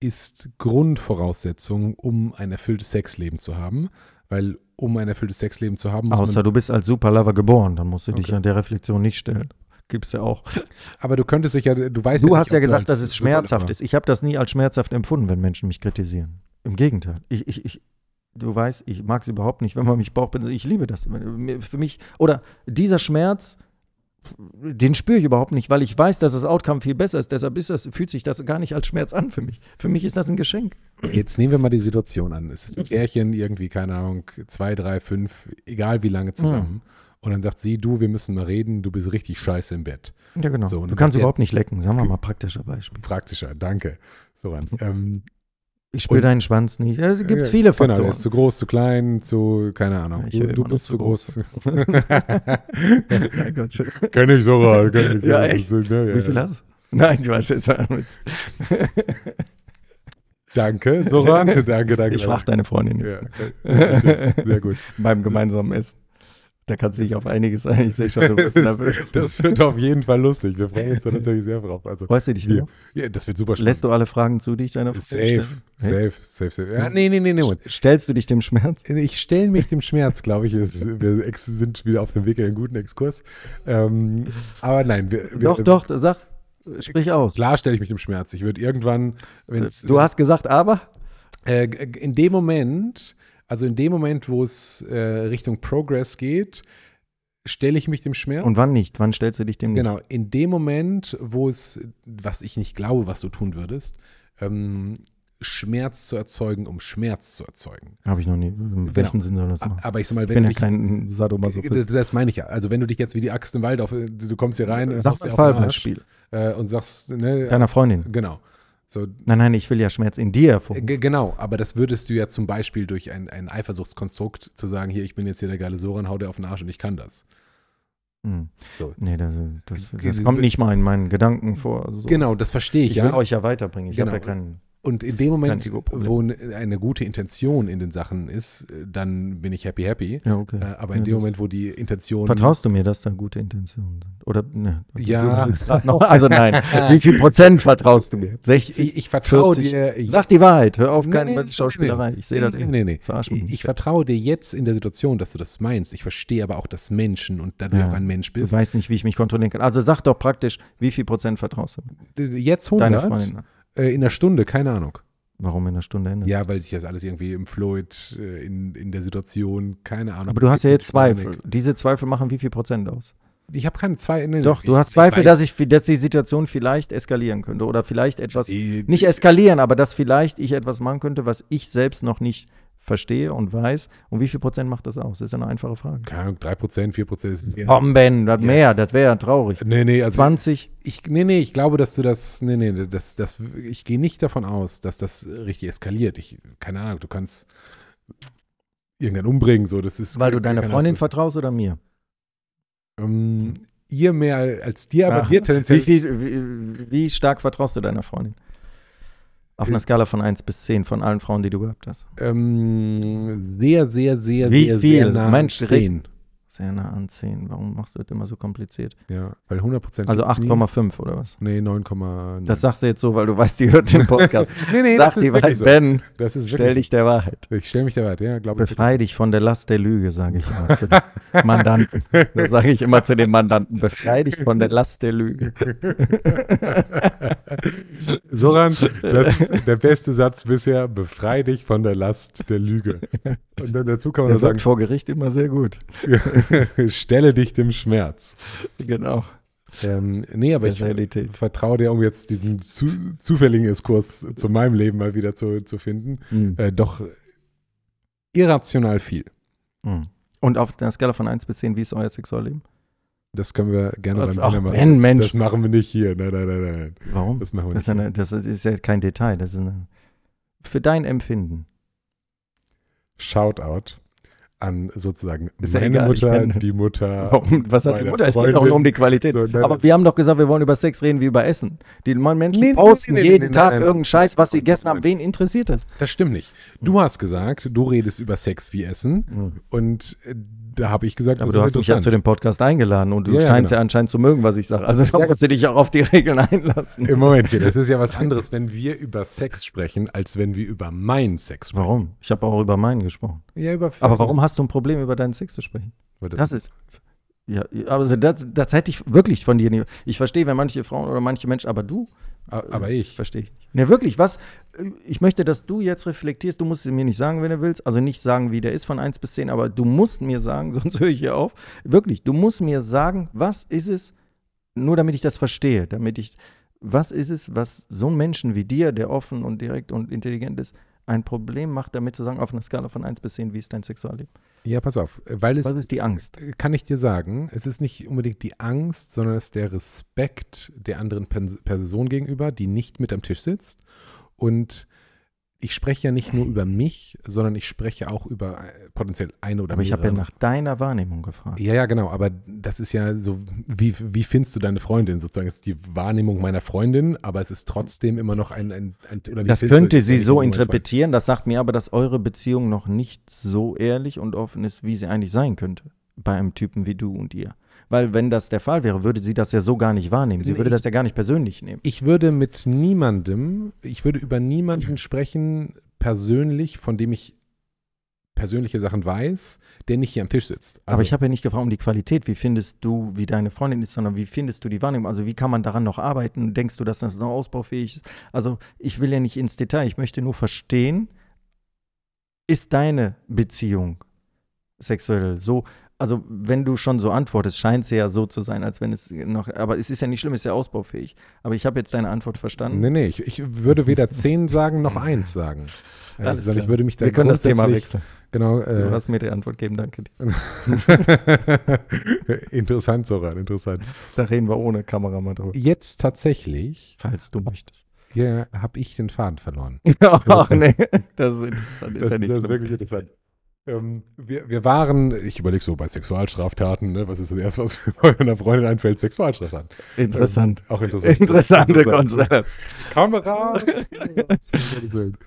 ist Grundvoraussetzung, um ein erfülltes Sexleben zu haben. Weil um ein erfülltes Sexleben zu haben, muss Außer du bist als Superlover geboren, dann musst du okay. dich an der Reflexion nicht stellen. Gibt's ja auch. Aber du könntest dich ja, du weißt Du ja nicht, hast ja gesagt, dass es schmerzhaft ist. Ich habe das nie als schmerzhaft empfunden, wenn Menschen mich kritisieren. Im Gegenteil. Ich, ich, ich, du weißt, ich mag es überhaupt nicht, wenn man mich braucht. Ich liebe das. Für mich, oder dieser Schmerz, den spüre ich überhaupt nicht, weil ich weiß, dass das Outcome viel besser ist. Deshalb ist das, fühlt sich das gar nicht als Schmerz an für mich. Für mich ist das ein Geschenk. Jetzt nehmen wir mal die Situation an. Es ist ein Pärchen, irgendwie, keine Ahnung, zwei, drei, fünf, egal wie lange zusammen. Mhm. Und dann sagt sie, du, wir müssen mal reden, du bist richtig scheiße im Bett. Ja, genau. So, du kannst überhaupt er, nicht lecken, sagen wir mal praktischer Beispiel. Praktischer, danke. So an. ähm, ich spüre deinen Schwanz nicht. Es also, gibt viele Faktoren. Genau, der ist zu groß, zu klein, zu, keine Ahnung. Ich du, du bist zu groß. groß. ja, kenn ich sogar. Kenn ich, ja, echt? Ist, ne, ja, Wie viel hast du? Nein, Quatsch, jetzt war mit. Danke, Soran. Danke, danke. Ich frage deine Freundin jetzt. Ja, sehr gut. Beim gemeinsamen Essen. Da kannst du dich auf einiges ein. Ich sehe schon, du bist nervös. das wird auf jeden Fall lustig. Wir freuen uns da natürlich sehr drauf. Also, Weißt du dich hier? Ja, das wird super spannend. Lässt du alle Fragen zu dich deiner Frau Safe, safe, safe, safe. Ja, nee, nee, nee, nee. Stellst du dich dem Schmerz? Ich stelle mich dem Schmerz, glaube ich. Es, wir sind wieder auf dem Weg in einen guten Exkurs. Ähm, aber nein. Wir, wir, Doch, doch, sag, sprich aus. Klar stelle ich mich dem Schmerz. Ich würde irgendwann, wenn Du hast gesagt, aber? Äh, in dem Moment, also in dem Moment, wo es äh, Richtung Progress geht, stelle ich mich dem Schmerz. Und wann nicht? Wann stellst du dich dem? Genau, in dem Moment, wo es, was ich nicht glaube, was du tun würdest, ähm, Schmerz zu erzeugen, um Schmerz zu erzeugen. Habe ich noch nie. In genau. Sinn soll das machen? Aber ich sag mal, wenn ich bin ja kein Sadomasochist. Das, meine ich ja. Also wenn du dich jetzt wie die Axt im Wald auf, du kommst hier rein, äh, sagst dir auf den Arsch, äh, und sagst, ne, Deiner äh, Freundin. Genau. So, nein, nein, ich will ja Schmerz in dir hervorrufen. Genau, aber das würdest du ja zum Beispiel durch ein, ein Eifersuchtskonstrukt zu sagen, hier, ich bin jetzt hier der geile Soran, hau dir auf den Arsch und ich kann das. Hm. So. Nee, das, das, das, kommt nicht mal in meinen Gedanken vor. Also genau, das verstehe ich. Ich ja. will euch ja weiterbringen. Ich genau. habe ja keinen. Und in dem Moment, wo ne, eine gute Intention in den Sachen ist, dann bin ich happy, happy. Ja, okay. Äh, aber in ja, dem Moment, wo die Intention. Vertraust du mir, dass da gute Intentionen sind? Oder? Ne, ja. Noch, also nein. Wie viel Prozent vertraust du mir? 60? Ich, ich vertraue dir. Jetzt. Sag die Wahrheit. Hör auf, keine nee, Schauspielerei. ich sehe das nee, eh. nee, nee. Verarsch mich. Ich, ich vertraue dir jetzt in der Situation, dass du das meinst. Ich verstehe aber auch, dass Menschen und dann ja. auch ein Mensch bist. Du weißt nicht, wie ich mich kontrollieren kann. Also sag doch praktisch, wie viel Prozent vertraust du mir? Jetzt 100. Deine Freundin. Ne? Äh, in einer Stunde, keine Ahnung. Warum in einer Stunde endet? Ja, weil sich das alles irgendwie im Floyd, äh, in, in der Situation, keine Ahnung. Aber du hast ja jetzt Zweifel. Panik. Diese Zweifel machen wie viel Prozent aus? Ich habe keine Zweifel. Ne, Doch, du hast Zweifel, dass, ich, dass die Situation vielleicht eskalieren könnte oder vielleicht etwas, äh, nicht eskalieren, aber dass vielleicht ich etwas machen könnte, was ich selbst noch nicht verstehe und weiß. Und wie viel Prozent macht das aus? Das ist eine einfache Frage. Keine Ahnung, 3 Prozent, 4 Prozent ist. Komm, das ja. mehr, das wäre ja traurig. Nee, nee, also 20. Ich, nee, nee, ich glaube, dass du das. Nee, nee, das, das, ich gehe nicht davon aus, dass das richtig eskaliert. Ich, keine Ahnung, du kannst irgendwann umbringen, so. Das ist. Weil du deiner Freundin Ausbruch. vertraust oder mir? Ähm, ihr mehr als dir, aber Aha. dir tendenziell. Wie, wie, wie stark vertraust du deiner Freundin? Auf einer äh, Skala von 1 bis 10 von allen Frauen, die du gehabt hast. Ähm, sehr, sehr, sehr, Wie sehr, viel? sehr nah. Mensch, 10. Sehr nah Warum machst du das immer so kompliziert? Ja, weil 100% Also 8,5 oder was? Nee, 9,9. Das sagst du jetzt so, weil du weißt, die hört den Podcast. nee, nee, Sag das die ist Wahrheit, so. Ben. Das ist stell dich der Wahrheit. Ich stell mich der Wahrheit, ja, glaube ich. Befrei dich von der Last der Lüge, sage ich immer zu den Mandanten. Das sage ich immer zu den Mandanten. Befrei dich von der Last der Lüge. Soran, das ist der beste Satz bisher. Befrei dich von der Last der Lüge. Und dann dazu kann man der sagen. vor Gericht immer sehr gut. Ja. Stelle dich dem Schmerz. Genau. Ähm, nee, aber ich Realität. vertraue dir, um jetzt diesen zu, zufälligen Diskurs zu meinem Leben mal wieder zu, zu finden, mhm. äh, doch irrational viel. Mhm. Und auf der Skala von 1 bis 10, wie ist euer Sexualleben? Das können wir gerne Ach, beim Ach, machen. Wenn, das, Mensch. das machen wir nicht hier. Nein, nein, nein, nein. Warum? Das machen wir das nicht. Ist eine, das ist ja kein Detail. Das ist eine, für dein Empfinden. Shoutout an sozusagen ist meine ja Mutter, bin, die Mutter. Warum, was hat die Mutter? Freundin. Es geht auch um die Qualität. So, aber wir haben doch gesagt, wir wollen über Sex reden wie über Essen. Die Menschen nee, posten nee, nee, jeden Tag irgendeinen Scheiß, was sie gegessen haben. Wen interessiert das? Das stimmt nicht. Du hast gesagt, du redest über Sex wie Essen mhm. und da habe ich gesagt, aber du hast mich ja zu dem Podcast eingeladen und du ja, scheinst ja, genau. ja anscheinend zu mögen, was ich sage. Also da musst du dich auch auf die Regeln einlassen. Im Moment, das ist ja was anderes, wenn wir über Sex sprechen, als wenn wir über meinen Sex sprechen. Warum? Ich habe auch über meinen gesprochen. Ja, über aber warum hast du ein Problem, über deinen Sex zu sprechen? Das, das ist ja, aber das, das hätte ich wirklich von dir nicht. Ich verstehe, wenn manche Frauen oder manche Menschen, aber du, äh, aber ich. Verstehe ich nicht. Ja, ne, wirklich, was? Äh, ich möchte, dass du jetzt reflektierst. Du musst es mir nicht sagen, wenn du willst. Also nicht sagen, wie der ist von 1 bis 10, aber du musst mir sagen, sonst höre ich hier auf. Wirklich, du musst mir sagen, was ist es, nur damit ich das verstehe, damit ich, was ist es, was so ein Menschen wie dir, der offen und direkt und intelligent ist, ein Problem macht, damit zu sagen, auf einer Skala von 1 bis 10, wie ist dein Sexualleben? Ja, pass auf, weil es. Was ist die Angst? Äh, kann ich dir sagen, es ist nicht unbedingt die Angst, sondern es ist der Respekt der anderen Person gegenüber, die nicht mit am Tisch sitzt und ich spreche ja nicht nur über mich, sondern ich spreche auch über äh, potenziell eine oder aber mehrere. Aber ich habe ja nach deiner Wahrnehmung gefragt. Ja, ja, genau. Aber das ist ja so, wie, wie findest du deine Freundin sozusagen? Es ist die Wahrnehmung meiner Freundin, aber es ist trotzdem immer noch ein. ein, ein das könnte sie so interpretieren. Das sagt mir aber, dass eure Beziehung noch nicht so ehrlich und offen ist, wie sie eigentlich sein könnte. Bei einem Typen wie du und ihr weil wenn das der Fall wäre, würde sie das ja so gar nicht wahrnehmen. Sie würde ich, das ja gar nicht persönlich nehmen. Ich würde mit niemandem, ich würde über niemanden sprechen, persönlich, von dem ich persönliche Sachen weiß, der nicht hier am Tisch sitzt. Also Aber ich habe ja nicht gefragt um die Qualität. Wie findest du, wie deine Freundin ist, sondern wie findest du die Wahrnehmung? Also wie kann man daran noch arbeiten? Denkst du, dass das noch ausbaufähig ist? Also ich will ja nicht ins Detail. Ich möchte nur verstehen, ist deine Beziehung sexuell so also wenn du schon so antwortest, scheint es ja so zu sein, als wenn es noch, aber es ist ja nicht schlimm, es ist ja ausbaufähig. Aber ich habe jetzt deine Antwort verstanden. Nee, nee, ich, ich würde weder 10 sagen noch 1 sagen. Also, ich würde mich dann Wir können das Thema wechseln. Genau, äh, du hast mir die Antwort geben, danke dir. interessant, Soran, interessant. Da reden wir ohne Kameramann drüber. Jetzt tatsächlich. Falls du möchtest. Ja, habe ich den Faden verloren. Ach nee, das ist interessant. Das, ist ja nicht das ist wirklich interessant. Ähm, wir, wir, waren, ich überlege so bei Sexualstraftaten, ne? was ist das erste, was einer Freundin einfällt? Sexualstraftaten. Ähm, interessant. Ähm, auch interessant. Interessante Konzerts. Kameras.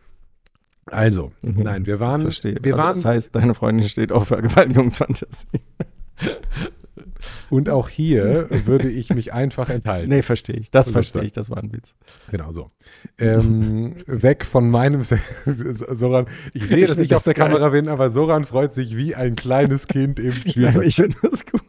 also, mhm. nein, wir waren. Verstehe. Wir also, waren das heißt, deine Freundin steht auf Vergewaltigungsfantasie. Und auch hier würde ich mich einfach enthalten. Nee, verstehe ich. Das verstehe ich. Das war ein Witz. Genau so. Ähm, weg von meinem Soran. Ich sehe, ich dass ich auf der geil. Kamera bin, aber Soran freut sich wie ein kleines Kind im Spielzeug. ich finde das gut.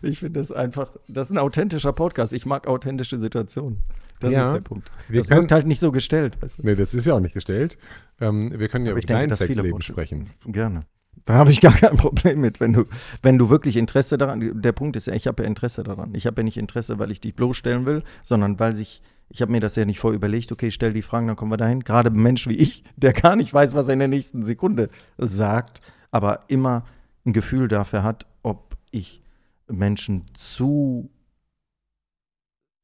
Ich finde das einfach, das ist ein authentischer Podcast. Ich mag authentische Situationen. Das ja, ist der Punkt. Wir das können, wird halt nicht so gestellt. Weißt du? Nee, das ist ja auch nicht gestellt. Ähm, wir können ja über dein Sexleben sprechen. Gerne. Da habe ich gar kein Problem mit, wenn du, wenn du wirklich Interesse daran, der Punkt ist ja, ich habe ja Interesse daran. Ich habe ja nicht Interesse, weil ich dich bloßstellen will, sondern weil sich, ich habe mir das ja nicht vorüberlegt, okay, stell die Fragen, dann kommen wir dahin. Gerade ein Mensch wie ich, der gar nicht weiß, was er in der nächsten Sekunde sagt, aber immer ein Gefühl dafür hat, ob ich Menschen zu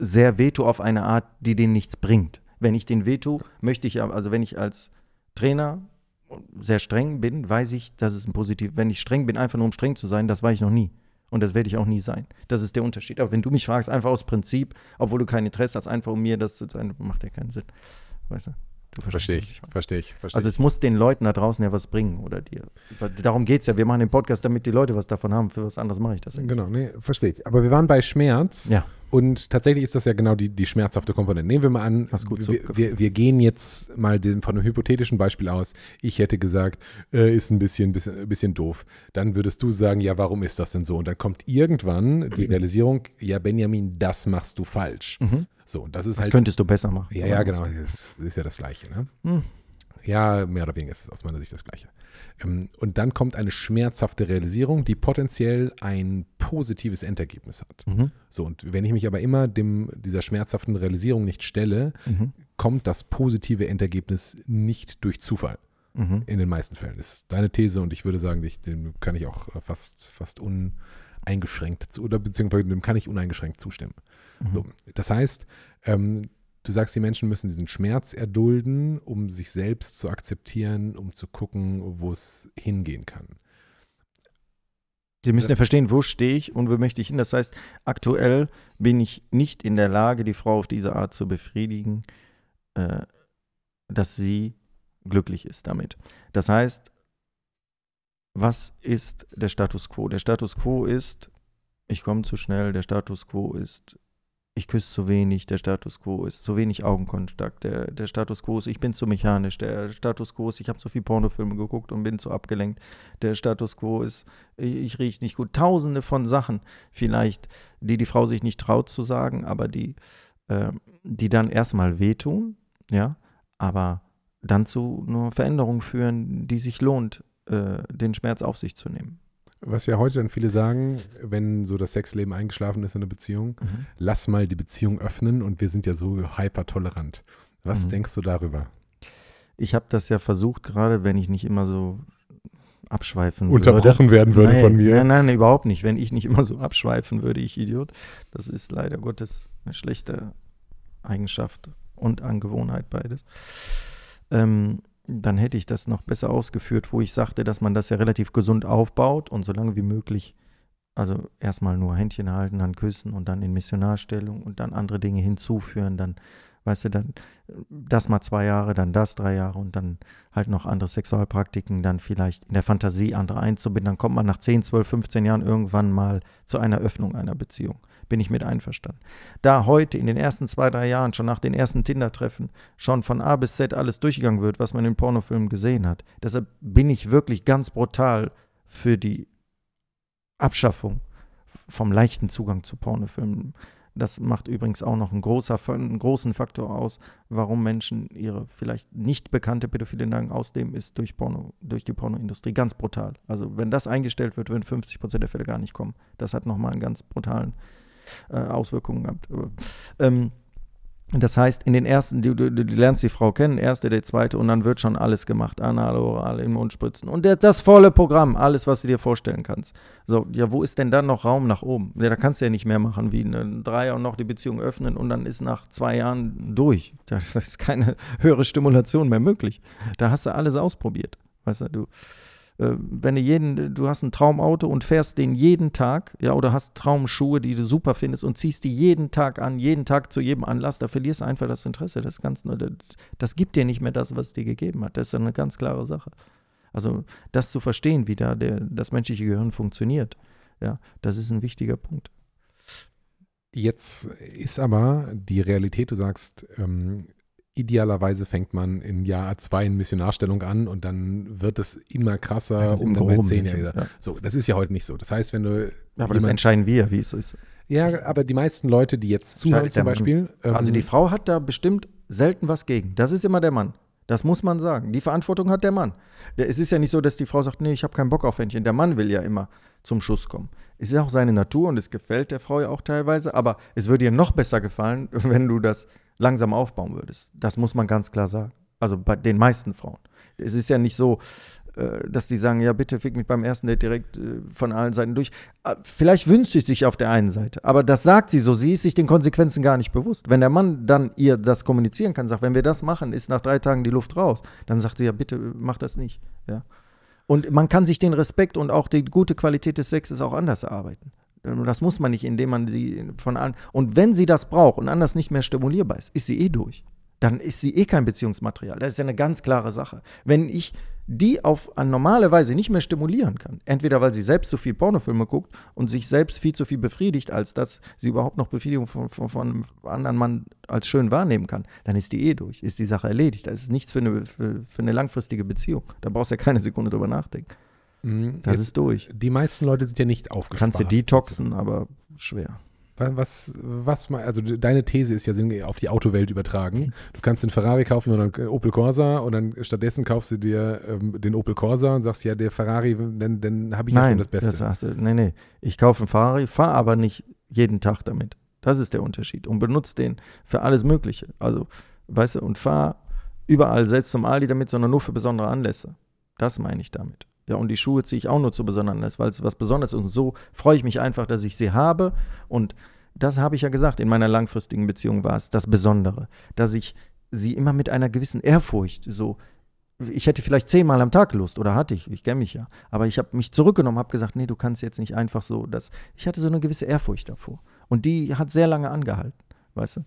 sehr veto auf eine Art, die denen nichts bringt. Wenn ich den veto, möchte ich, also wenn ich als Trainer sehr streng bin, weiß ich, dass es ein positiv. Wenn ich streng bin, einfach nur um streng zu sein, das war ich noch nie. Und das werde ich auch nie sein. Das ist der Unterschied. Aber wenn du mich fragst, einfach aus Prinzip, obwohl du kein Interesse hast, einfach um mir das zu sein, macht ja keinen Sinn. Weißt du? verstehe ich, verstehe ich, versteh Also es muss den Leuten da draußen ja was bringen oder dir. Darum geht es ja. Wir machen den Podcast, damit die Leute was davon haben. Für was anderes mache ich das. Genau, nee, verstehe ich. Aber wir waren bei Schmerz. Ja. Und tatsächlich ist das ja genau die, die schmerzhafte Komponente. Nehmen wir mal an, so. wir, wir, wir, gehen jetzt mal den, von einem hypothetischen Beispiel aus. Ich hätte gesagt, äh, ist ein bisschen, bisschen, bisschen doof. Dann würdest du sagen, ja, warum ist das denn so? Und dann kommt irgendwann die Realisierung, ja, Benjamin, das machst du falsch. Mhm. So, und das ist das halt, könntest du besser machen. Ja, ja genau. Das ist ja das Gleiche. Ne? Mhm. Ja, mehr oder weniger ist es aus meiner Sicht das Gleiche. Ähm, und dann kommt eine schmerzhafte Realisierung, die potenziell ein positives Endergebnis hat. Mhm. So, und wenn ich mich aber immer dem, dieser schmerzhaften Realisierung nicht stelle, mhm. kommt das positive Endergebnis nicht durch Zufall. Mhm. In den meisten Fällen. Das ist deine These und ich würde sagen, ich, dem kann ich auch äh, fast, fast uneingeschränkt zu, oder beziehungsweise dem kann ich uneingeschränkt zustimmen. Mhm. So, das heißt, ähm, Du sagst, die Menschen müssen diesen Schmerz erdulden, um sich selbst zu akzeptieren, um zu gucken, wo es hingehen kann. Die müssen ja verstehen, wo stehe ich und wo möchte ich hin. Das heißt, aktuell bin ich nicht in der Lage, die Frau auf diese Art zu befriedigen, äh, dass sie glücklich ist damit. Das heißt, was ist der Status quo? Der Status quo ist, ich komme zu schnell, der Status quo ist, ich küsse zu wenig, der Status quo ist zu wenig Augenkontakt, der, der Status quo ist, ich bin zu mechanisch, der Status quo ist, ich habe zu viel Pornofilme geguckt und bin zu abgelenkt, der Status quo ist, ich, ich rieche nicht gut. Tausende von Sachen vielleicht, die die Frau sich nicht traut zu sagen, aber die, äh, die dann erstmal wehtun, ja, aber dann zu einer Veränderung führen, die sich lohnt, äh, den Schmerz auf sich zu nehmen. Was ja heute dann viele sagen, wenn so das Sexleben eingeschlafen ist in der Beziehung, mhm. lass mal die Beziehung öffnen und wir sind ja so hypertolerant. Was mhm. denkst du darüber? Ich habe das ja versucht, gerade wenn ich nicht immer so abschweifen Unterbrochen würde. werden würde nein, von mir. Nein, nein, überhaupt nicht. Wenn ich nicht immer so abschweifen würde, ich Idiot. Das ist leider Gottes eine schlechte Eigenschaft und Angewohnheit beides. Ähm, dann hätte ich das noch besser ausgeführt, wo ich sagte, dass man das ja relativ gesund aufbaut und so lange wie möglich, also erstmal nur Händchen halten, dann küssen und dann in Missionarstellung und dann andere Dinge hinzuführen, dann Weißt du, dann das mal zwei Jahre, dann das drei Jahre und dann halt noch andere Sexualpraktiken, dann vielleicht in der Fantasie andere einzubinden. Dann kommt man nach 10, 12, 15 Jahren irgendwann mal zu einer Öffnung einer Beziehung. Bin ich mit einverstanden. Da heute in den ersten zwei, drei Jahren, schon nach den ersten Tinder-Treffen, schon von A bis Z alles durchgegangen wird, was man in Pornofilmen gesehen hat. Deshalb bin ich wirklich ganz brutal für die Abschaffung vom leichten Zugang zu Pornofilmen. Das macht übrigens auch noch einen, großer, einen großen Faktor aus, warum Menschen ihre vielleicht nicht bekannte pädophile Neigung ausleben, ist durch, Porno, durch die Pornoindustrie ganz brutal. Also wenn das eingestellt wird, würden 50 Prozent der Fälle gar nicht kommen. Das hat nochmal einen ganz brutalen äh, Auswirkungen gehabt. Ähm, das heißt, in den ersten, du, du, du, lernst die Frau kennen, erste, der zweite und dann wird schon alles gemacht. Anal, oral, im Mund spritzen und der, das volle Programm, alles, was du dir vorstellen kannst. So, ja, wo ist denn dann noch Raum nach oben? Ja, da kannst du ja nicht mehr machen wie ein Dreier und noch die Beziehung öffnen und dann ist nach zwei Jahren durch. Da ist keine höhere Stimulation mehr möglich. Da hast du alles ausprobiert. Weißt du, du äh, wenn du jeden, du hast ein Traumauto und fährst den jeden Tag, ja, oder hast Traumschuhe, die du super findest und ziehst die jeden Tag an, jeden Tag zu jedem Anlass, da verlierst du einfach das Interesse. Das, ganz, das gibt dir nicht mehr das, was es dir gegeben hat. Das ist eine ganz klare Sache. Also das zu verstehen, wie da der, das menschliche Gehirn funktioniert, ja, das ist ein wichtiger Punkt. Jetzt ist aber die Realität, du sagst, ähm, idealerweise fängt man im Jahr zwei in Missionarstellung an und dann wird es immer krasser ja, um dabei zehn Jahre. Ja. So, das ist ja heute nicht so. Das heißt, wenn du. Ja, aber das entscheiden wir, wie es ist. Ja, aber die meisten Leute, die jetzt zuhören zum Beispiel. Also ähm, also die Frau hat da bestimmt selten was gegen. Das ist immer der Mann. Das muss man sagen. Die Verantwortung hat der Mann. Es ist ja nicht so, dass die Frau sagt, nee, ich habe keinen Bock auf Händchen. Der Mann will ja immer zum Schuss kommen. Es ist auch seine Natur und es gefällt der Frau ja auch teilweise. Aber es würde ihr noch besser gefallen, wenn du das langsam aufbauen würdest. Das muss man ganz klar sagen. Also bei den meisten Frauen. Es ist ja nicht so, äh, dass die sagen, ja bitte fick mich beim ersten Date direkt äh, von allen Seiten durch. Äh, vielleicht wünscht sie sich auf der einen Seite, aber das sagt sie so, sie ist sich den Konsequenzen gar nicht bewusst. Wenn der Mann dann ihr das kommunizieren kann, sagt, wenn wir das machen, ist nach drei Tagen die Luft raus, dann sagt sie ja bitte mach das nicht. Ja. Und man kann sich den Respekt und auch die gute Qualität des Sexes auch anders erarbeiten. Ähm, das muss man nicht, indem man sie von allen. Und wenn sie das braucht und anders nicht mehr stimulierbar ist, ist sie eh durch. Dann ist sie eh kein Beziehungsmaterial. Das ist ja eine ganz klare Sache. Wenn ich die auf eine normale Weise nicht mehr stimulieren kann, entweder weil sie selbst zu viel Pornofilme guckt und sich selbst viel zu viel befriedigt, als dass sie überhaupt noch Befriedigung von, von, von einem anderen Mann als schön wahrnehmen kann, dann ist die eh durch, ist die Sache erledigt. Das ist nichts für eine, für, für eine langfristige Beziehung. Da brauchst du ja keine Sekunde drüber nachdenken. Mhm, das Jetzt, ist durch. Die meisten Leute sind ja nicht aufgespart. Kannst du detoxen, aber schwer. Was, was, also deine These ist ja eh auf die Autowelt übertragen. Du kannst den Ferrari kaufen oder einen Opel Corsa und dann stattdessen kaufst du dir ähm, den Opel Corsa und sagst, ja, der Ferrari, dann, dann habe ich Nein, ja schon das Beste. Das hast du, nee, nee. Ich kaufe einen Ferrari, fahre aber nicht jeden Tag damit. Das ist der Unterschied. Und benutze den für alles Mögliche. Also, weißt du, und fahre überall, selbst zum Aldi damit, sondern nur für besondere Anlässe. Das meine ich damit. Ja, und die Schuhe ziehe ich auch nur zu besonderen weil es was Besonderes ist. Und so freue ich mich einfach, dass ich sie habe. Und das habe ich ja gesagt, in meiner langfristigen Beziehung war es das Besondere, dass ich sie immer mit einer gewissen Ehrfurcht so ich hätte vielleicht zehnmal am Tag Lust oder hatte ich, ich kenne mich ja. Aber ich habe mich zurückgenommen, habe gesagt, nee, du kannst jetzt nicht einfach so das. Ich hatte so eine gewisse Ehrfurcht davor. Und die hat sehr lange angehalten, weißt du.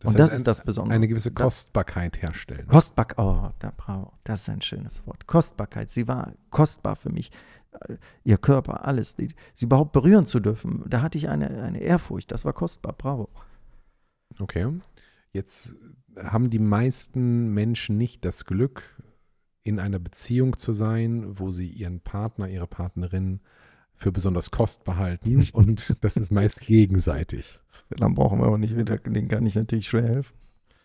Das und heißt, das ist ein, das Besondere. Eine gewisse Kostbarkeit herstellen. Kostbarkeit, oh, da, bravo, das ist ein schönes Wort. Kostbarkeit, sie war kostbar für mich. Äh, ihr Körper, alles, sie überhaupt berühren zu dürfen, da hatte ich eine, eine Ehrfurcht, das war kostbar, bravo. Okay, jetzt haben die meisten Menschen nicht das Glück, in einer Beziehung zu sein, wo sie ihren Partner, ihre Partnerin äh, für besonders kostbar halten und das ist meist gegenseitig. Dann brauchen wir aber nicht, den kann ich natürlich schwer helfen.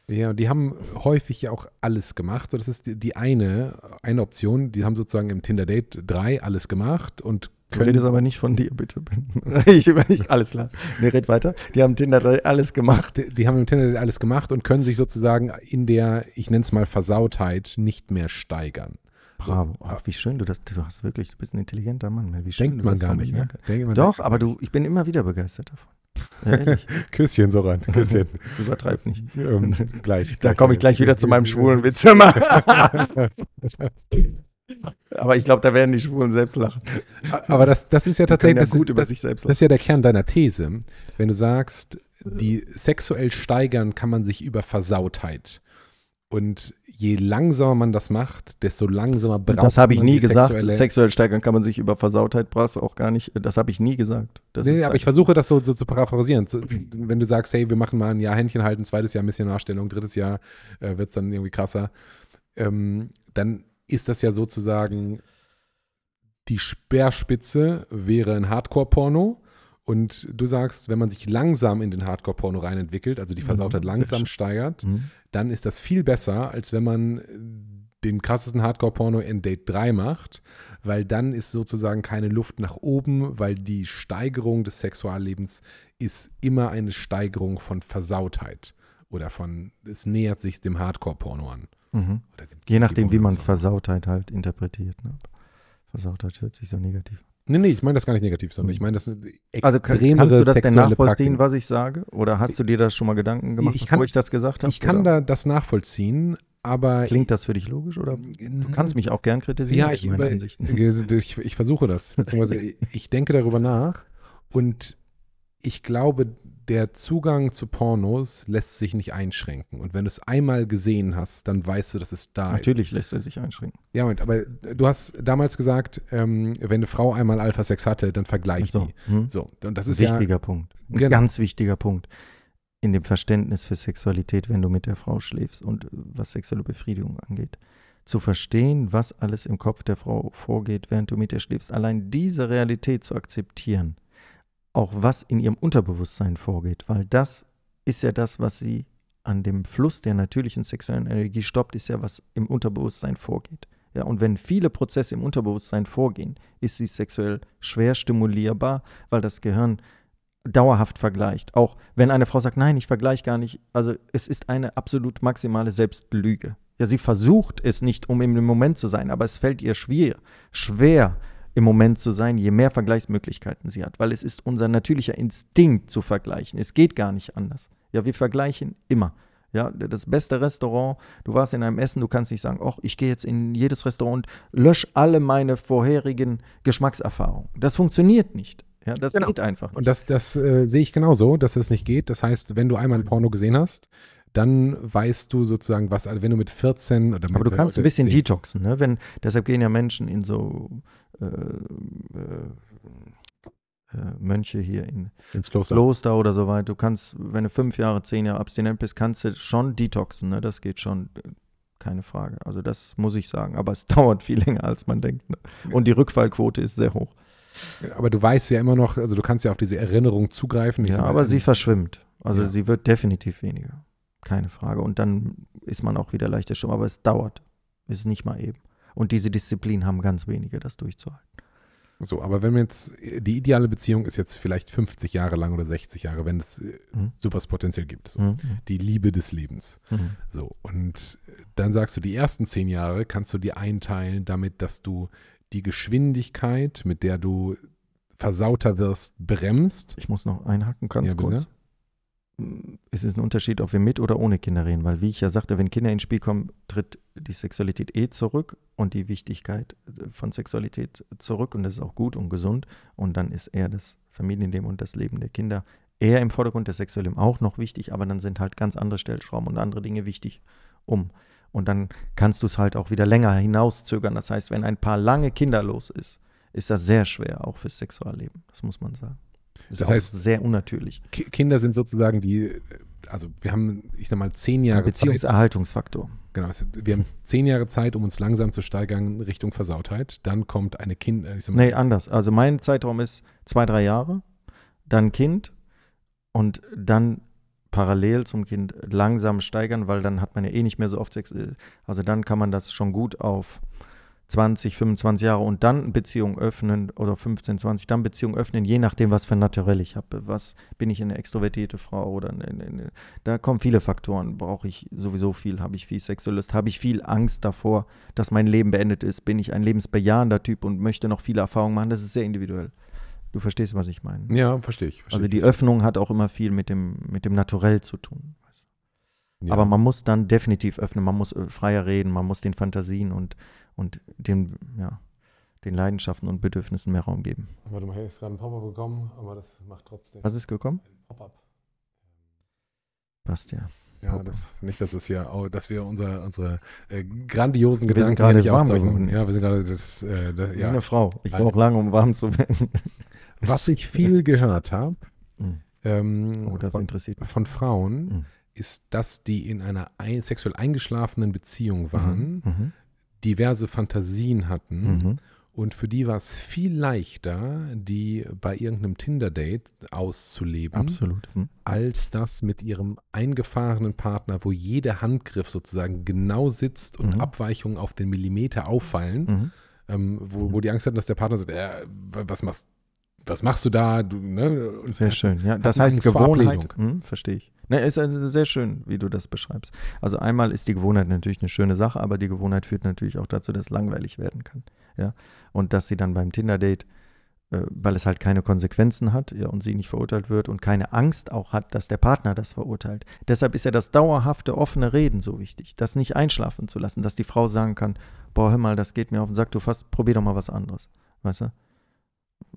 Ja, die haben häufig ja auch alles gemacht. So, das ist die, die, eine, eine Option. Die haben sozusagen im Tinder Date 3 alles gemacht und können. Du redest aber nicht von dir, bitte. ich nicht alles klar. Nee, red weiter. Die haben Tinder Date alles gemacht. Die, die haben im Tinder Date alles gemacht und können sich sozusagen in der, ich nenne es mal Versautheit, nicht mehr steigern. Bravo. Oh, wie schön du das, du hast wirklich, du bist ein intelligenter Mann. Wie schön Denkt man gar nicht, ne? Doch, aber du, ich bin immer wieder begeistert davon. Ja, Küsschen, Soran, Küsschen. Übertreib nicht. Ähm, gleich. Da komme ich gleich wieder zu meinem schwulen Witz. Aber ich glaube, da werden die Schwulen selbst lachen. Aber das, das ist ja tatsächlich ja das, ist, das, das ist ja der Kern deiner These. Wenn du sagst, die sexuell steigern kann man sich über Versautheit. Und je langsamer man das macht, desto langsamer braucht man Das habe ich nie gesagt. Sexuelle Sexuell steigern kann man sich über Versautheit brauchst auch gar nicht. Das habe ich nie gesagt. Das nee, aber ich versuche das so, so zu paraphrasieren. So, wenn du sagst, hey, wir machen mal ein Jahr Händchen halten, zweites Jahr Missionarstellung, drittes Jahr äh, wird es dann irgendwie krasser, ähm, dann ist das ja sozusagen die Speerspitze wäre ein Hardcore-Porno und du sagst, wenn man sich langsam in den Hardcore-Porno reinentwickelt, also die Versautheit mhm, langsam steigert, mhm. dann ist das viel besser, als wenn man äh, den krassesten Hardcore-Porno in Date 3 macht, weil dann ist sozusagen keine Luft nach oben, weil die Steigerung des Sexuallebens ist immer eine Steigerung von Versautheit oder von, es nähert sich dem Hardcore-Porno an. Mhm. Je nachdem, wie man Versautheit halt interpretiert. Ne? Versautheit hört sich so negativ an. Nee, nee, ich meine das gar nicht negativ, sondern ich mhm. meine das Also kann, kannst du das denn nachvollziehen, Praktik. was ich sage? Oder hast du dir da schon mal Gedanken gemacht, ich kann, bevor ich das gesagt habe? Ich kann oder? da das nachvollziehen, aber Klingt das für dich logisch oder? Du kannst mich auch gern kritisieren. Ja, ich, über, ich, ich versuche das, beziehungsweise ich denke darüber nach und ich glaube, der Zugang zu Pornos lässt sich nicht einschränken. Und wenn du es einmal gesehen hast, dann weißt du, dass es da Natürlich ist. Natürlich lässt er sich einschränken. Ja, Moment, aber du hast damals gesagt, ähm, wenn eine Frau einmal Alpha-Sex hatte, dann vergleich so. die. Hm? So, und das ist wichtiger ja, Punkt. Ein genau. ganz wichtiger Punkt in dem Verständnis für Sexualität, wenn du mit der Frau schläfst und äh, was sexuelle Befriedigung angeht. Zu verstehen, was alles im Kopf der Frau vorgeht, während du mit ihr schläfst, allein diese Realität zu akzeptieren, auch was in ihrem Unterbewusstsein vorgeht, weil das ist ja das, was sie an dem Fluss der natürlichen sexuellen Energie stoppt, ist ja, was im Unterbewusstsein vorgeht. Ja, und wenn viele Prozesse im Unterbewusstsein vorgehen, ist sie sexuell schwer stimulierbar, weil das Gehirn dauerhaft vergleicht. Auch wenn eine Frau sagt, nein, ich vergleiche gar nicht. Also es ist eine absolut maximale Selbstlüge. Ja, sie versucht es nicht, um im Moment zu sein, aber es fällt ihr schwer, schwer im Moment zu sein, je mehr Vergleichsmöglichkeiten sie hat, weil es ist unser natürlicher Instinkt zu vergleichen. Es geht gar nicht anders. Ja, wir vergleichen immer. Ja, das beste Restaurant, du warst in einem Essen, du kannst nicht sagen, ach, ich gehe jetzt in jedes Restaurant und lösche alle meine vorherigen Geschmackserfahrungen. Das funktioniert nicht. Ja, das genau. geht einfach nicht. Und das, das äh, sehe ich genauso, dass es das nicht geht. Das heißt, wenn du einmal ein mhm. Porno gesehen hast, dann weißt du sozusagen, was, also wenn du mit 14 oder mit Aber du kannst ein bisschen 10. detoxen, ne? Wenn, deshalb gehen ja Menschen in so äh, äh, äh, Mönche hier in, ins Kloster. Kloster oder so weiter. Du kannst, wenn du fünf Jahre, zehn Jahre abstinent bist, kannst du schon detoxen, ne? Das geht schon äh, keine Frage. Also das muss ich sagen. Aber es dauert viel länger, als man denkt. Ne? Und die Rückfallquote ist sehr hoch. Aber du weißt ja immer noch, also du kannst ja auf diese Erinnerung zugreifen. Ja, aber halt sie verschwimmt. Also ja. sie wird definitiv weniger. Keine Frage. Und dann ist man auch wieder leichter schon, Aber es dauert. Es Ist nicht mal eben. Und diese Disziplin haben ganz wenige, das durchzuhalten. So, aber wenn wir jetzt, die ideale Beziehung ist jetzt vielleicht 50 Jahre lang oder 60 Jahre, wenn es äh, mhm. super potenziell gibt. So. Mhm. Die Liebe des Lebens. Mhm. So, und dann sagst du, die ersten 10 Jahre kannst du dir einteilen damit, dass du die Geschwindigkeit, mit der du versauter wirst, bremst. Ich muss noch einhaken, ganz ja, kurz es ist ein Unterschied, ob wir mit oder ohne Kinder reden, weil wie ich ja sagte, wenn Kinder ins Spiel kommen, tritt die Sexualität eh zurück und die Wichtigkeit äh, von Sexualität zurück und das ist auch gut und gesund und dann ist eher das Familienleben und das Leben der Kinder eher im Vordergrund, der Sexualität auch noch wichtig, aber dann sind halt ganz andere Stellschrauben und andere Dinge wichtig um. Und dann kannst du es halt auch wieder länger hinauszögern. Das heißt, wenn ein Paar lange kinderlos ist, ist das sehr schwer, auch fürs Sexualleben. Das muss man sagen. Ist das heißt, sehr unnatürlich. Kinder sind sozusagen die, also wir haben, ich sag mal, zehn Jahre. Ein Beziehungserhaltungsfaktor. Zeit. Genau, wir haben zehn Jahre Zeit, um uns langsam zu steigern Richtung Versautheit. Dann kommt eine Kind. Äh, ich sag mal, nee, anders. Also mein Zeitraum ist zwei, drei Jahre, dann Kind und dann parallel zum Kind langsam steigern, weil dann hat man ja eh nicht mehr so oft Sex. Äh, also dann kann man das schon gut auf 20, 25 Jahre und dann Beziehung öffnen oder 15, 20, dann Beziehung öffnen, je nachdem, was für Naturell ich habe. Was bin ich eine extrovertierte Frau oder eine, eine, da kommen viele Faktoren. Brauche ich sowieso viel, habe ich viel Sexuellust, habe ich viel Angst davor, dass mein Leben beendet ist, bin ich ein lebensbejahender Typ und möchte noch viele Erfahrungen machen. Das ist sehr individuell. Du verstehst, was ich meine. Ja, verstehe ich. Versteh also die Öffnung hat auch immer viel mit dem, mit dem Naturell zu tun. Ja. Aber man muss dann definitiv öffnen, man muss äh, freier reden, man muss den Fantasien und und den, ja, den Leidenschaften und Bedürfnissen mehr Raum geben. Warte mal, du hast gerade ein Pop-up bekommen, aber das macht trotzdem. Was ist gekommen? Ein Pop-up. Passt ja. Ja, das, nicht, dass es hier, dass wir unser, unsere äh, grandiosen wir Gedanken gerade warm geworden. Ja, wir sind gerade das. Äh, da, ja. Wie eine Frau. Ich brauche lange, um warm zu werden. Was ich viel gehört habe, mm. ähm, oh, das von, interessiert mich. von Frauen, mhm. ist, dass die in einer ein, sexuell eingeschlafenen Beziehung waren. Mhm. mhm diverse Fantasien hatten. Mhm. Und für die war es viel leichter, die bei irgendeinem Tinder-Date auszuleben, Absolut. Mhm. als das mit ihrem eingefahrenen Partner, wo jeder Handgriff sozusagen genau sitzt und mhm. Abweichungen auf den Millimeter auffallen, mhm. ähm, wo, wo die Angst hatten, dass der Partner sagt, äh, was machst was machst du da? Du, ne? Sehr schön, ja. Das heißt Gewohnheit. Hm, verstehe ich. Ne, ist also sehr schön, wie du das beschreibst. Also einmal ist die Gewohnheit natürlich eine schöne Sache, aber die Gewohnheit führt natürlich auch dazu, dass es langweilig werden kann. Ja? Und dass sie dann beim Tinder-Date, äh, weil es halt keine Konsequenzen hat ja, und sie nicht verurteilt wird und keine Angst auch hat, dass der Partner das verurteilt. Deshalb ist ja das dauerhafte, offene Reden so wichtig, das nicht einschlafen zu lassen, dass die Frau sagen kann, boah, hör mal, das geht mir auf den Sack, du fast, probier doch mal was anderes. Weißt du?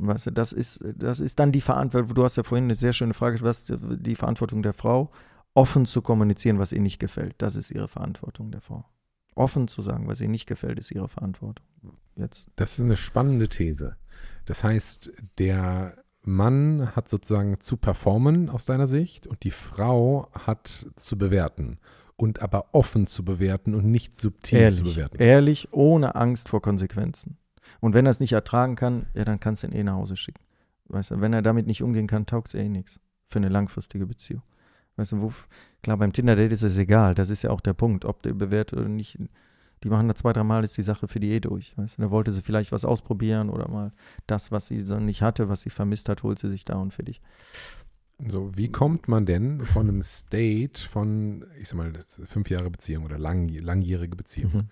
Weißt du, das ist, das ist dann die Verantwortung, du hast ja vorhin eine sehr schöne Frage, was die Verantwortung der Frau, offen zu kommunizieren, was ihr nicht gefällt. Das ist ihre Verantwortung der Frau. Offen zu sagen, was ihr nicht gefällt, ist ihre Verantwortung. Jetzt. Das ist eine spannende These. Das heißt, der Mann hat sozusagen zu performen aus deiner Sicht und die Frau hat zu bewerten und aber offen zu bewerten und nicht subtil ehrlich, zu bewerten. Ehrlich, ohne Angst vor Konsequenzen. Und wenn er es nicht ertragen kann, ja, dann kannst du ihn eh nach Hause schicken. Weißt du, wenn er damit nicht umgehen kann, taugt es eh nichts für eine langfristige Beziehung. Weißt du, wo, klar, beim Tinder-Date ist es egal, das ist ja auch der Punkt, ob der bewährt oder nicht. Die machen da zwei, dreimal ist die Sache für die eh durch. Weißt du, da wollte sie vielleicht was ausprobieren oder mal das, was sie so nicht hatte, was sie vermisst hat, holt sie sich da und für dich. So, wie kommt man denn von einem State von, ich sag mal, fünf Jahre Beziehung oder lang, langjährige Beziehung? Mhm.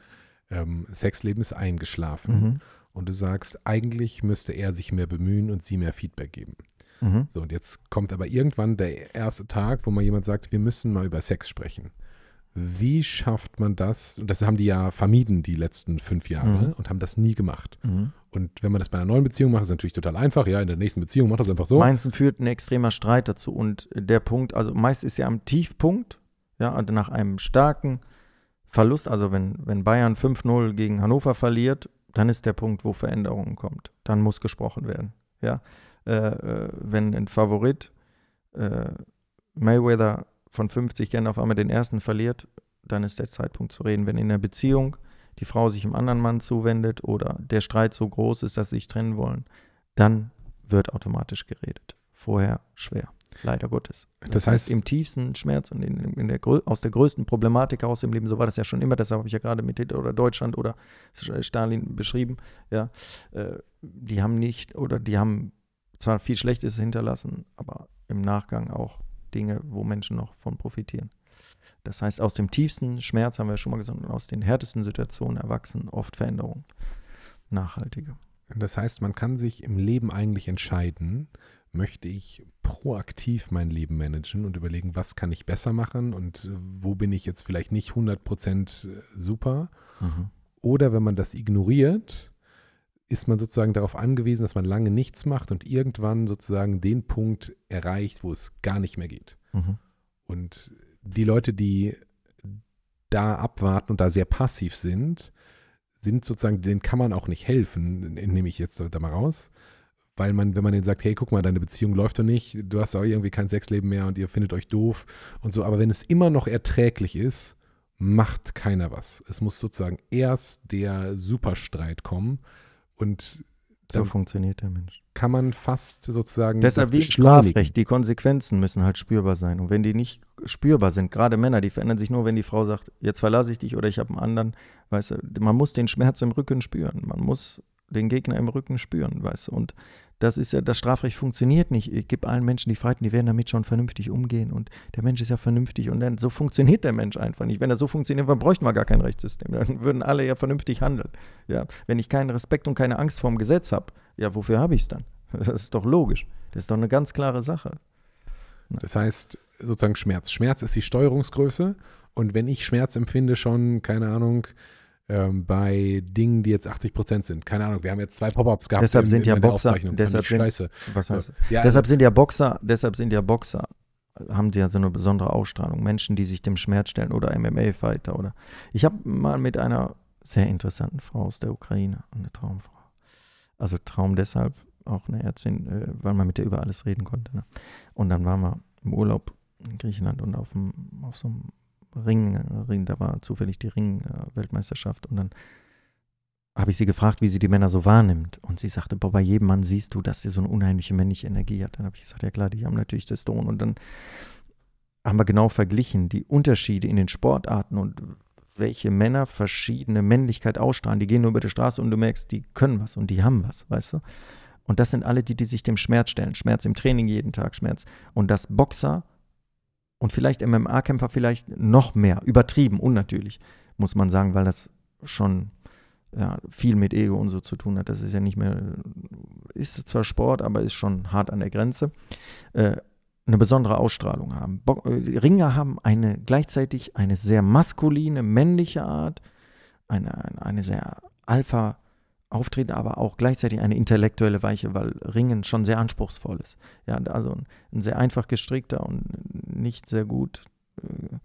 Ähm, Sexleben ist eingeschlafen. Mhm und du sagst, eigentlich müsste er sich mehr bemühen und sie mehr Feedback geben. Mhm. So, und jetzt kommt aber irgendwann der erste Tag, wo mal jemand sagt, wir müssen mal über Sex sprechen. Wie schafft man das? Und das haben die ja vermieden die letzten fünf Jahre mhm. und haben das nie gemacht. Mhm. Und wenn man das bei einer neuen Beziehung macht, ist es natürlich total einfach. Ja, in der nächsten Beziehung macht das einfach so. Meistens führt ein extremer Streit dazu. Und der Punkt, also meist ist ja am Tiefpunkt, ja, und nach einem starken Verlust, also wenn, wenn Bayern 5-0 gegen Hannover verliert dann ist der Punkt, wo Veränderungen kommt. Dann muss gesprochen werden. Ja? Äh, äh wenn ein Favorit äh, Mayweather von 50 Jahren auf einmal den ersten verliert, dann ist der Zeitpunkt zu reden. Wenn in der Beziehung die Frau sich einem anderen Mann zuwendet oder der Streit so groß ist, dass sie sich trennen wollen, dann wird automatisch geredet. Vorher schwer. Leider Gottes. Das, das heißt, heißt, im tiefsten Schmerz und in, in der, aus der größten Problematik aus dem Leben, so war das ja schon immer, deshalb habe ich ja gerade mit Hitler oder Deutschland oder äh, Stalin beschrieben, ja, äh, die haben nicht oder die haben zwar viel Schlechtes hinterlassen, aber im Nachgang auch Dinge, wo Menschen noch von profitieren. Das heißt, aus dem tiefsten Schmerz haben wir schon mal gesagt, und aus den härtesten Situationen erwachsen oft Veränderungen, nachhaltige. Das heißt, man kann sich im Leben eigentlich entscheiden, möchte ich proaktiv mein Leben managen und überlegen, was kann ich besser machen und äh, wo bin ich jetzt vielleicht nicht 100% äh, super. Mhm. Oder wenn man das ignoriert, ist man sozusagen darauf angewiesen, dass man lange nichts macht und irgendwann sozusagen den Punkt erreicht, wo es gar nicht mehr geht. Mhm. Und die Leute, die da abwarten und da sehr passiv sind, sind sozusagen, denen kann man auch nicht helfen, nehme ich jetzt da mal raus, weil man, wenn man denen sagt, hey, guck mal, deine Beziehung läuft doch nicht, du hast auch irgendwie kein Sexleben mehr und ihr findet euch doof und so, aber wenn es immer noch erträglich ist, macht keiner was. Es muss sozusagen erst der Superstreit kommen und so funktioniert der Mensch. Kann man fast sozusagen. Deshalb wie Strafrecht, die Konsequenzen müssen halt spürbar sein. Und wenn die nicht spürbar sind, gerade Männer, die verändern sich nur, wenn die Frau sagt, jetzt verlasse ich dich oder ich habe einen anderen, weißt du, man muss den Schmerz im Rücken spüren. Man muss den Gegner im Rücken spüren, weißt du. Und das ist ja, das Strafrecht funktioniert nicht. Ich gebe allen Menschen die Freiheit, die werden damit schon vernünftig umgehen. Und der Mensch ist ja vernünftig. Und dann, so funktioniert der Mensch einfach nicht. Wenn er so funktioniert, dann bräuchten wir gar kein Rechtssystem. Dann würden alle ja vernünftig handeln. Ja? Wenn ich keinen Respekt und keine Angst vorm Gesetz habe, ja, wofür habe ich es dann? Das ist doch logisch. Das ist doch eine ganz klare Sache. Ja. Das heißt, sozusagen Schmerz. Schmerz ist die Steuerungsgröße. Und wenn ich Schmerz empfinde, schon, keine Ahnung, ähm, bei Dingen, die jetzt 80 Prozent sind. Keine Ahnung, wir haben jetzt zwei Pop-ups gehabt. Deshalb in, sind in, ja Boxer. Deshalb sind, Scheiße. was heißt, so. ja, deshalb also, sind ja Boxer. Deshalb sind ja Boxer haben die ja so eine besondere Ausstrahlung. Menschen, die sich dem Schmerz stellen oder MMA-Fighter oder. Ich habe mal mit einer sehr interessanten Frau aus der Ukraine, eine Traumfrau. Also Traum deshalb auch eine Ärztin, äh, weil man mit der über alles reden konnte. Ne? Und dann waren wir im Urlaub in Griechenland und auf, dem, auf so einem Ring, äh, Ring, da war zufällig die Ring-Weltmeisterschaft und dann habe ich sie gefragt, wie sie die Männer so wahrnimmt. Und sie sagte, boah, bei jedem Mann siehst du, dass sie so eine unheimliche männliche Energie hat. Dann habe ich gesagt, ja klar, die haben natürlich das Testosteron. Und dann haben wir genau verglichen die Unterschiede in den Sportarten und welche Männer verschiedene Männlichkeit ausstrahlen. Die gehen nur über die Straße und du merkst, die können was und die haben was, weißt du? Und das sind alle die, die sich dem Schmerz stellen. Schmerz im Training jeden Tag, Schmerz. Und dass Boxer und vielleicht MMA-Kämpfer vielleicht noch mehr. Übertrieben, unnatürlich, muss man sagen, weil das schon ja, viel mit Ego und so zu tun hat. Das ist ja nicht mehr, ist zwar Sport, aber ist schon hart an der Grenze. Äh, eine besondere Ausstrahlung haben. Bo äh, Ringer haben eine gleichzeitig eine sehr maskuline, männliche Art, eine, eine sehr alpha Auftreten, aber auch gleichzeitig eine intellektuelle Weiche, weil Ringen schon sehr anspruchsvoll ist. Ja, also ein, sehr einfach gestrickter und nicht sehr gut äh,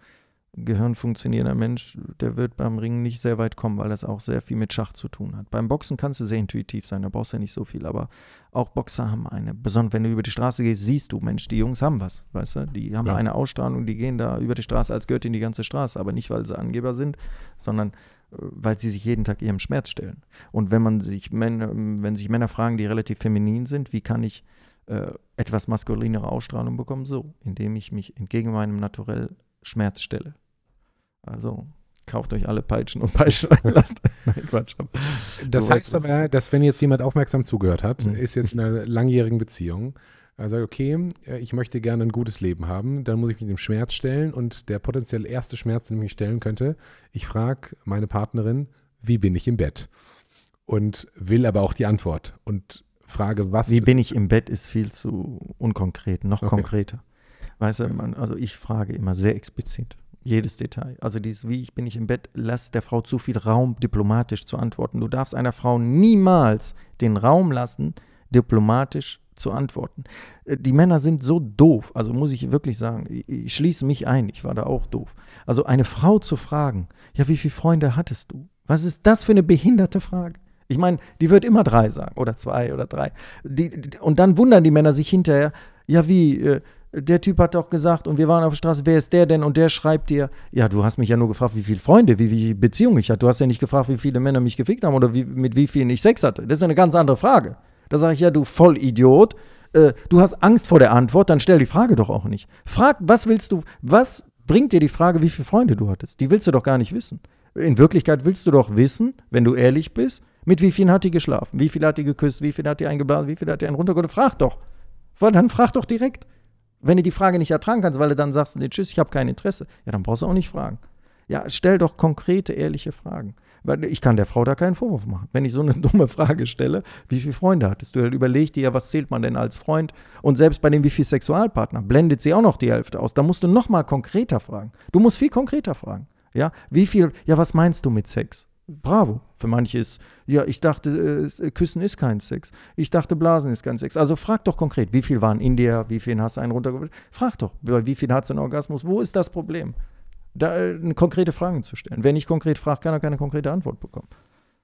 gehirnfunktionierender Mensch, der wird beim Ringen nicht sehr weit kommen, weil das auch sehr viel mit Schach zu tun hat. Beim Boxen kannst du sehr intuitiv sein, da brauchst du ja nicht so viel, aber auch Boxer haben eine, besonders wenn du über die Straße gehst, siehst du, Mensch, die Jungs haben was, weißt du? Die haben ja. eine Ausstrahlung, die gehen da über die Straße, als gehört ihnen die ganze Straße, aber nicht, weil sie Angeber sind, sondern weil sie sich jeden Tag ihrem Schmerz stellen. Und wenn man sich Männer, wenn sich Männer fragen, die relativ feminin sind, wie kann ich äh, etwas maskulinere Ausstrahlung bekommen? So, indem ich mich entgegen meinem Naturell Schmerz stelle. Also kauft euch alle Peitschen und Peitschen lasst. Nein, Quatsch. Das heißt aber, dass wenn jetzt jemand aufmerksam zugehört hat, mhm. ist jetzt in einer langjährigen Beziehung also okay, äh, ich möchte gerne ein gutes Leben haben, dann muss ich mich dem Schmerz stellen und der potenziell erste Schmerz, den ich mich stellen könnte, ich frage meine Partnerin, wie bin ich im Bett? Und will aber auch die Antwort und frage, was. Wie bin ich im Bett ist viel zu unkonkret, noch okay. konkreter. Weißt du, man, also ich frage immer sehr explizit jedes Detail. Also dieses, wie ich bin ich im Bett, lass der Frau zu viel Raum, diplomatisch zu antworten. Du darfst einer Frau niemals den Raum lassen, diplomatisch zu antworten. Äh, die Männer sind so doof, also muss ich wirklich sagen, ich schließe mich ein, ich war da auch doof. Also eine Frau zu fragen, ja, wie viele Freunde hattest du? Was ist das für eine behinderte Frage? Ich meine, die wird immer drei sagen oder zwei oder drei. Die, die, und dann wundern die Männer sich hinterher, ja, wie, äh, der Typ hat doch gesagt, und wir waren auf der Straße, wer ist der denn? Und der schreibt dir, ja, du hast mich ja nur gefragt, wie viele Freunde, wie viele Beziehungen ich hatte. Du hast ja nicht gefragt, wie viele Männer mich gefickt haben oder wie, mit wie vielen ich Sex hatte. Das ist eine ganz andere Frage. Da sage ich, ja, du Vollidiot, äh, du hast Angst vor der Antwort, dann stell die Frage doch auch nicht. Frag, was willst du, was bringt dir die Frage, wie viele Freunde du hattest? Die willst du doch gar nicht wissen. In Wirklichkeit willst du doch wissen, wenn du ehrlich bist, mit wie vielen hat die geschlafen, wie viel hat die geküsst, wie viel hat die eingeblasen, wie viel hat die einen runtergeholt. Frag doch. Dann frag doch direkt. Wenn du die Frage nicht ertragen kannst, weil du dann sagst, nee, tschüss, ich habe kein Interesse, ja, dann brauchst du auch nicht fragen. Ja, stell doch konkrete, ehrliche Fragen. Weil ich kann der Frau da keinen Vorwurf machen. Wenn ich so eine dumme Frage stelle, wie viele Freunde hattest du? Dann überleg dir ja, was zählt man denn als Freund? Und selbst bei dem, wie viele Sexualpartner, blendet sie auch noch die Hälfte aus. Da musst du noch mal konkreter fragen. Du musst viel konkreter fragen. Ja, wie viel, ja, was meinst du mit Sex? Bravo. Für manche ist, ja, ich dachte, äh, äh Küssen ist kein Sex. Ich dachte, Blasen ist kein Sex. Also frag doch konkret, wie viel waren in dir, wie viel hast du einen runtergebracht? Frag doch, wie viel hat es einen Orgasmus? Wo ist das Problem? da äh, konkrete Fragen zu stellen. Wer nicht konkret fragt, kann auch keine konkrete Antwort bekommen.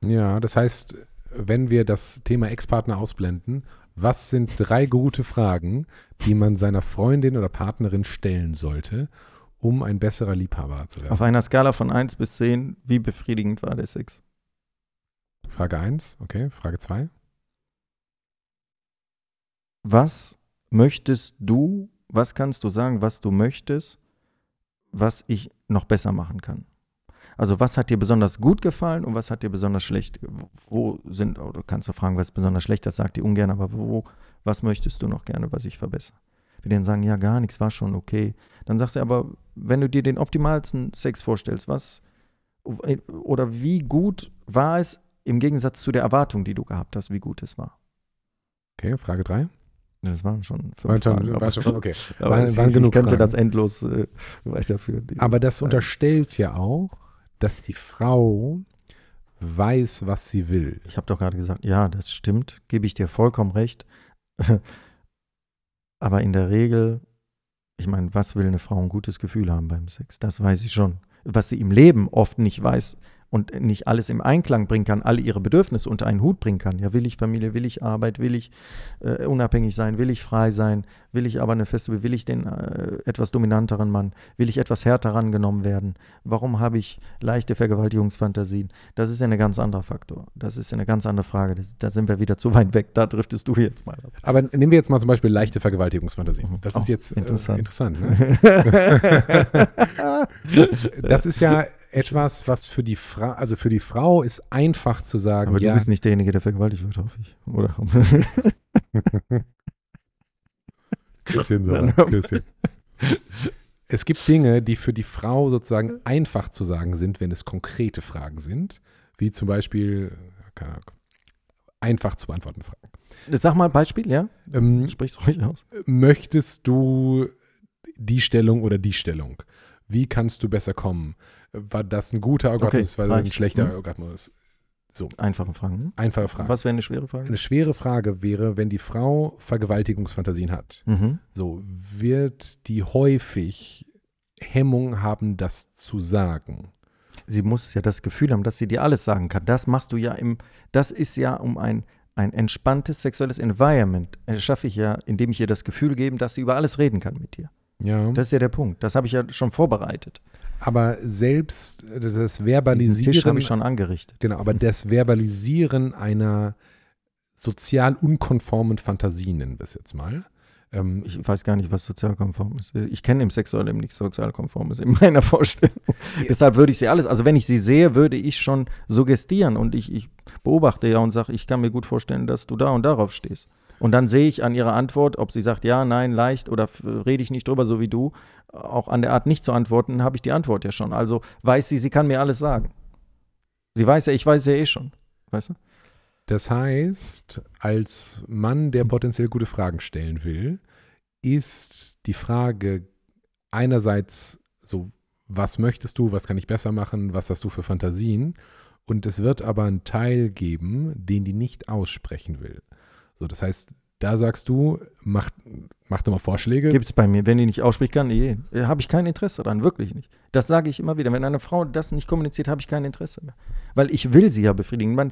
Ja, das heißt, wenn wir das Thema Ex-Partner ausblenden, was sind drei gute Fragen, die man seiner Freundin oder Partnerin stellen sollte, um ein besserer Liebhaber zu werden? Auf einer Skala von 1 bis 10, wie befriedigend war der Sex? Frage 1, okay. Frage 2. Was möchtest du, was kannst du sagen, was du möchtest, was ich noch besser machen kann. Also was hat dir besonders gut gefallen und was hat dir besonders schlecht? Wo sind, oder oh, kannst du fragen, was ist besonders schlecht, das sagt dir ungern, aber wo, was möchtest du noch gerne, was ich verbessere? Wenn die dann sagen, ja, gar nichts, war schon okay, dann sagst du aber, wenn du dir den optimalsten Sex vorstellst, was oder wie gut war es im Gegensatz zu der Erwartung, die du gehabt hast, wie gut es war? Okay, Frage 3. Ne, das waren schon fünf waren Fragen. Waren schon, okay. aber waren, waren ich, genug könnte Fragen. das endlos äh, weiterführen. Aber das Fragen. unterstellt ja auch, dass die Frau weiß, was sie will. Ich habe doch gerade gesagt, ja, das stimmt, gebe ich dir vollkommen recht. aber in der Regel, ich meine, was will eine Frau ein gutes Gefühl haben beim Sex? Das weiß ich schon. Was sie im Leben oft nicht weiß, und nicht alles im Einklang bringen kann, alle ihre Bedürfnisse unter einen Hut bringen kann. Ja, will ich Familie, will ich Arbeit, will ich äh, unabhängig sein, will ich frei sein, will ich aber eine feste, will ich den äh, etwas dominanteren Mann, will ich etwas härter rangenommen werden? Warum habe ich leichte Vergewaltigungsfantasien? Das ist ja ein ganz anderer Faktor. Das ist ja eine ganz andere Frage. Das, da sind wir wieder zu weit weg. Da driftest du jetzt mal ab. Aber nehmen wir jetzt mal zum Beispiel leichte Vergewaltigungsfantasien. Das oh, ist jetzt interessant. Äh, interessant ne? das ist ja etwas, was für die Frau, also für die Frau ist einfach zu sagen. Aber du ja, bist nicht derjenige, der vergewaltigt wird, hoffe ich. Oder? Bisschen so. Bisschen. Es gibt Dinge, die für die Frau sozusagen einfach zu sagen sind, wenn es konkrete Fragen sind, wie zum Beispiel, keine Ahnung, einfach zu beantworten Fragen. Sag mal ein Beispiel, ja? Ähm, Sprich's ruhig aus. Möchtest du die Stellung oder die Stellung? wie kannst du besser kommen? War das ein guter Orgasmus, okay, war das ein schlechter hm? Orgasmus? So. Einfache Fragen. Einfache Fragen. Was wäre eine schwere Frage? Eine schwere Frage wäre, wenn die Frau Vergewaltigungsfantasien hat, mhm. so wird die häufig Hemmung haben, das zu sagen. Sie muss ja das Gefühl haben, dass sie dir alles sagen kann. Das machst du ja im, das ist ja um ein, ein entspanntes sexuelles Environment, äh, schaffe ich ja, indem ich ihr das Gefühl gebe, dass sie über alles reden kann mit dir. Ja. Das ist ja der Punkt. Das habe ich ja schon vorbereitet. Aber selbst das Verbalisieren. Diesen habe ich schon angerichtet. Genau, aber das Verbalisieren einer sozial unkonformen Fantasie, nennen wir es jetzt mal. Ähm, ich weiß gar nicht, was sozialkonform ist. Ich kenne im Sexuelleben nichts sozialkonformes in meiner Vorstellung. Ja. Deshalb würde ich sie alles, also wenn ich sie sehe, würde ich schon suggestieren und ich, ich beobachte ja und sage, ich kann mir gut vorstellen, dass du da und darauf stehst. Und dann sehe ich an ihrer Antwort, ob sie sagt ja, nein, leicht oder rede ich nicht drüber, so wie du, auch an der Art nicht zu antworten, habe ich die Antwort ja schon. Also weiß sie, sie kann mir alles sagen. Sie weiß ja, ich weiß ja eh schon. Weißt du? Das heißt, als Mann, der potenziell gute Fragen stellen will, ist die Frage einerseits so, was möchtest du, was kann ich besser machen, was hast du für Fantasien? Und es wird aber einen Teil geben, den die nicht aussprechen will. So, das heißt, da sagst du, mach, mach doch mal Vorschläge. Gibt es bei mir, wenn die nicht ausspricht, kann ich, äh, habe ich kein Interesse daran, wirklich nicht. Das sage ich immer wieder. Wenn eine Frau das nicht kommuniziert, habe ich kein Interesse mehr. Weil ich will sie ja befriedigen. Man,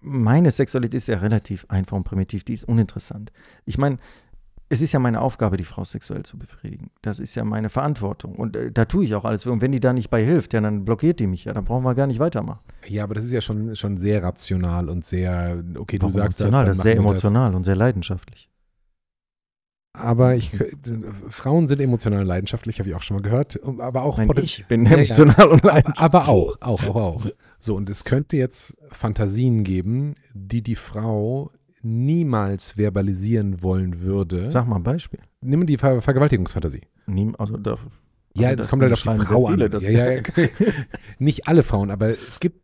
meine Sexualität ist ja relativ einfach und primitiv, die ist uninteressant. Ich meine, es ist ja meine Aufgabe, die Frau sexuell zu befriedigen. Das ist ja meine Verantwortung. Und äh, da tue ich auch alles. Und wenn die da nicht bei hilft, ja, dann blockiert die mich. Ja, dann brauchen wir gar nicht weitermachen. Ja, aber das ist ja schon, schon sehr rational und sehr, okay, Warum du sagst rational, das. das ist sehr emotional das. und sehr leidenschaftlich. Aber ich, Frauen sind emotional und leidenschaftlich, habe ich auch schon mal gehört. Aber auch Nein, ich bin emotional ja, und leidenschaftlich. Aber auch, auch, auch, auch. So, und es könnte jetzt Fantasien geben, die die Frau niemals verbalisieren wollen würde. Sag mal ein Beispiel. Nimm die Ver Vergewaltigungsfantasie. Niem also da, ja, also das, das kommt leider auf die Frau viele, an. Ja, ja, nicht alle Frauen, aber es gibt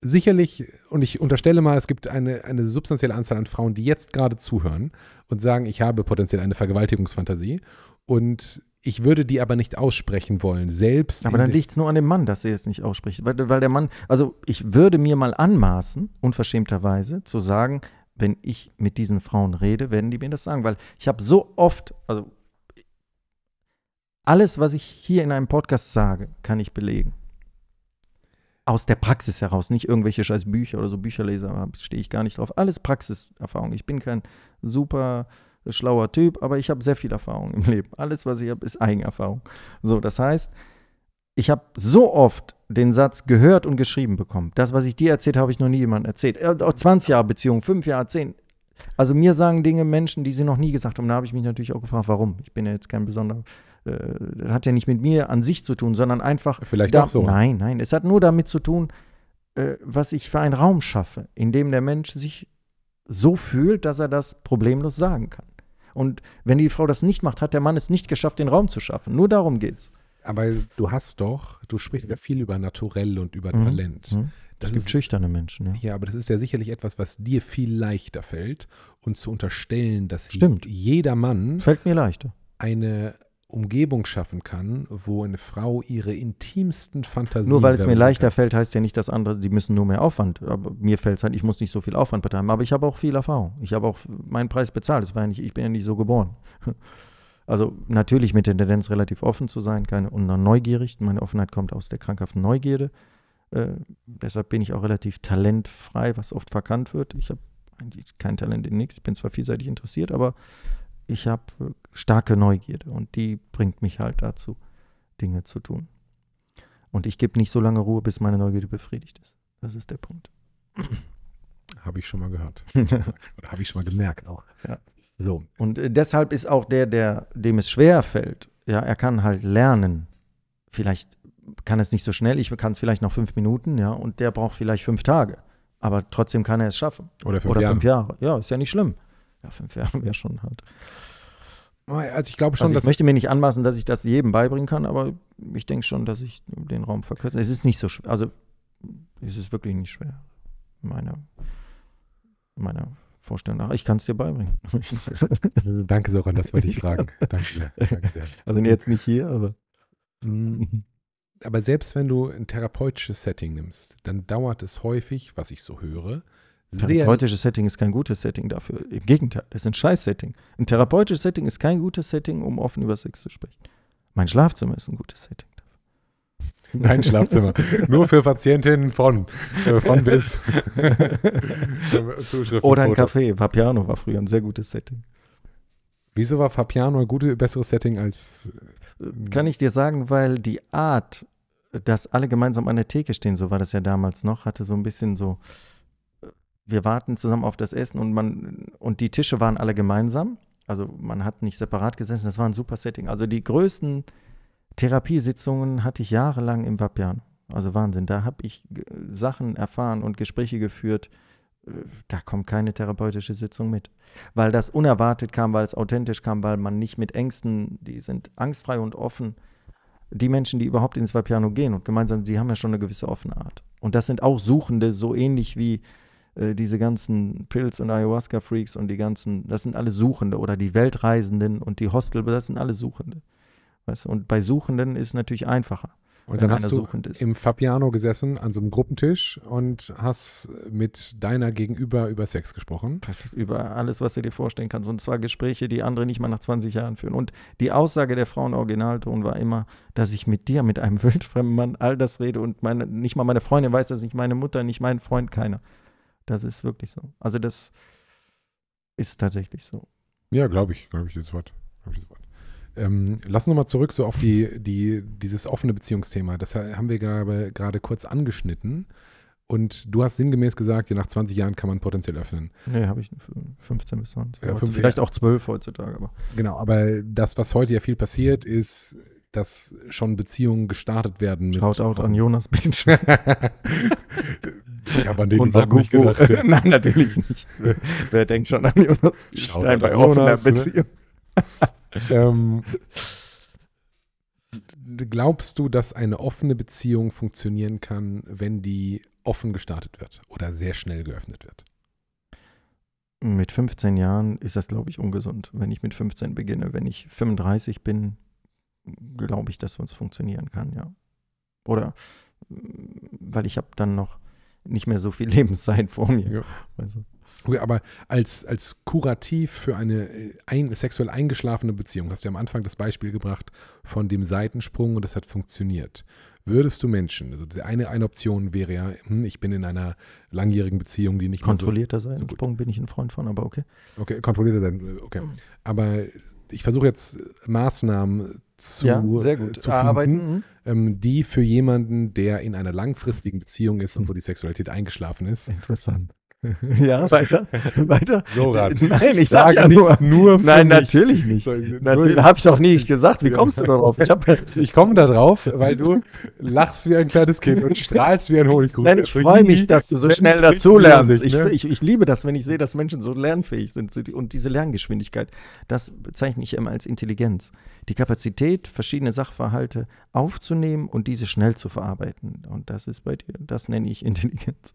sicherlich, und ich unterstelle mal, es gibt eine, eine substanzielle Anzahl an Frauen, die jetzt gerade zuhören und sagen, ich habe potenziell eine Vergewaltigungsfantasie und ich würde die aber nicht aussprechen wollen, selbst. Aber dann liegt es nur an dem Mann, dass er es nicht ausspricht. Weil, weil der Mann, also ich würde mir mal anmaßen, unverschämterweise, zu sagen, wenn ich mit diesen Frauen rede, werden die mir das sagen, weil ich habe so oft, also alles, was ich hier in einem Podcast sage, kann ich belegen. Aus der Praxis heraus, nicht irgendwelche scheiß Bücher oder so Bücherleser, da stehe ich gar nicht drauf. Alles Praxiserfahrung. Ich bin kein super schlauer Typ, aber ich habe sehr viel Erfahrung im Leben. Alles, was ich habe, ist Eigenerfahrung. So, das heißt, ich habe so oft den Satz gehört und geschrieben bekommen. Das, was ich dir erzählt, habe ich noch nie jemandem erzählt. Äh, 20 Jahre Beziehung, 5 Jahre, 10. Also mir sagen Dinge Menschen, die sie noch nie gesagt haben. Da habe ich mich natürlich auch gefragt, warum. Ich bin ja jetzt kein besonderer. Äh, hat ja nicht mit mir an sich zu tun, sondern einfach. Vielleicht da, auch so. Ne? Nein, nein. Es hat nur damit zu tun, äh, was ich für einen Raum schaffe, in dem der Mensch sich so fühlt, dass er das problemlos sagen kann. Und wenn die Frau das nicht macht, hat der Mann es nicht geschafft, den Raum zu schaffen. Nur darum geht's. Aber du hast doch, du sprichst ja viel über Naturell und über mhm. Talent. Mhm. Das es gibt ist, schüchterne Menschen. Ja. ja. aber das ist ja sicherlich etwas, was dir viel leichter fällt. Und zu unterstellen, dass Stimmt. jeder Mann fällt mir leichter. eine Umgebung schaffen kann, wo eine Frau ihre intimsten Fantasien. Nur weil es mir leichter kann. fällt, heißt ja nicht, dass andere, die müssen nur mehr Aufwand. Aber mir fällt es halt, ich muss nicht so viel Aufwand betreiben. Aber ich habe auch viel Erfahrung. Ich habe auch meinen Preis bezahlt. Das war ja nicht, ich bin ja nicht so geboren. Also natürlich mit der Tendenz relativ offen zu sein, keine und neugierig. Meine Offenheit kommt aus der krankhaften Neugierde. Äh, deshalb bin ich auch relativ talentfrei, was oft verkannt wird. Ich habe eigentlich kein Talent in nichts. Ich bin zwar vielseitig interessiert, aber ich habe äh, starke Neugierde und die bringt mich halt dazu, Dinge zu tun. Und ich gebe nicht so lange Ruhe, bis meine Neugierde befriedigt ist. Das ist der Punkt. Habe ich schon mal gehört. Oder habe ich schon mal gemerkt auch. Ja. So. Und äh, deshalb ist auch der, der, dem es schwer fällt, ja, er kann halt lernen. Vielleicht kann es nicht so schnell, ich kann es vielleicht noch fünf Minuten, ja, und der braucht vielleicht fünf Tage. Aber trotzdem kann er es schaffen. Oder fünf, Oder Jahre. fünf Jahre. Ja, ist ja nicht schlimm. Ja, fünf Jahre wäre schon halt. Also ich glaube schon, also ich möchte mir nicht anmaßen, dass ich das jedem beibringen kann, aber ich denke schon, dass ich den Raum verkürze. Es ist nicht so schwer, also es ist wirklich nicht schwer. Meiner, meiner vorstellen. Ach, ich kann es dir beibringen. also, danke, Soran, das wollte ich fragen. Danke, danke sehr. Also jetzt nicht hier, aber. Mm. Aber selbst wenn du ein therapeutisches Setting nimmst, dann dauert es häufig, was ich so höre, Therapeutisches Setting ist kein gutes Setting dafür. Im Gegenteil, es ist ein Scheiß-Setting. Ein therapeutisches Setting ist kein gutes Setting, um offen über Sex zu sprechen. Mein Schlafzimmer ist ein gutes Setting. Dein Schlafzimmer. Nur für Patientinnen von. Äh, von bis. Oder ein Café. Papiano war früher ein sehr gutes Setting. Wieso war Papiano ein gutes, besseres Setting als. Äh, Kann ich dir sagen, weil die Art, dass alle gemeinsam an der Theke stehen, so war das ja damals noch, hatte so ein bisschen so. Äh, wir warten zusammen auf das Essen und man und die Tische waren alle gemeinsam. Also man hat nicht separat gesessen. Das war ein super Setting. Also die größten Therapiesitzungen hatte ich jahrelang im Vapiano. Also Wahnsinn, da habe ich äh, Sachen erfahren und Gespräche geführt, äh, da kommt keine therapeutische Sitzung mit. Weil das unerwartet kam, weil es authentisch kam, weil man nicht mit Ängsten, die sind angstfrei und offen. Die Menschen, die überhaupt ins Vapiano gehen und gemeinsam, die haben ja schon eine gewisse offene Art. Und das sind auch Suchende, so ähnlich wie äh, diese ganzen Pilz- und Ayahuasca-Freaks und die ganzen, das sind alle Suchende oder die Weltreisenden und die Hostel, das sind alle Suchende. Weißt? Und bei Suchenden ist es natürlich einfacher. Und dann hast du im Fabiano gesessen an so einem Gruppentisch und hast mit deiner Gegenüber über Sex gesprochen. Über alles, was du dir vorstellen kannst. Und zwar Gespräche, die andere nicht mal nach 20 Jahren führen. Und die Aussage der Frauen Originalton war immer, dass ich mit dir, mit einem wildfremden Mann, all das rede und meine, nicht mal meine Freundin weiß das, nicht meine Mutter, nicht mein Freund, keiner. Das ist wirklich so. Also das ist tatsächlich so. Ja, glaube ich, glaube ich, das Wort. Glaube ich, das Wort. Ähm, lass uns nochmal zurück so auf die, die, dieses offene Beziehungsthema. Das haben wir gerade kurz angeschnitten. Und du hast sinngemäß gesagt, je nach 20 Jahren kann man potenziell öffnen. Nee, habe ich 15 bis 20. Ja, Heute, vielleicht auch 12 heutzutage. Aber. Genau, aber das, was heute ja viel passiert, ist, dass schon Beziehungen gestartet werden. Schaut out an Jonas Binsch. ich habe an den Unser nicht gedacht. Ja. Nein, natürlich nicht. Wer denkt schon an Jonas Binsch? bei offener ne? Beziehung. Ne? ähm, glaubst du, dass eine offene Beziehung funktionieren kann, wenn die offen gestartet wird oder sehr schnell geöffnet wird? Mit 15 Jahren ist das, glaube ich, ungesund. Wenn ich mit 15 beginne, wenn ich 35 bin, glaube ich, dass es funktionieren kann, ja. Oder äh, weil ich habe dann noch nicht mehr so viel Lebenszeit vor mir. Ja. Also. Okay, aber als, als Kurativ für eine äh, ein, sexuell eingeschlafene Beziehung hast du ja am Anfang das Beispiel gebracht von dem Seitensprung und das hat funktioniert. Würdest du Menschen, also eine, eine Option wäre ja, hm, ich bin in einer langjährigen Beziehung, die nicht Kontrollierter so, Seitensprung so bin ich ein Freund von, aber okay. Okay, kontrollierter sein, äh, okay. Aber ich versuche jetzt äh, Maßnahmen zu, ja, zu arbeiten, ah, mhm. ähm, die für jemanden, der in einer langfristigen Beziehung ist und wo die Sexualität eingeschlafen ist, interessant ja, weiter, weiter. Soran. Nein, ich sage sag ja nicht, nur, nur Nein, mich. natürlich nicht. So, habe ich doch nie gesagt. Wie kommst du darauf? Ich, ich komme da drauf, weil du lachst wie ein kleines Kind und strahlst wie ein Honigkuchen. Nein, ich freue mich, dass du so schnell dazulernst. Ich, ich, ne? ich liebe das, wenn ich sehe, dass Menschen so lernfähig sind und diese Lerngeschwindigkeit. Das bezeichne ich immer als Intelligenz. Die Kapazität, verschiedene Sachverhalte aufzunehmen und diese schnell zu verarbeiten. Und das ist bei dir, das nenne ich Intelligenz.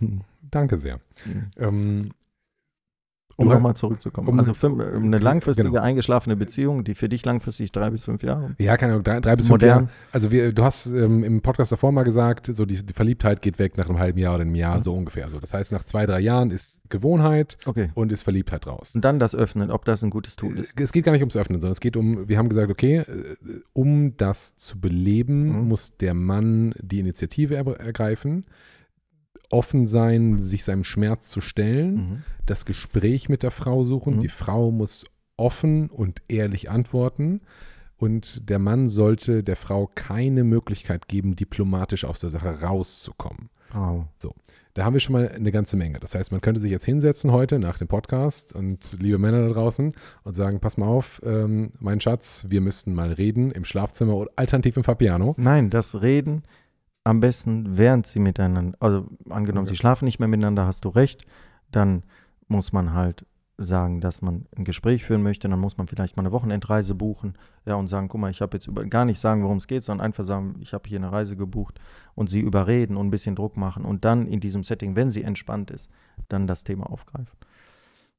Danke sehr. Mhm. Ähm, um nochmal zurückzukommen. Um, also fünf, eine genau. langfristige genau. eingeschlafene Beziehung, die für dich langfristig drei bis fünf Jahre. Ja, keine Ahnung, drei, drei bis Modern. fünf Jahre. Also wir, du hast ähm, im Podcast davor mal gesagt, so die, die, Verliebtheit geht weg nach einem halben Jahr oder einem Jahr, mhm. so ungefähr. Also das heißt, nach zwei, drei Jahren ist Gewohnheit okay. und ist Verliebtheit raus. Und dann das Öffnen, ob das ein gutes Tool ist. Äh, es geht gar nicht ums Öffnen, sondern es geht um, wir haben gesagt, okay, äh, um das zu beleben, mhm. muss der Mann die Initiative ergreifen offen sein, sich seinem Schmerz zu stellen, mhm. das Gespräch mit der Frau suchen. Mhm. Die Frau muss offen und ehrlich antworten. Und der Mann sollte der Frau keine Möglichkeit geben, diplomatisch aus der Sache rauszukommen. Oh. So, da haben wir schon mal eine ganze Menge. Das heißt, man könnte sich jetzt hinsetzen heute nach dem Podcast und liebe Männer da draußen und sagen: Pass mal auf, ähm, mein Schatz, wir müssten mal reden im Schlafzimmer oder alternativ im Fabiano. Nein, das Reden am besten während sie miteinander, also angenommen, okay. sie schlafen nicht mehr miteinander, hast du recht, dann muss man halt sagen, dass man ein Gespräch führen möchte, dann muss man vielleicht mal eine Wochenendreise buchen, ja, und sagen, guck mal, ich habe jetzt über, gar nicht sagen, worum es geht, sondern einfach sagen, ich habe hier eine Reise gebucht und sie überreden und ein bisschen Druck machen und dann in diesem Setting, wenn sie entspannt ist, dann das Thema aufgreifen.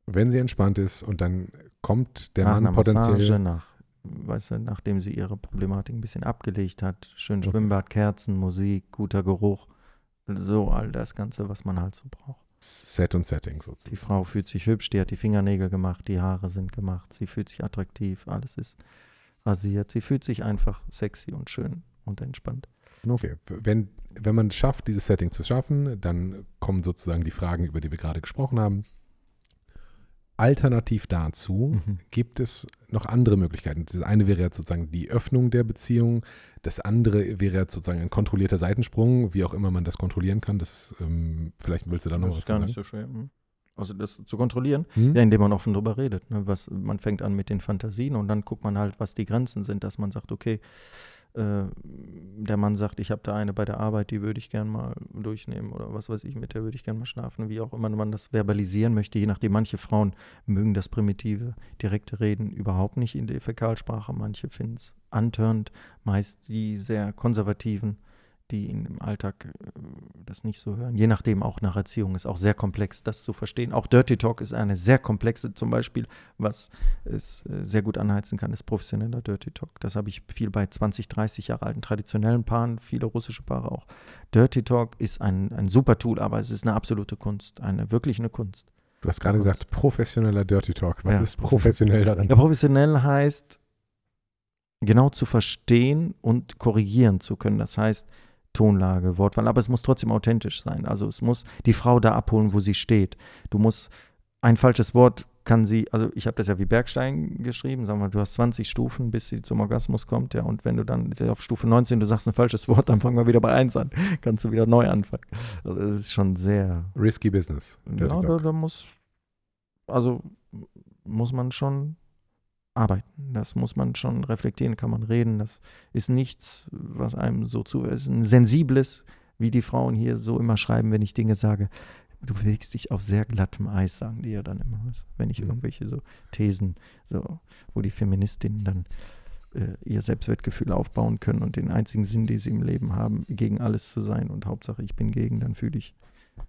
Wenn sie entspannt ist und dann kommt der nach Mann potenziell Massage, nach weißt du, nachdem sie ihre Problematik ein bisschen abgelegt hat, schön Schwimmbad, Kerzen, Musik, guter Geruch, so all das Ganze, was man halt so braucht. Set und Setting sozusagen. Die Frau fühlt sich hübsch, die hat die Fingernägel gemacht, die Haare sind gemacht, sie fühlt sich attraktiv, alles ist rasiert, sie fühlt sich einfach sexy und schön und entspannt. Okay, wenn, wenn man es schafft, dieses Setting zu schaffen, dann kommen sozusagen die Fragen, über die wir gerade gesprochen haben alternativ dazu mhm. gibt es noch andere Möglichkeiten. Das eine wäre jetzt sozusagen die Öffnung der Beziehung. Das andere wäre jetzt sozusagen ein kontrollierter Seitensprung, wie auch immer man das kontrollieren kann. Das ähm, vielleicht willst du da noch das was sagen. Das ist gar nicht so schwer. Hm. Also das zu kontrollieren, mhm. ja, indem man offen drüber redet. Ne? Was, man fängt an mit den Fantasien und dann guckt man halt, was die Grenzen sind, dass man sagt, okay, äh, der Mann sagt, ich habe da eine bei der Arbeit, die würde ich gern mal durchnehmen oder was weiß ich, mit der würde ich gern mal schlafen, wie auch immer man das verbalisieren möchte, je nachdem. Manche Frauen mögen das primitive, direkte Reden überhaupt nicht in der Fäkalsprache, manche finden es antörnend, meist die sehr konservativen die im Alltag äh, das nicht so hören. Je nachdem auch nach Erziehung ist auch sehr komplex, das zu verstehen. Auch Dirty Talk ist eine sehr komplexe zum Beispiel, was es äh, sehr gut anheizen kann, ist professioneller Dirty Talk. Das habe ich viel bei 20, 30 Jahre alten traditionellen Paaren, viele russische Paare auch. Dirty Talk ist ein, ein super Tool, aber es ist eine absolute Kunst, eine wirklich eine Kunst. Du hast gerade gesagt, professioneller Dirty Talk. Was ja, ist professionell daran? Ja, professionell heißt, genau zu verstehen und korrigieren zu können. Das heißt, Tonlage, Wortwahl, aber es muss trotzdem authentisch sein. Also es muss die Frau da abholen, wo sie steht. Du musst ein falsches Wort kann sie, also ich habe das ja wie Bergstein geschrieben, sagen wir, du hast 20 Stufen, bis sie zum Orgasmus kommt, ja, und wenn du dann auf Stufe 19, du sagst ein falsches Wort, dann fangen wir wieder bei 1 an, kannst du wieder neu anfangen. Also es ist schon sehr... Risky Business. Ja, da, da muss, also muss man schon arbeiten. Das muss man schon reflektieren, kann man reden. Das ist nichts, was einem so zu ist. Ein sensibles, wie die Frauen hier so immer schreiben, wenn ich Dinge sage. Du bewegst dich auf sehr glattem Eis, sagen die ja dann immer Wenn ich mhm. irgendwelche so Thesen, so, wo die Feministinnen dann äh, ihr Selbstwertgefühl aufbauen können und den einzigen Sinn, den sie im Leben haben, gegen alles zu sein und Hauptsache ich bin gegen, dann fühle ich,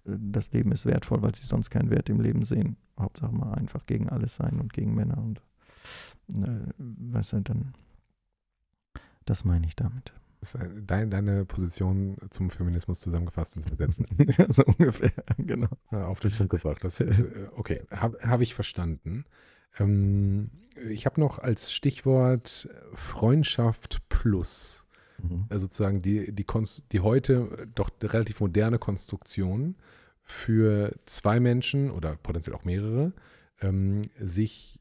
äh, das Leben ist wertvoll, weil sie sonst keinen Wert im Leben sehen. Hauptsache mal einfach gegen alles sein und gegen Männer und äh, weißt du, dann, das meine ich damit. Äh, deine, deine Position zum Feminismus zusammengefasst und zu besetzen. so ungefähr, genau. Auf den äh, Punkt gefragt. Das, okay, habe hab ich verstanden. Ähm, ich habe noch als Stichwort Freundschaft plus, mhm. also sozusagen die, die, die heute doch relativ moderne Konstruktion für zwei Menschen oder potenziell auch mehrere, ähm, sich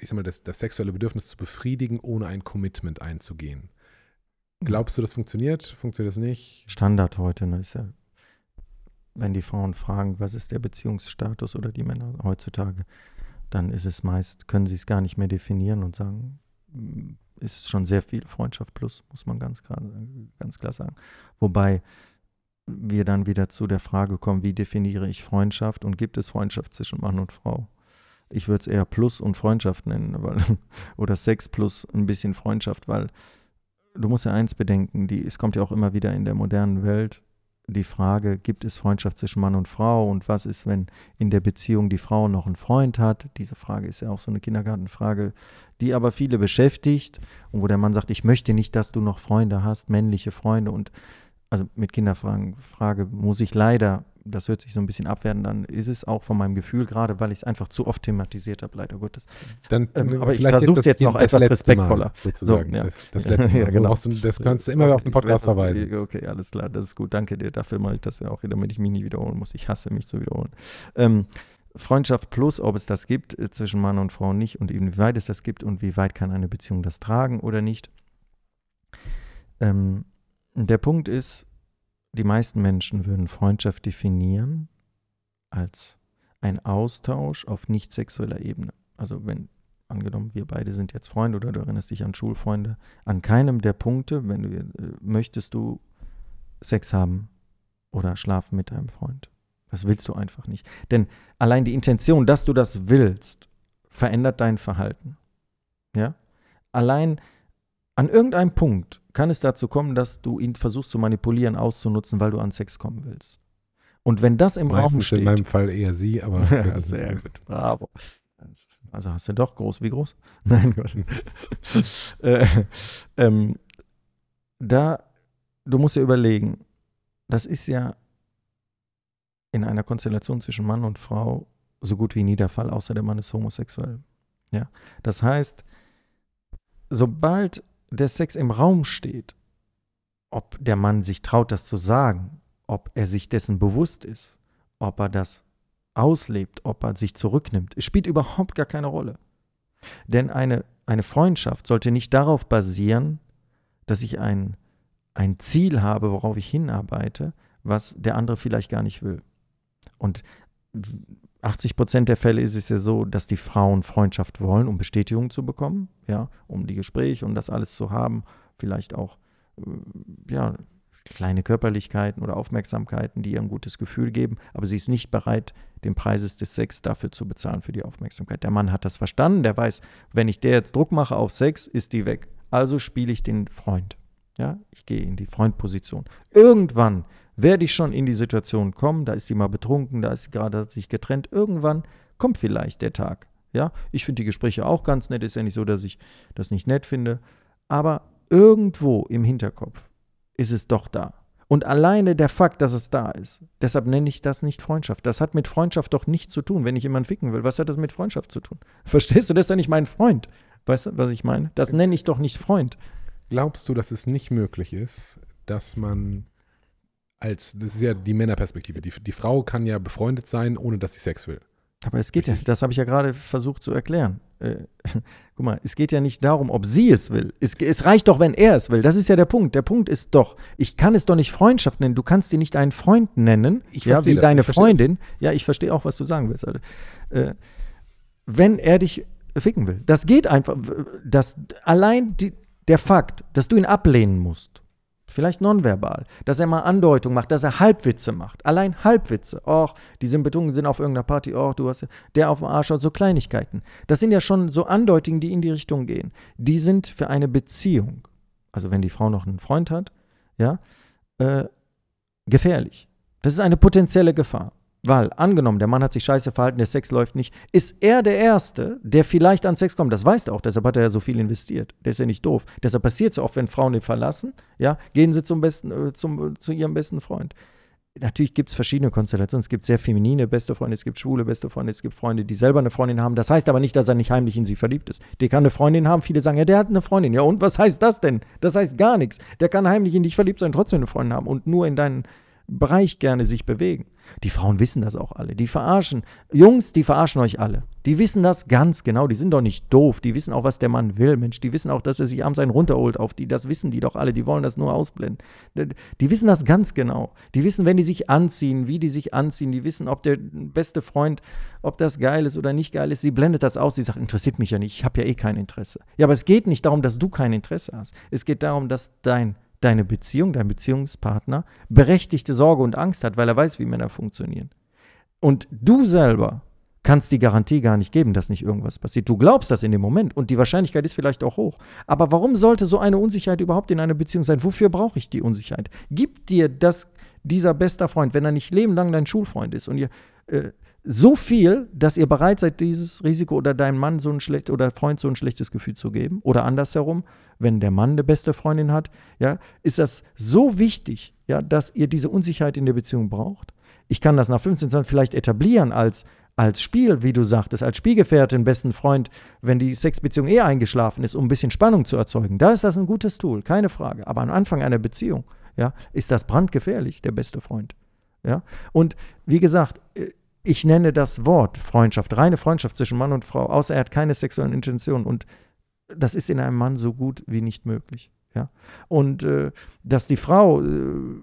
ich sag mal, das, das sexuelle Bedürfnis zu befriedigen, ohne ein Commitment einzugehen. Mhm. Glaubst du, das funktioniert? Funktioniert das nicht? Standard heute, ne? Ist ja, wenn die Frauen fragen, was ist der Beziehungsstatus oder die Männer heutzutage, dann ist es meist, können sie es gar nicht mehr definieren und sagen, mm, ist es schon sehr viel Freundschaft plus, muss man ganz klar, ganz klar sagen. Wobei wir dann wieder zu der Frage kommen, wie definiere ich Freundschaft und gibt es Freundschaft zwischen Mann und Frau? Ich würde es eher Plus und Freundschaft nennen, weil, oder Sex plus ein bisschen Freundschaft, weil du musst ja eins bedenken, die, es kommt ja auch immer wieder in der modernen Welt die Frage, gibt es Freundschaft zwischen Mann und Frau und was ist, wenn in der Beziehung die Frau noch einen Freund hat? Diese Frage ist ja auch so eine Kindergartenfrage, die aber viele beschäftigt und wo der Mann sagt, ich möchte nicht, dass du noch Freunde hast, männliche Freunde und also mit Kinderfragen Frage muss ich leider das hört sich so ein bisschen abwertend an, ist es auch von meinem Gefühl, gerade weil ich es einfach zu oft thematisiert habe, leider Gottes. Dann, ähm, aber ich versuche es jetzt noch etwas respektvoller. Mal, sozusagen, so, ja. das, das letzte Mal. ja, genau. Du, das kannst du immer wieder auf den Podcast verweisen. Okay, alles klar, das ist gut. Danke dir. Dafür mache ich das ja auch, damit ich mich nie wiederholen muss. Ich hasse mich zu wiederholen. Ähm, Freundschaft plus, ob es das gibt äh, zwischen Mann und Frau nicht und eben wie weit es das gibt und wie weit kann eine Beziehung das tragen oder nicht. Ähm, der Punkt ist, die meisten Menschen würden Freundschaft definieren als ein Austausch auf nicht sexueller Ebene. Also wenn angenommen, wir beide sind jetzt Freunde oder du erinnerst dich an Schulfreunde, an keinem der Punkte, wenn du äh, möchtest du Sex haben oder schlafen mit deinem Freund. Das willst du einfach nicht. Denn allein die Intention, dass du das willst, verändert dein Verhalten. Ja? Allein an irgendeinem Punkt kann es dazu kommen, dass du ihn versuchst zu manipulieren, auszunutzen, weil du an Sex kommen willst. Und wenn das im Raum steht. in meinem Fall eher sie, aber. sehr gut. Bravo. Also hast du doch groß wie groß? Nein, äh, ähm, da, du musst dir überlegen, das ist ja in einer Konstellation zwischen Mann und Frau so gut wie nie der Fall, außer der Mann ist homosexuell. Ja? Das heißt, sobald der Sex im Raum steht, ob der Mann sich traut, das zu sagen, ob er sich dessen bewusst ist, ob er das auslebt, ob er sich zurücknimmt, spielt überhaupt gar keine Rolle. Denn eine, eine Freundschaft sollte nicht darauf basieren, dass ich ein, ein Ziel habe, worauf ich hinarbeite, was der andere vielleicht gar nicht will. Und 80 Prozent der Fälle ist es ja so, dass die Frauen Freundschaft wollen, um Bestätigung zu bekommen, ja, um die Gespräche, um das alles zu haben, vielleicht auch, äh, ja, kleine Körperlichkeiten oder Aufmerksamkeiten, die ihr ein gutes Gefühl geben, aber sie ist nicht bereit, den Preis des Sex dafür zu bezahlen für die Aufmerksamkeit. Der Mann hat das verstanden, der weiß, wenn ich der jetzt Druck mache auf Sex, ist die weg. Also spiele ich den Freund. Ja, ich gehe in die Freundposition. Irgendwann werde ich schon in die Situation kommen, da ist sie mal betrunken, da ist sie gerade sich getrennt, irgendwann kommt vielleicht der Tag. Ja, ich finde die Gespräche auch ganz nett, ist ja nicht so, dass ich das nicht nett finde, aber irgendwo im Hinterkopf ist es doch da. Und alleine der Fakt, dass es da ist, deshalb nenne ich das nicht Freundschaft. Das hat mit Freundschaft doch nichts zu tun, wenn ich jemanden ficken will. Was hat das mit Freundschaft zu tun? Verstehst du, das ist ja nicht mein Freund. Weißt du, was ich meine? Das nenne ich doch nicht Freund. Glaubst du, dass es nicht möglich ist, dass man als, das ist ja die Männerperspektive. Die, die Frau kann ja befreundet sein, ohne dass sie Sex will. Aber es geht Richtig? ja, das habe ich ja gerade versucht zu erklären. Äh, guck mal, es geht ja nicht darum, ob sie es will. Es, es, reicht doch, wenn er es will. Das ist ja der Punkt. Der Punkt ist doch, ich kann es doch nicht Freundschaft nennen. Du kannst dir nicht einen Freund nennen, ich ja, wie das. deine ich Freundin. Verstehe's. Ja, ich verstehe auch, was du sagen willst. Äh, wenn er dich ficken will, das geht einfach. Das, allein die, der Fakt, dass du ihn ablehnen musst, Vielleicht nonverbal, dass er mal Andeutung macht, dass er Halbwitze macht. Allein Halbwitze. Och, die sind betrunken, sind auf irgendeiner Party. Och, du hast der auf dem Arsch hat so Kleinigkeiten. Das sind ja schon so Andeutungen, die in die Richtung gehen. Die sind für eine Beziehung, also wenn die Frau noch einen Freund hat, ja, äh, gefährlich. Das ist eine potenzielle Gefahr. Weil, angenommen, der Mann hat sich scheiße verhalten, der Sex läuft nicht, ist er der Erste, der vielleicht an Sex kommt. Das weiß er auch, deshalb hat er ja so viel investiert. Der ist ja nicht doof. Deshalb passiert es ja oft, wenn Frauen ihn verlassen, ja, gehen sie zum besten, äh, zum, äh, zu ihrem besten Freund. Natürlich gibt es verschiedene Konstellationen. Es gibt sehr feminine beste Freunde, es gibt schwule beste Freunde, es gibt Freunde, die selber eine Freundin haben. Das heißt aber nicht, dass er nicht heimlich in sie verliebt ist. Der kann eine Freundin haben. Viele sagen, ja, der hat eine Freundin. Ja, und was heißt das denn? Das heißt gar nichts. Der kann heimlich in dich verliebt sein, trotzdem eine Freundin haben und nur in deinen Bereich gerne sich bewegen. Die Frauen wissen das auch alle. Die verarschen. Jungs, die verarschen euch alle. Die wissen das ganz genau. Die sind doch nicht doof. Die wissen auch, was der Mann will, Mensch. Die wissen auch, dass er sich abends einen runterholt auf die. Das wissen die doch alle. Die wollen das nur ausblenden. Die wissen das ganz genau. Die wissen, wenn die sich anziehen, wie die sich anziehen. Die wissen, ob der beste Freund, ob das geil ist oder nicht geil ist. Sie blendet das aus. Sie sagt, interessiert mich ja nicht. Ich habe ja eh kein Interesse. Ja, aber es geht nicht darum, dass du kein Interesse hast. Es geht darum, dass dein deine Beziehung, dein Beziehungspartner berechtigte Sorge und Angst hat, weil er weiß, wie Männer funktionieren. Und du selber kannst die Garantie gar nicht geben, dass nicht irgendwas passiert. Du glaubst das in dem Moment und die Wahrscheinlichkeit ist vielleicht auch hoch. Aber warum sollte so eine Unsicherheit überhaupt in einer Beziehung sein? Wofür brauche ich die Unsicherheit? Gib dir das dieser bester Freund, wenn er nicht lebenlang dein Schulfreund ist und ihr äh, so viel, dass ihr bereit seid, dieses Risiko oder deinem Mann so ein schlecht oder Freund so ein schlechtes Gefühl zu geben oder andersherum, wenn der Mann eine beste Freundin hat, ja, ist das so wichtig, ja, dass ihr diese Unsicherheit in der Beziehung braucht. Ich kann das nach 15 Jahren vielleicht etablieren als als Spiel, wie du sagtest, als Spielgefährtin, besten Freund, wenn die Sexbeziehung eh eingeschlafen ist, um ein bisschen Spannung zu erzeugen. Da ist das ein gutes Tool, keine Frage, aber am Anfang einer Beziehung, ja, ist das brandgefährlich, der beste Freund. Ja? Und wie gesagt, äh, ich nenne das Wort Freundschaft, reine Freundschaft zwischen Mann und Frau, außer er hat keine sexuellen Intentionen. Und das ist in einem Mann so gut wie nicht möglich. Ja? Und äh, dass die Frau äh,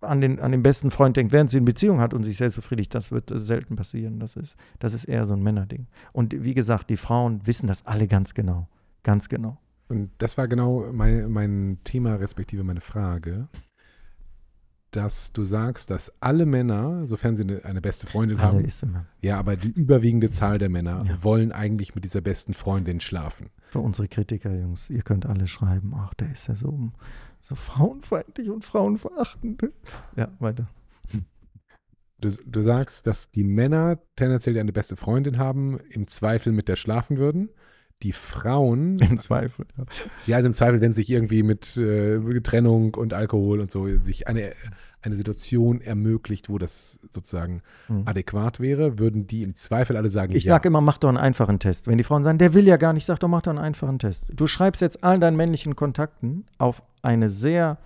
an, den, an den besten Freund denkt, während sie eine Beziehung hat und sich selbst befriedigt, das wird äh, selten passieren. Das ist, das ist eher so ein Männerding. Und wie gesagt, die Frauen wissen das alle ganz genau. Ganz genau. Und das war genau mein, mein Thema, respektive meine Frage dass du sagst, dass alle Männer, sofern sie eine, eine beste Freundin alle haben, ist immer. ja, aber die überwiegende Zahl der Männer ja. wollen eigentlich mit dieser besten Freundin schlafen. Für unsere Kritiker, Jungs, ihr könnt alle schreiben, ach, der ist ja so, so frauenfeindlich und frauenverachtend. Ja, weiter. Du, du sagst, dass die Männer tendenziell eine beste Freundin haben, im Zweifel mit der schlafen würden die Frauen. Im Zweifel. Ja, ja also im Zweifel, wenn sich irgendwie mit äh, Trennung und Alkohol und so sich eine, eine Situation ermöglicht, wo das sozusagen mhm. adäquat wäre, würden die im Zweifel alle sagen, ich ja. sage immer, mach doch einen einfachen Test. Wenn die Frauen sagen, der will ja gar nicht, sag doch, mach doch einen einfachen Test. Du schreibst jetzt allen deinen männlichen Kontakten auf eine sehr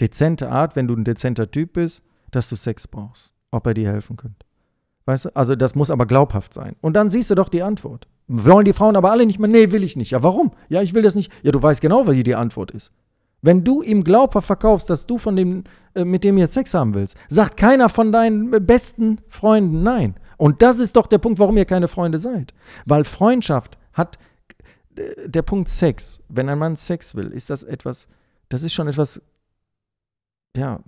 dezente Art, wenn du ein dezenter Typ bist, dass du Sex brauchst, ob er dir helfen könnte. Weißt du? Also das muss aber glaubhaft sein. Und dann siehst du doch die Antwort. Wollen die Frauen aber alle nicht mehr? Nee, will ich nicht. Ja, warum? Ja, ich will das nicht. Ja, du weißt genau, was hier die Antwort ist. Wenn du ihm glaubhaft verkaufst, dass du von dem, äh, mit dem jetzt Sex haben willst, sagt keiner von deinen äh, besten Freunden nein. Und das ist doch der Punkt, warum ihr keine Freunde seid. Weil Freundschaft hat äh, der Punkt Sex. Wenn ein Mann Sex will, ist das etwas, das ist schon etwas, ja,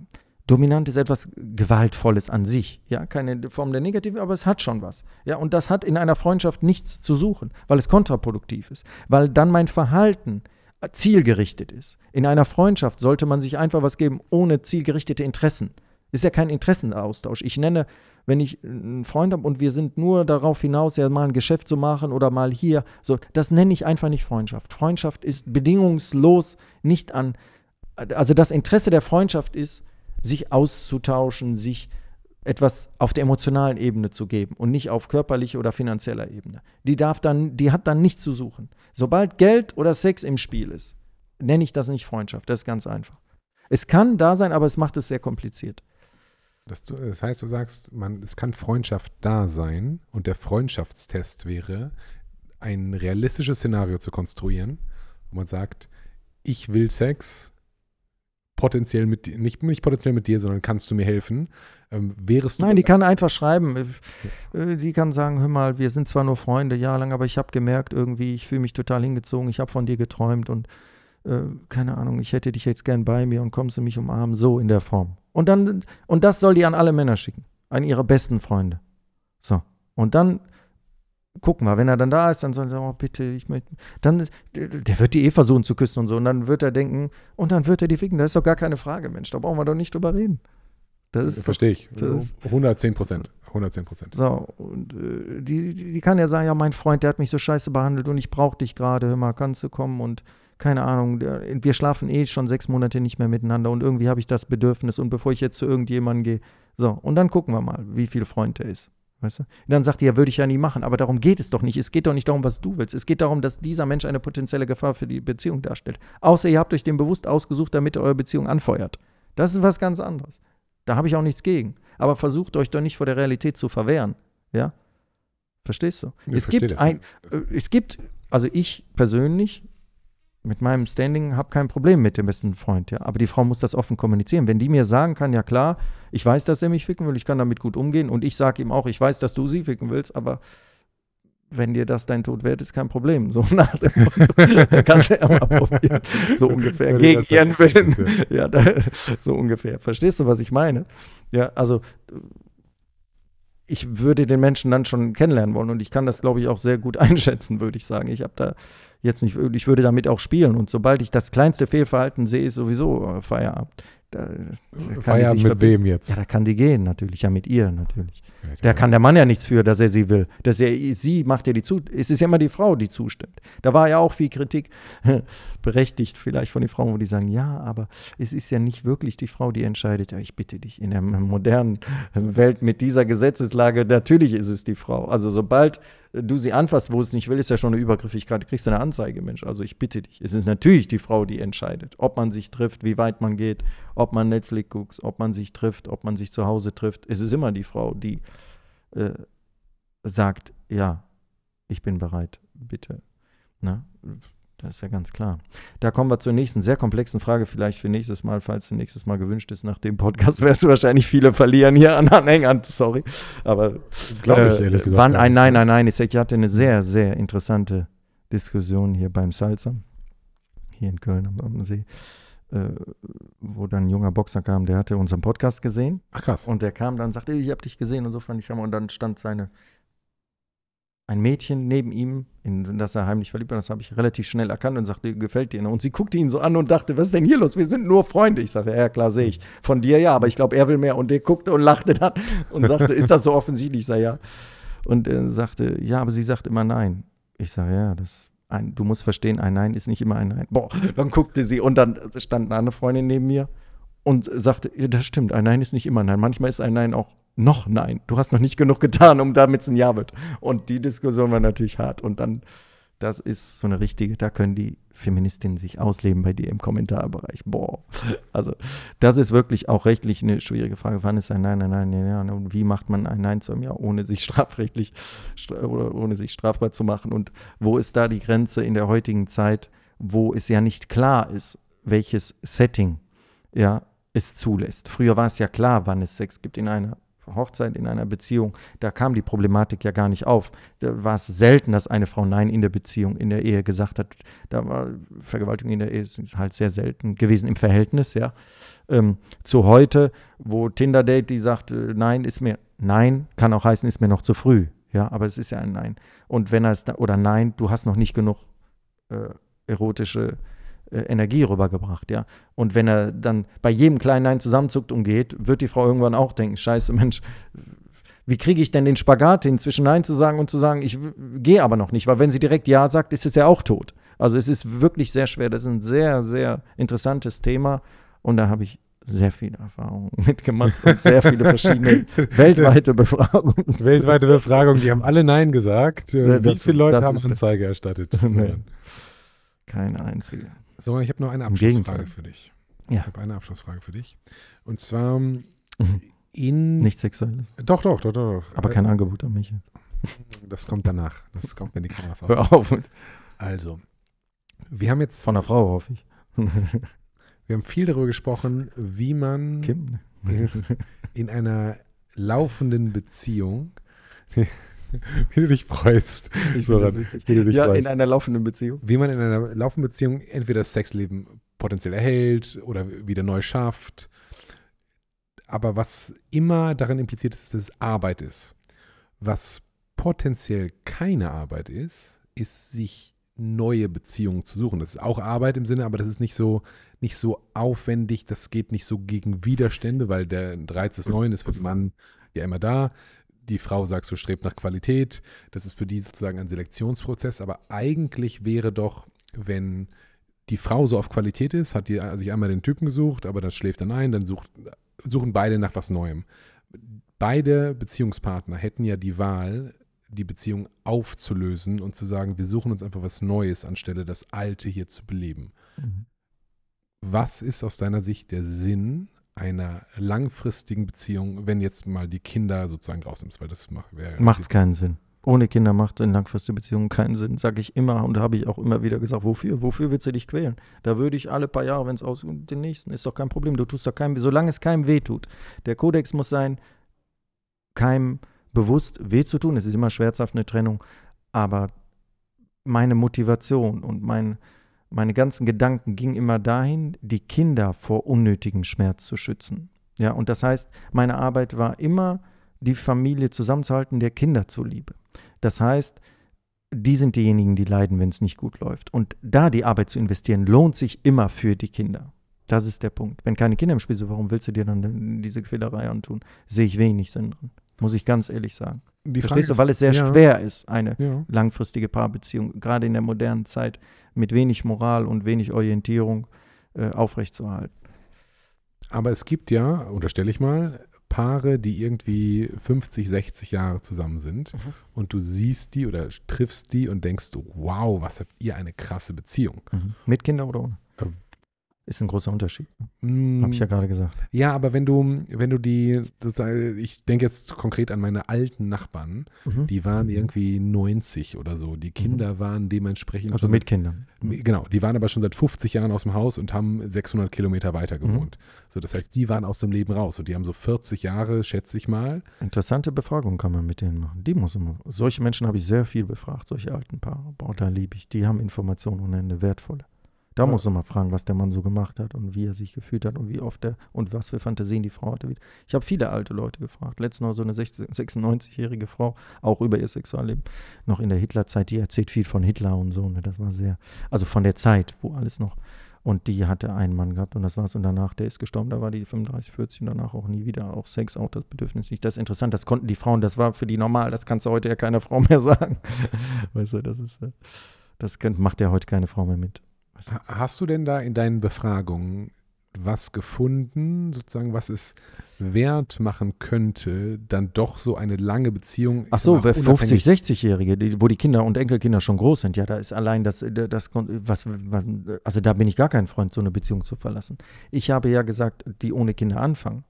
Dominant ist etwas Gewaltvolles an sich, ja, keine Form der Negativen, aber es hat schon was, ja, und das hat in einer Freundschaft nichts zu suchen, weil es kontraproduktiv ist, weil dann mein Verhalten zielgerichtet ist. In einer Freundschaft sollte man sich einfach was geben ohne zielgerichtete Interessen. Ist ja kein Interessenaustausch. Ich nenne, wenn ich einen Freund habe und wir sind nur darauf hinaus, ja mal ein Geschäft zu machen oder mal hier, so, das nenne ich einfach nicht Freundschaft. Freundschaft ist bedingungslos nicht an, also das Interesse der Freundschaft ist, sich auszutauschen, sich etwas auf der emotionalen Ebene zu geben und nicht auf körperlicher oder finanzieller Ebene. Die darf dann, die hat dann nichts zu suchen. Sobald Geld oder Sex im Spiel ist, nenne ich das nicht Freundschaft. Das ist ganz einfach. Es kann da sein, aber es macht es sehr kompliziert. Das, das heißt, du sagst, man, es kann Freundschaft da sein und der Freundschaftstest wäre, ein realistisches Szenario zu konstruieren, wo man sagt, ich will Sex, potenziell mit dir, nicht, nicht potenziell mit dir, sondern kannst du mir helfen? Ähm, wärest du. Nein, die kann einfach schreiben. Ja. Äh, äh, die kann sagen, hör mal, wir sind zwar nur Freunde jahrelang, aber ich habe gemerkt irgendwie, ich fühle mich total hingezogen, ich habe von dir geträumt und äh, keine Ahnung, ich hätte dich jetzt gern bei mir und kommst du mich umarmen, so in der Form. Und dann, und das soll die an alle Männer schicken, an ihre besten Freunde. So. Und dann gucken wir, wenn er dann da ist, dann sollen sie sagen, oh, bitte, ich möchte, dann, der wird die eh versuchen zu küssen und so, und dann wird er denken, und dann wird er die ficken, das ist doch gar keine Frage, Mensch, da brauchen wir doch nicht drüber reden. Das ist Verstehe ich, das 110 Prozent, 110 Prozent. So, und äh, die, die, kann ja sagen, ja, mein Freund, der hat mich so scheiße behandelt und ich brauche dich gerade, hör mal, kannst du kommen und keine Ahnung, wir schlafen eh schon sechs Monate nicht mehr miteinander und irgendwie habe ich das Bedürfnis und bevor ich jetzt zu irgendjemandem gehe, so, und dann gucken wir mal, wie viel Freund der ist. Weißt du? Dann sagt ihr, ja, würde ich ja nie machen, aber darum geht es doch nicht. Es geht doch nicht darum, was du willst. Es geht darum, dass dieser Mensch eine potenzielle Gefahr für die Beziehung darstellt. Außer ihr habt euch den bewusst ausgesucht, damit ihr eure Beziehung anfeuert. Das ist was ganz anderes. Da habe ich auch nichts gegen. Aber versucht euch doch nicht vor der Realität zu verwehren. Ja? Verstehst du? Ja, es, gibt ein, äh, es gibt, also ich persönlich mit meinem Standing habe kein Problem mit dem besten Freund, ja. Aber die Frau muss das offen kommunizieren. Wenn die mir sagen kann, ja klar, ich weiß, dass er mich ficken will, ich kann damit gut umgehen und ich sage ihm auch, ich weiß, dass du sie ficken willst, aber wenn dir das dein Tod wert ist, kein Problem. So nach dem Motto, kannst du ja mal probieren. So ungefähr. Gegen ihren Willen. Ja, da, so ungefähr. Verstehst du, was ich meine? Ja, also ich würde den Menschen dann schon kennenlernen wollen und ich kann das, glaube ich, auch sehr gut einschätzen, würde ich sagen. Ich habe da jetzt nicht, ich würde damit auch spielen. Und sobald ich das kleinste Fehlverhalten sehe, ist sowieso äh, Feierabend. Da, da Feierabend mit wem jetzt? Ja, da kann die gehen, natürlich. Ja, mit ihr, natürlich. Ja, da kann der Mann ja nichts für, dass er sie will. Dass er, sie macht ja die Zustimmung. Es ist ja immer die Frau, die zustimmt. Da war ja auch viel Kritik. berechtigt vielleicht von den Frauen, wo die sagen, ja, aber es ist ja nicht wirklich die Frau, die entscheidet. Ja, ich bitte dich, in der modernen Welt mit dieser Gesetzeslage, natürlich ist es die Frau. Also sobald du sie anfasst, wo es nicht will, ist ja schon eine Übergriffigkeit, du kriegst eine Anzeige, Mensch. Also ich bitte dich, es ist natürlich die Frau, die entscheidet, ob man sich trifft, wie weit man geht, ob man Netflix guckt, ob man sich trifft, ob man sich zu Hause trifft. Es ist immer die Frau, die äh, sagt, ja, ich bin bereit, bitte. Na? Ne? Das ist ja ganz klar. Da kommen wir zur nächsten sehr komplexen Frage, vielleicht für nächstes Mal, falls es nächstes Mal gewünscht ist. Nach dem Podcast wirst du wahrscheinlich viele verlieren hier an Anhängern, sorry. Aber glaube ich, äh, ehrlich gesagt. Wann ein Nein, nein, Nein. Ich, ich hatte eine sehr, sehr interessante Diskussion hier beim Salzer, hier in Köln am See, äh, wo dann ein junger Boxer kam, der hatte unseren Podcast gesehen. Ach krass. Und der kam dann und sagte, ich habe dich gesehen und so fand ich schon mal. Und dann stand seine ein Mädchen neben ihm, in das er heimlich verliebt war. Das habe ich relativ schnell erkannt und sagte, gefällt dir? Ne? Und sie guckte ihn so an und dachte, was ist denn hier los? Wir sind nur Freunde. Ich sagte, ja, klar, sehe ich. Von dir ja, aber ich glaube, er will mehr. Und der guckte und lachte dann und sagte, ist das so offensichtlich? Ich sage, ja. Und er sagte, ja, aber sie sagt immer nein. Ich sage, ja, das ein, du musst verstehen, ein Nein ist nicht immer ein Nein. Boah, dann guckte sie und dann stand eine andere Freundin neben mir und sagte, das stimmt, ein Nein ist nicht immer ein Nein. Manchmal ist ein Nein auch noch nein, du hast noch nicht genug getan, um damit es ein Ja wird. Und die Diskussion war natürlich hart. Und dann, das ist so eine richtige, da können die Feministinnen sich ausleben bei dir im Kommentarbereich. Boah. Also, das ist wirklich auch rechtlich eine schwierige Frage. Wann ist ein Nein, nein, Nein, nein, Nein? Und wie macht man ein Nein zu einem Ja, ohne sich strafrechtlich oder ohne sich strafbar zu machen? Und wo ist da die Grenze in der heutigen Zeit, wo es ja nicht klar ist, welches Setting ja, es zulässt? Früher war es ja klar, wann es Sex gibt in einer Hochzeit, in einer Beziehung, da kam die Problematik ja gar nicht auf. Da war es selten, dass eine Frau Nein in der Beziehung, in der Ehe gesagt hat. Da war Vergewaltigung in der Ehe ist halt sehr selten gewesen im Verhältnis, ja. Ähm, zu heute, wo Tinder-Date, die sagt, äh, Nein ist mir, Nein kann auch heißen, ist mir noch zu früh, ja, aber es ist ja ein Nein. Und wenn er es, oder Nein, du hast noch nicht genug äh, erotische äh, Energie rübergebracht, ja. Und wenn er dann bei jedem kleinen Nein zusammenzuckt und geht, wird die Frau irgendwann auch denken, scheiße Mensch, wie kriege ich denn den Spagat hin, zwischen Nein zu sagen und zu sagen, ich gehe aber noch nicht, weil wenn sie direkt Ja sagt, ist es ja auch tot. Also es ist wirklich sehr schwer, das ist ein sehr, sehr interessantes Thema und da habe ich sehr viele Erfahrungen mitgemacht und sehr viele verschiedene weltweite Befragungen. Weltweite Befragungen, die haben alle Nein gesagt. Ja, Wie viele Leute haben Anzeige erstattet? Nee. Keine einzige. So, ich habe noch eine Abschlussfrage für dich. Ja. Ich habe eine Abschlussfrage für dich. Und zwar ähm, mhm. in. Nicht Sexuelles. Doch, doch, doch, doch. Aber äh, kein Angebot an mich Das kommt danach. Das kommt, wenn die Kameras aus. Hör auf. Also, wir haben jetzt. Von der Frau, hoffe ich. wir haben viel darüber gesprochen, wie man Kim. Ne? in einer laufenden Beziehung wie du dich freust. Ich finde das Wie du dich ja, freust. in einer laufenden Beziehung. Wie man in einer laufenden Beziehung entweder das Sexleben potenziell erhält oder wieder neu schafft. Aber was immer darin impliziert ist, dass es Arbeit ist. Was potenziell keine Arbeit ist, ist sich neue Beziehungen zu suchen. Das ist auch Arbeit im Sinne, aber das ist nicht so, nicht so aufwendig, das geht nicht so gegen Widerstände, weil der 13.9. ist für den Mann ja immer da die Frau, sagst du, strebt nach Qualität. Das ist für die sozusagen ein Selektionsprozess. Aber eigentlich wäre doch, wenn die Frau so auf Qualität ist, hat die sich einmal den Typen gesucht, aber das schläft dann ein, dann sucht, suchen beide nach was Neuem. Beide Beziehungspartner hätten ja die Wahl, die Beziehung aufzulösen und zu sagen, wir suchen uns einfach was Neues, anstelle das Alte hier zu beleben. Mhm. Was ist aus deiner Sicht der Sinn einer langfristigen Beziehung, wenn jetzt mal die Kinder sozusagen rausnimmst, weil das macht, wäre. Macht keinen Sinn. Ohne Kinder macht eine langfristige Beziehung keinen Sinn, sage ich immer und habe ich auch immer wieder gesagt. Wofür? Wofür willst du dich quälen? Da würde ich alle paar Jahre, wenn es aus den nächsten ist doch kein Problem. Du tust doch keinem, solange es keinem weh tut. Der Kodex muss sein, keinem bewusst weh zu tun. Es ist immer schmerzhaft eine Trennung, aber meine Motivation und mein meine ganzen Gedanken gingen immer dahin, die Kinder vor unnötigem Schmerz zu schützen. Ja, und das heißt, meine Arbeit war immer, die Familie zusammenzuhalten, der Kinder zuliebe. Das heißt, die sind diejenigen, die leiden, wenn es nicht gut läuft. Und da die Arbeit zu investieren, lohnt sich immer für die Kinder. Das ist der Punkt. Wenn keine Kinder im Spiel sind, warum willst du dir dann diese Quälerei antun? Sehe ich wenig Sinn drin muss ich ganz ehrlich sagen. Die Verstehst Frage du, weil es sehr ja, schwer ist, eine ja. langfristige Paarbeziehung, gerade in der modernen Zeit, mit wenig Moral und wenig Orientierung äh, aufrechtzuerhalten. Aber es gibt ja, unterstelle ich mal, Paare, die irgendwie 50, 60 Jahre zusammen sind mhm. und du siehst die oder triffst die und denkst, wow, was habt ihr eine krasse Beziehung. Mhm. Mit Kindern oder ohne? Ist ein großer Unterschied. Mm. Habe ich ja gerade gesagt. Ja, aber wenn du, wenn du die, ich denke jetzt konkret an meine alten Nachbarn, mhm. die waren irgendwie 90 oder so. Die Kinder mhm. waren dementsprechend. Also mit Kindern. Genau, die waren aber schon seit 50 Jahren aus dem Haus und haben 600 Kilometer weiter mhm. gewohnt. Mhm. So, das heißt, die waren aus dem Leben raus und die haben so 40 Jahre, schätze ich mal. Interessante Befragung kann man mit denen machen. Die muss immer. Solche Menschen habe ich sehr viel befragt, solche alten Paare. Boah, da liebe ich. Die haben Informationen ohne Ende, wertvolle. Da ja. musst du mal fragen, was der Mann so gemacht hat und wie er sich gefühlt hat und wie oft er und was für Fantasien die Frau hatte. Ich habe viele alte Leute gefragt. Letztens noch so eine 96-jährige Frau, auch über ihr Sexualleben, noch in der Hitlerzeit, die erzählt viel von Hitler und so. Ne? Das war sehr, also von der Zeit, wo alles noch. Und die hatte einen Mann gehabt und das war's. Und danach, der ist gestorben, da war die 35, 40 und danach auch nie wieder. Auch Sex, auch das Bedürfnis nicht. Das ist interessant, das konnten die Frauen, das war für die normal, das kannst du heute ja keiner Frau mehr sagen. weißt du, das ist, äh, das macht ja heute keine Frau mehr mit hast. Hast du denn da in deinen Befragungen was gefunden, sozusagen, was es wert machen könnte, dann doch so eine lange Beziehung. Ach so, 50, 60-Jährige, wo die Kinder und Enkelkinder schon groß sind, ja, da ist allein das, äh, das was, was, also da bin ich gar kein Freund, so eine Beziehung zu verlassen. Ich habe ja gesagt, die ohne Kinder anfangen.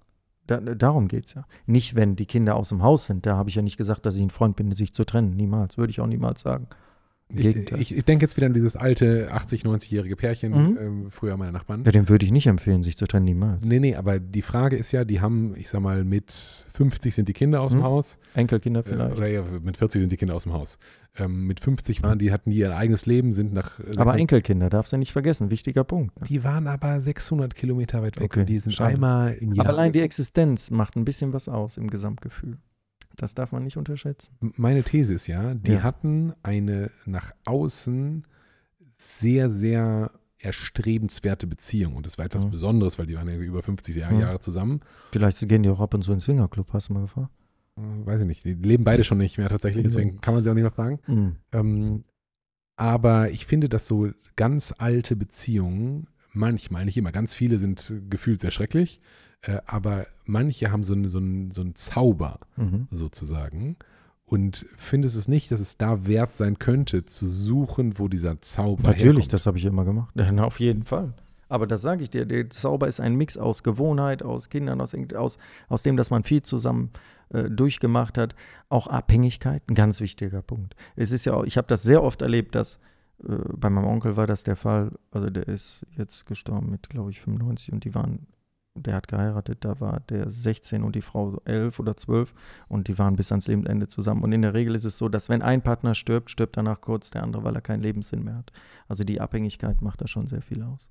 Da, äh, darum geht es ja. Nicht, wenn die Kinder aus dem Haus sind. Da habe ich ja nicht gesagt, dass ich ein Freund bin, sich zu trennen. Niemals. Würde ich auch niemals sagen. Ich, ich, ich, denke jetzt wieder an dieses alte 80-, 90-jährige Pärchen, mhm. ähm, früher meine Nachbarn. Ja, dem würde ich nicht empfehlen, sich zu trennen, niemals. Nee, nee, aber die Frage ist ja, die haben, ich sag mal, mit 50 sind die Kinder aus dem mhm. Haus. Enkelkinder äh, vielleicht. Äh, oder ja, mit 40 sind die Kinder aus dem Haus. Ähm, mit 50 waren die, hatten die ihr eigenes Leben, sind nach. Äh, aber nach, Enkelkinder darfst du ja nicht vergessen, wichtiger Punkt. Die waren aber 600 Kilometer weit weg okay. und die sind Schade. einmal im Jahr. Aber allein die Existenz macht ein bisschen was aus im Gesamtgefühl. Das darf man nicht unterschätzen. Meine These ist ja, die ja. hatten eine nach außen sehr, sehr erstrebenswerte Beziehung. Und das war etwas ja. Mhm. Besonderes, weil die waren ja über 50 Jahre, ja. Mhm. Jahre zusammen. Vielleicht gehen die auch ab und zu in den Swingerclub, hast du mal gefragt? Äh, weiß ich nicht. Die leben beide schon nicht mehr tatsächlich, deswegen mhm. kann man sie auch nicht mehr fragen. Mhm. Ähm, aber ich finde, dass so ganz alte Beziehungen manchmal, nicht immer, ganz viele sind gefühlt sehr schrecklich. Äh, aber manche haben so, eine, so, einen, so einen Zauber mhm. sozusagen. Und findest es nicht, dass es da wert sein könnte, zu suchen, wo dieser Zauber Natürlich, herkommt? das habe ich immer gemacht. Na, auf jeden Fall. Aber das sage ich dir, der Zauber ist ein Mix aus Gewohnheit, aus Kindern, aus, aus, aus dem, dass man viel zusammen äh, durchgemacht hat. Auch Abhängigkeit, ein ganz wichtiger Punkt. Es ist ja auch, ich habe das sehr oft erlebt, dass äh, bei meinem Onkel war das der Fall, also der ist jetzt gestorben mit, glaube ich, 95 und die waren der hat geheiratet, da war der 16 und die Frau 11 oder 12 und die waren bis ans Lebensende zusammen. Und in der Regel ist es so, dass wenn ein Partner stirbt, stirbt danach kurz der andere, weil er keinen Lebenssinn mehr hat. Also die Abhängigkeit macht da schon sehr viel aus.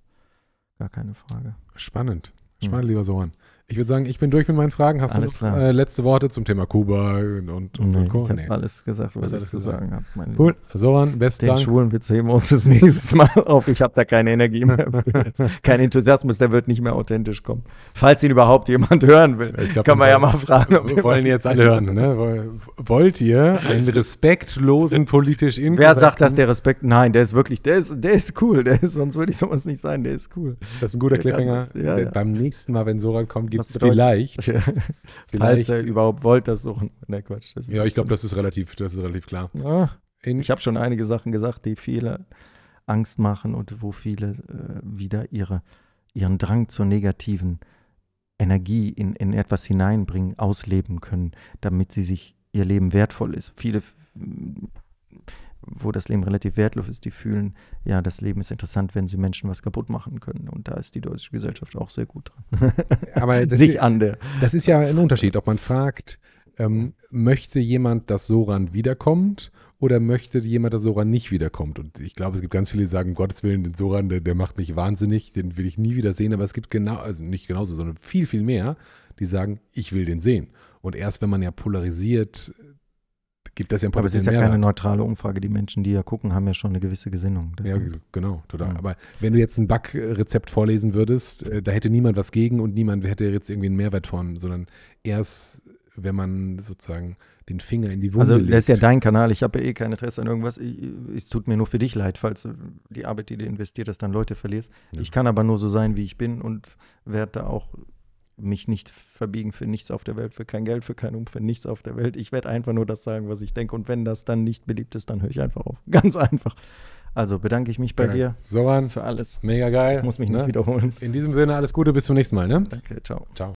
Gar keine Frage. Spannend. Spannend, mhm. lieber Sohn. Ich würde sagen, ich bin durch mit meinen Fragen. Hast alles du noch, äh, letzte Worte zum Thema Kuba und, und, nee, und Co. Ich nee. alles gesagt, was, was ich zu sagen habe. Cool. Soran, besten Dank. Den schwulen Witz heben wir uns das nächste Mal auf. Ich habe da keine Energie mehr. Kein Enthusiasmus, der wird nicht mehr authentisch kommen. Falls ihn überhaupt jemand hören will, glaub, kann man ja mal fragen. Ob wollen jetzt alle hören. Ne? Wollt ihr einen respektlosen politisch Inkorrekten? Wer sagt, dass der Respekt? Nein, der ist wirklich, der ist, der ist cool. Der ist, sonst würde ich sowas nicht sein. Der ist cool. Das ist ein guter Cliffhanger. Ja, ja. Beim nächsten Mal, wenn Soran kommt, gibt was bedeutet. Vielleicht. Ja. Vielleicht. Falls ihr überhaupt wollt, das suchen. Ne, Quatsch. ja, ich glaube, das ist relativ, das ist relativ klar. Ja. ich habe schon einige Sachen gesagt, die viele Angst machen und wo viele äh, wieder ihre, ihren Drang zur negativen Energie in, in etwas hineinbringen, ausleben können, damit sie sich ihr Leben wertvoll ist. Viele wo das Leben relativ wertlos ist, die fühlen, ja, das Leben ist interessant, wenn sie Menschen was kaputt machen können. Und da ist die deutsche Gesellschaft auch sehr gut dran. Aber das, Sich ist, an der. das ist ja ein Unterschied, ob man fragt, ähm, möchte jemand, dass Soran wiederkommt oder möchte jemand, dass Soran nicht wiederkommt? Und ich glaube, es gibt ganz viele, die sagen, um Gottes Willen, den Soran, der, der macht mich wahnsinnig, den will ich nie wieder sehen. Aber es gibt genau, also nicht genauso, sondern viel, viel mehr, die sagen, ich will den sehen. Und erst wenn man ja polarisiert gibt das ja ein Aber es ist ja Mehrwert. keine neutrale Umfrage. Die Menschen, die ja gucken, haben ja schon eine gewisse Gesinnung. Das ja, genau, total. Ja. Aber wenn du jetzt ein Backrezept vorlesen würdest, äh, da hätte niemand was gegen und niemand hätte jetzt irgendwie einen Mehrwert von, sondern erst, wenn man sozusagen den Finger in die Wunde legt. Also, das legt. ist ja dein Kanal. Ich habe ja eh kein Interesse an irgendwas. es tut mir nur für dich leid, falls äh, die Arbeit, die du investiert hast, dann Leute verlierst. Ja. Ich kann aber nur so sein, wie ich bin und werde da auch mich nicht verbiegen für nichts auf der Welt, für kein Geld, für kein Umfeld, nichts auf der Welt. Ich werde einfach nur das sagen, was ich denke. Und wenn das dann nicht beliebt ist, dann höre ich einfach auf. Ganz einfach. Also bedanke ich mich bei genau. dir. Soran. Für alles. Mega geil. Ich muss mich ne? nicht wiederholen. In diesem Sinne alles Gute, bis zum nächsten Mal. Ne? Danke, ciao. Ciao.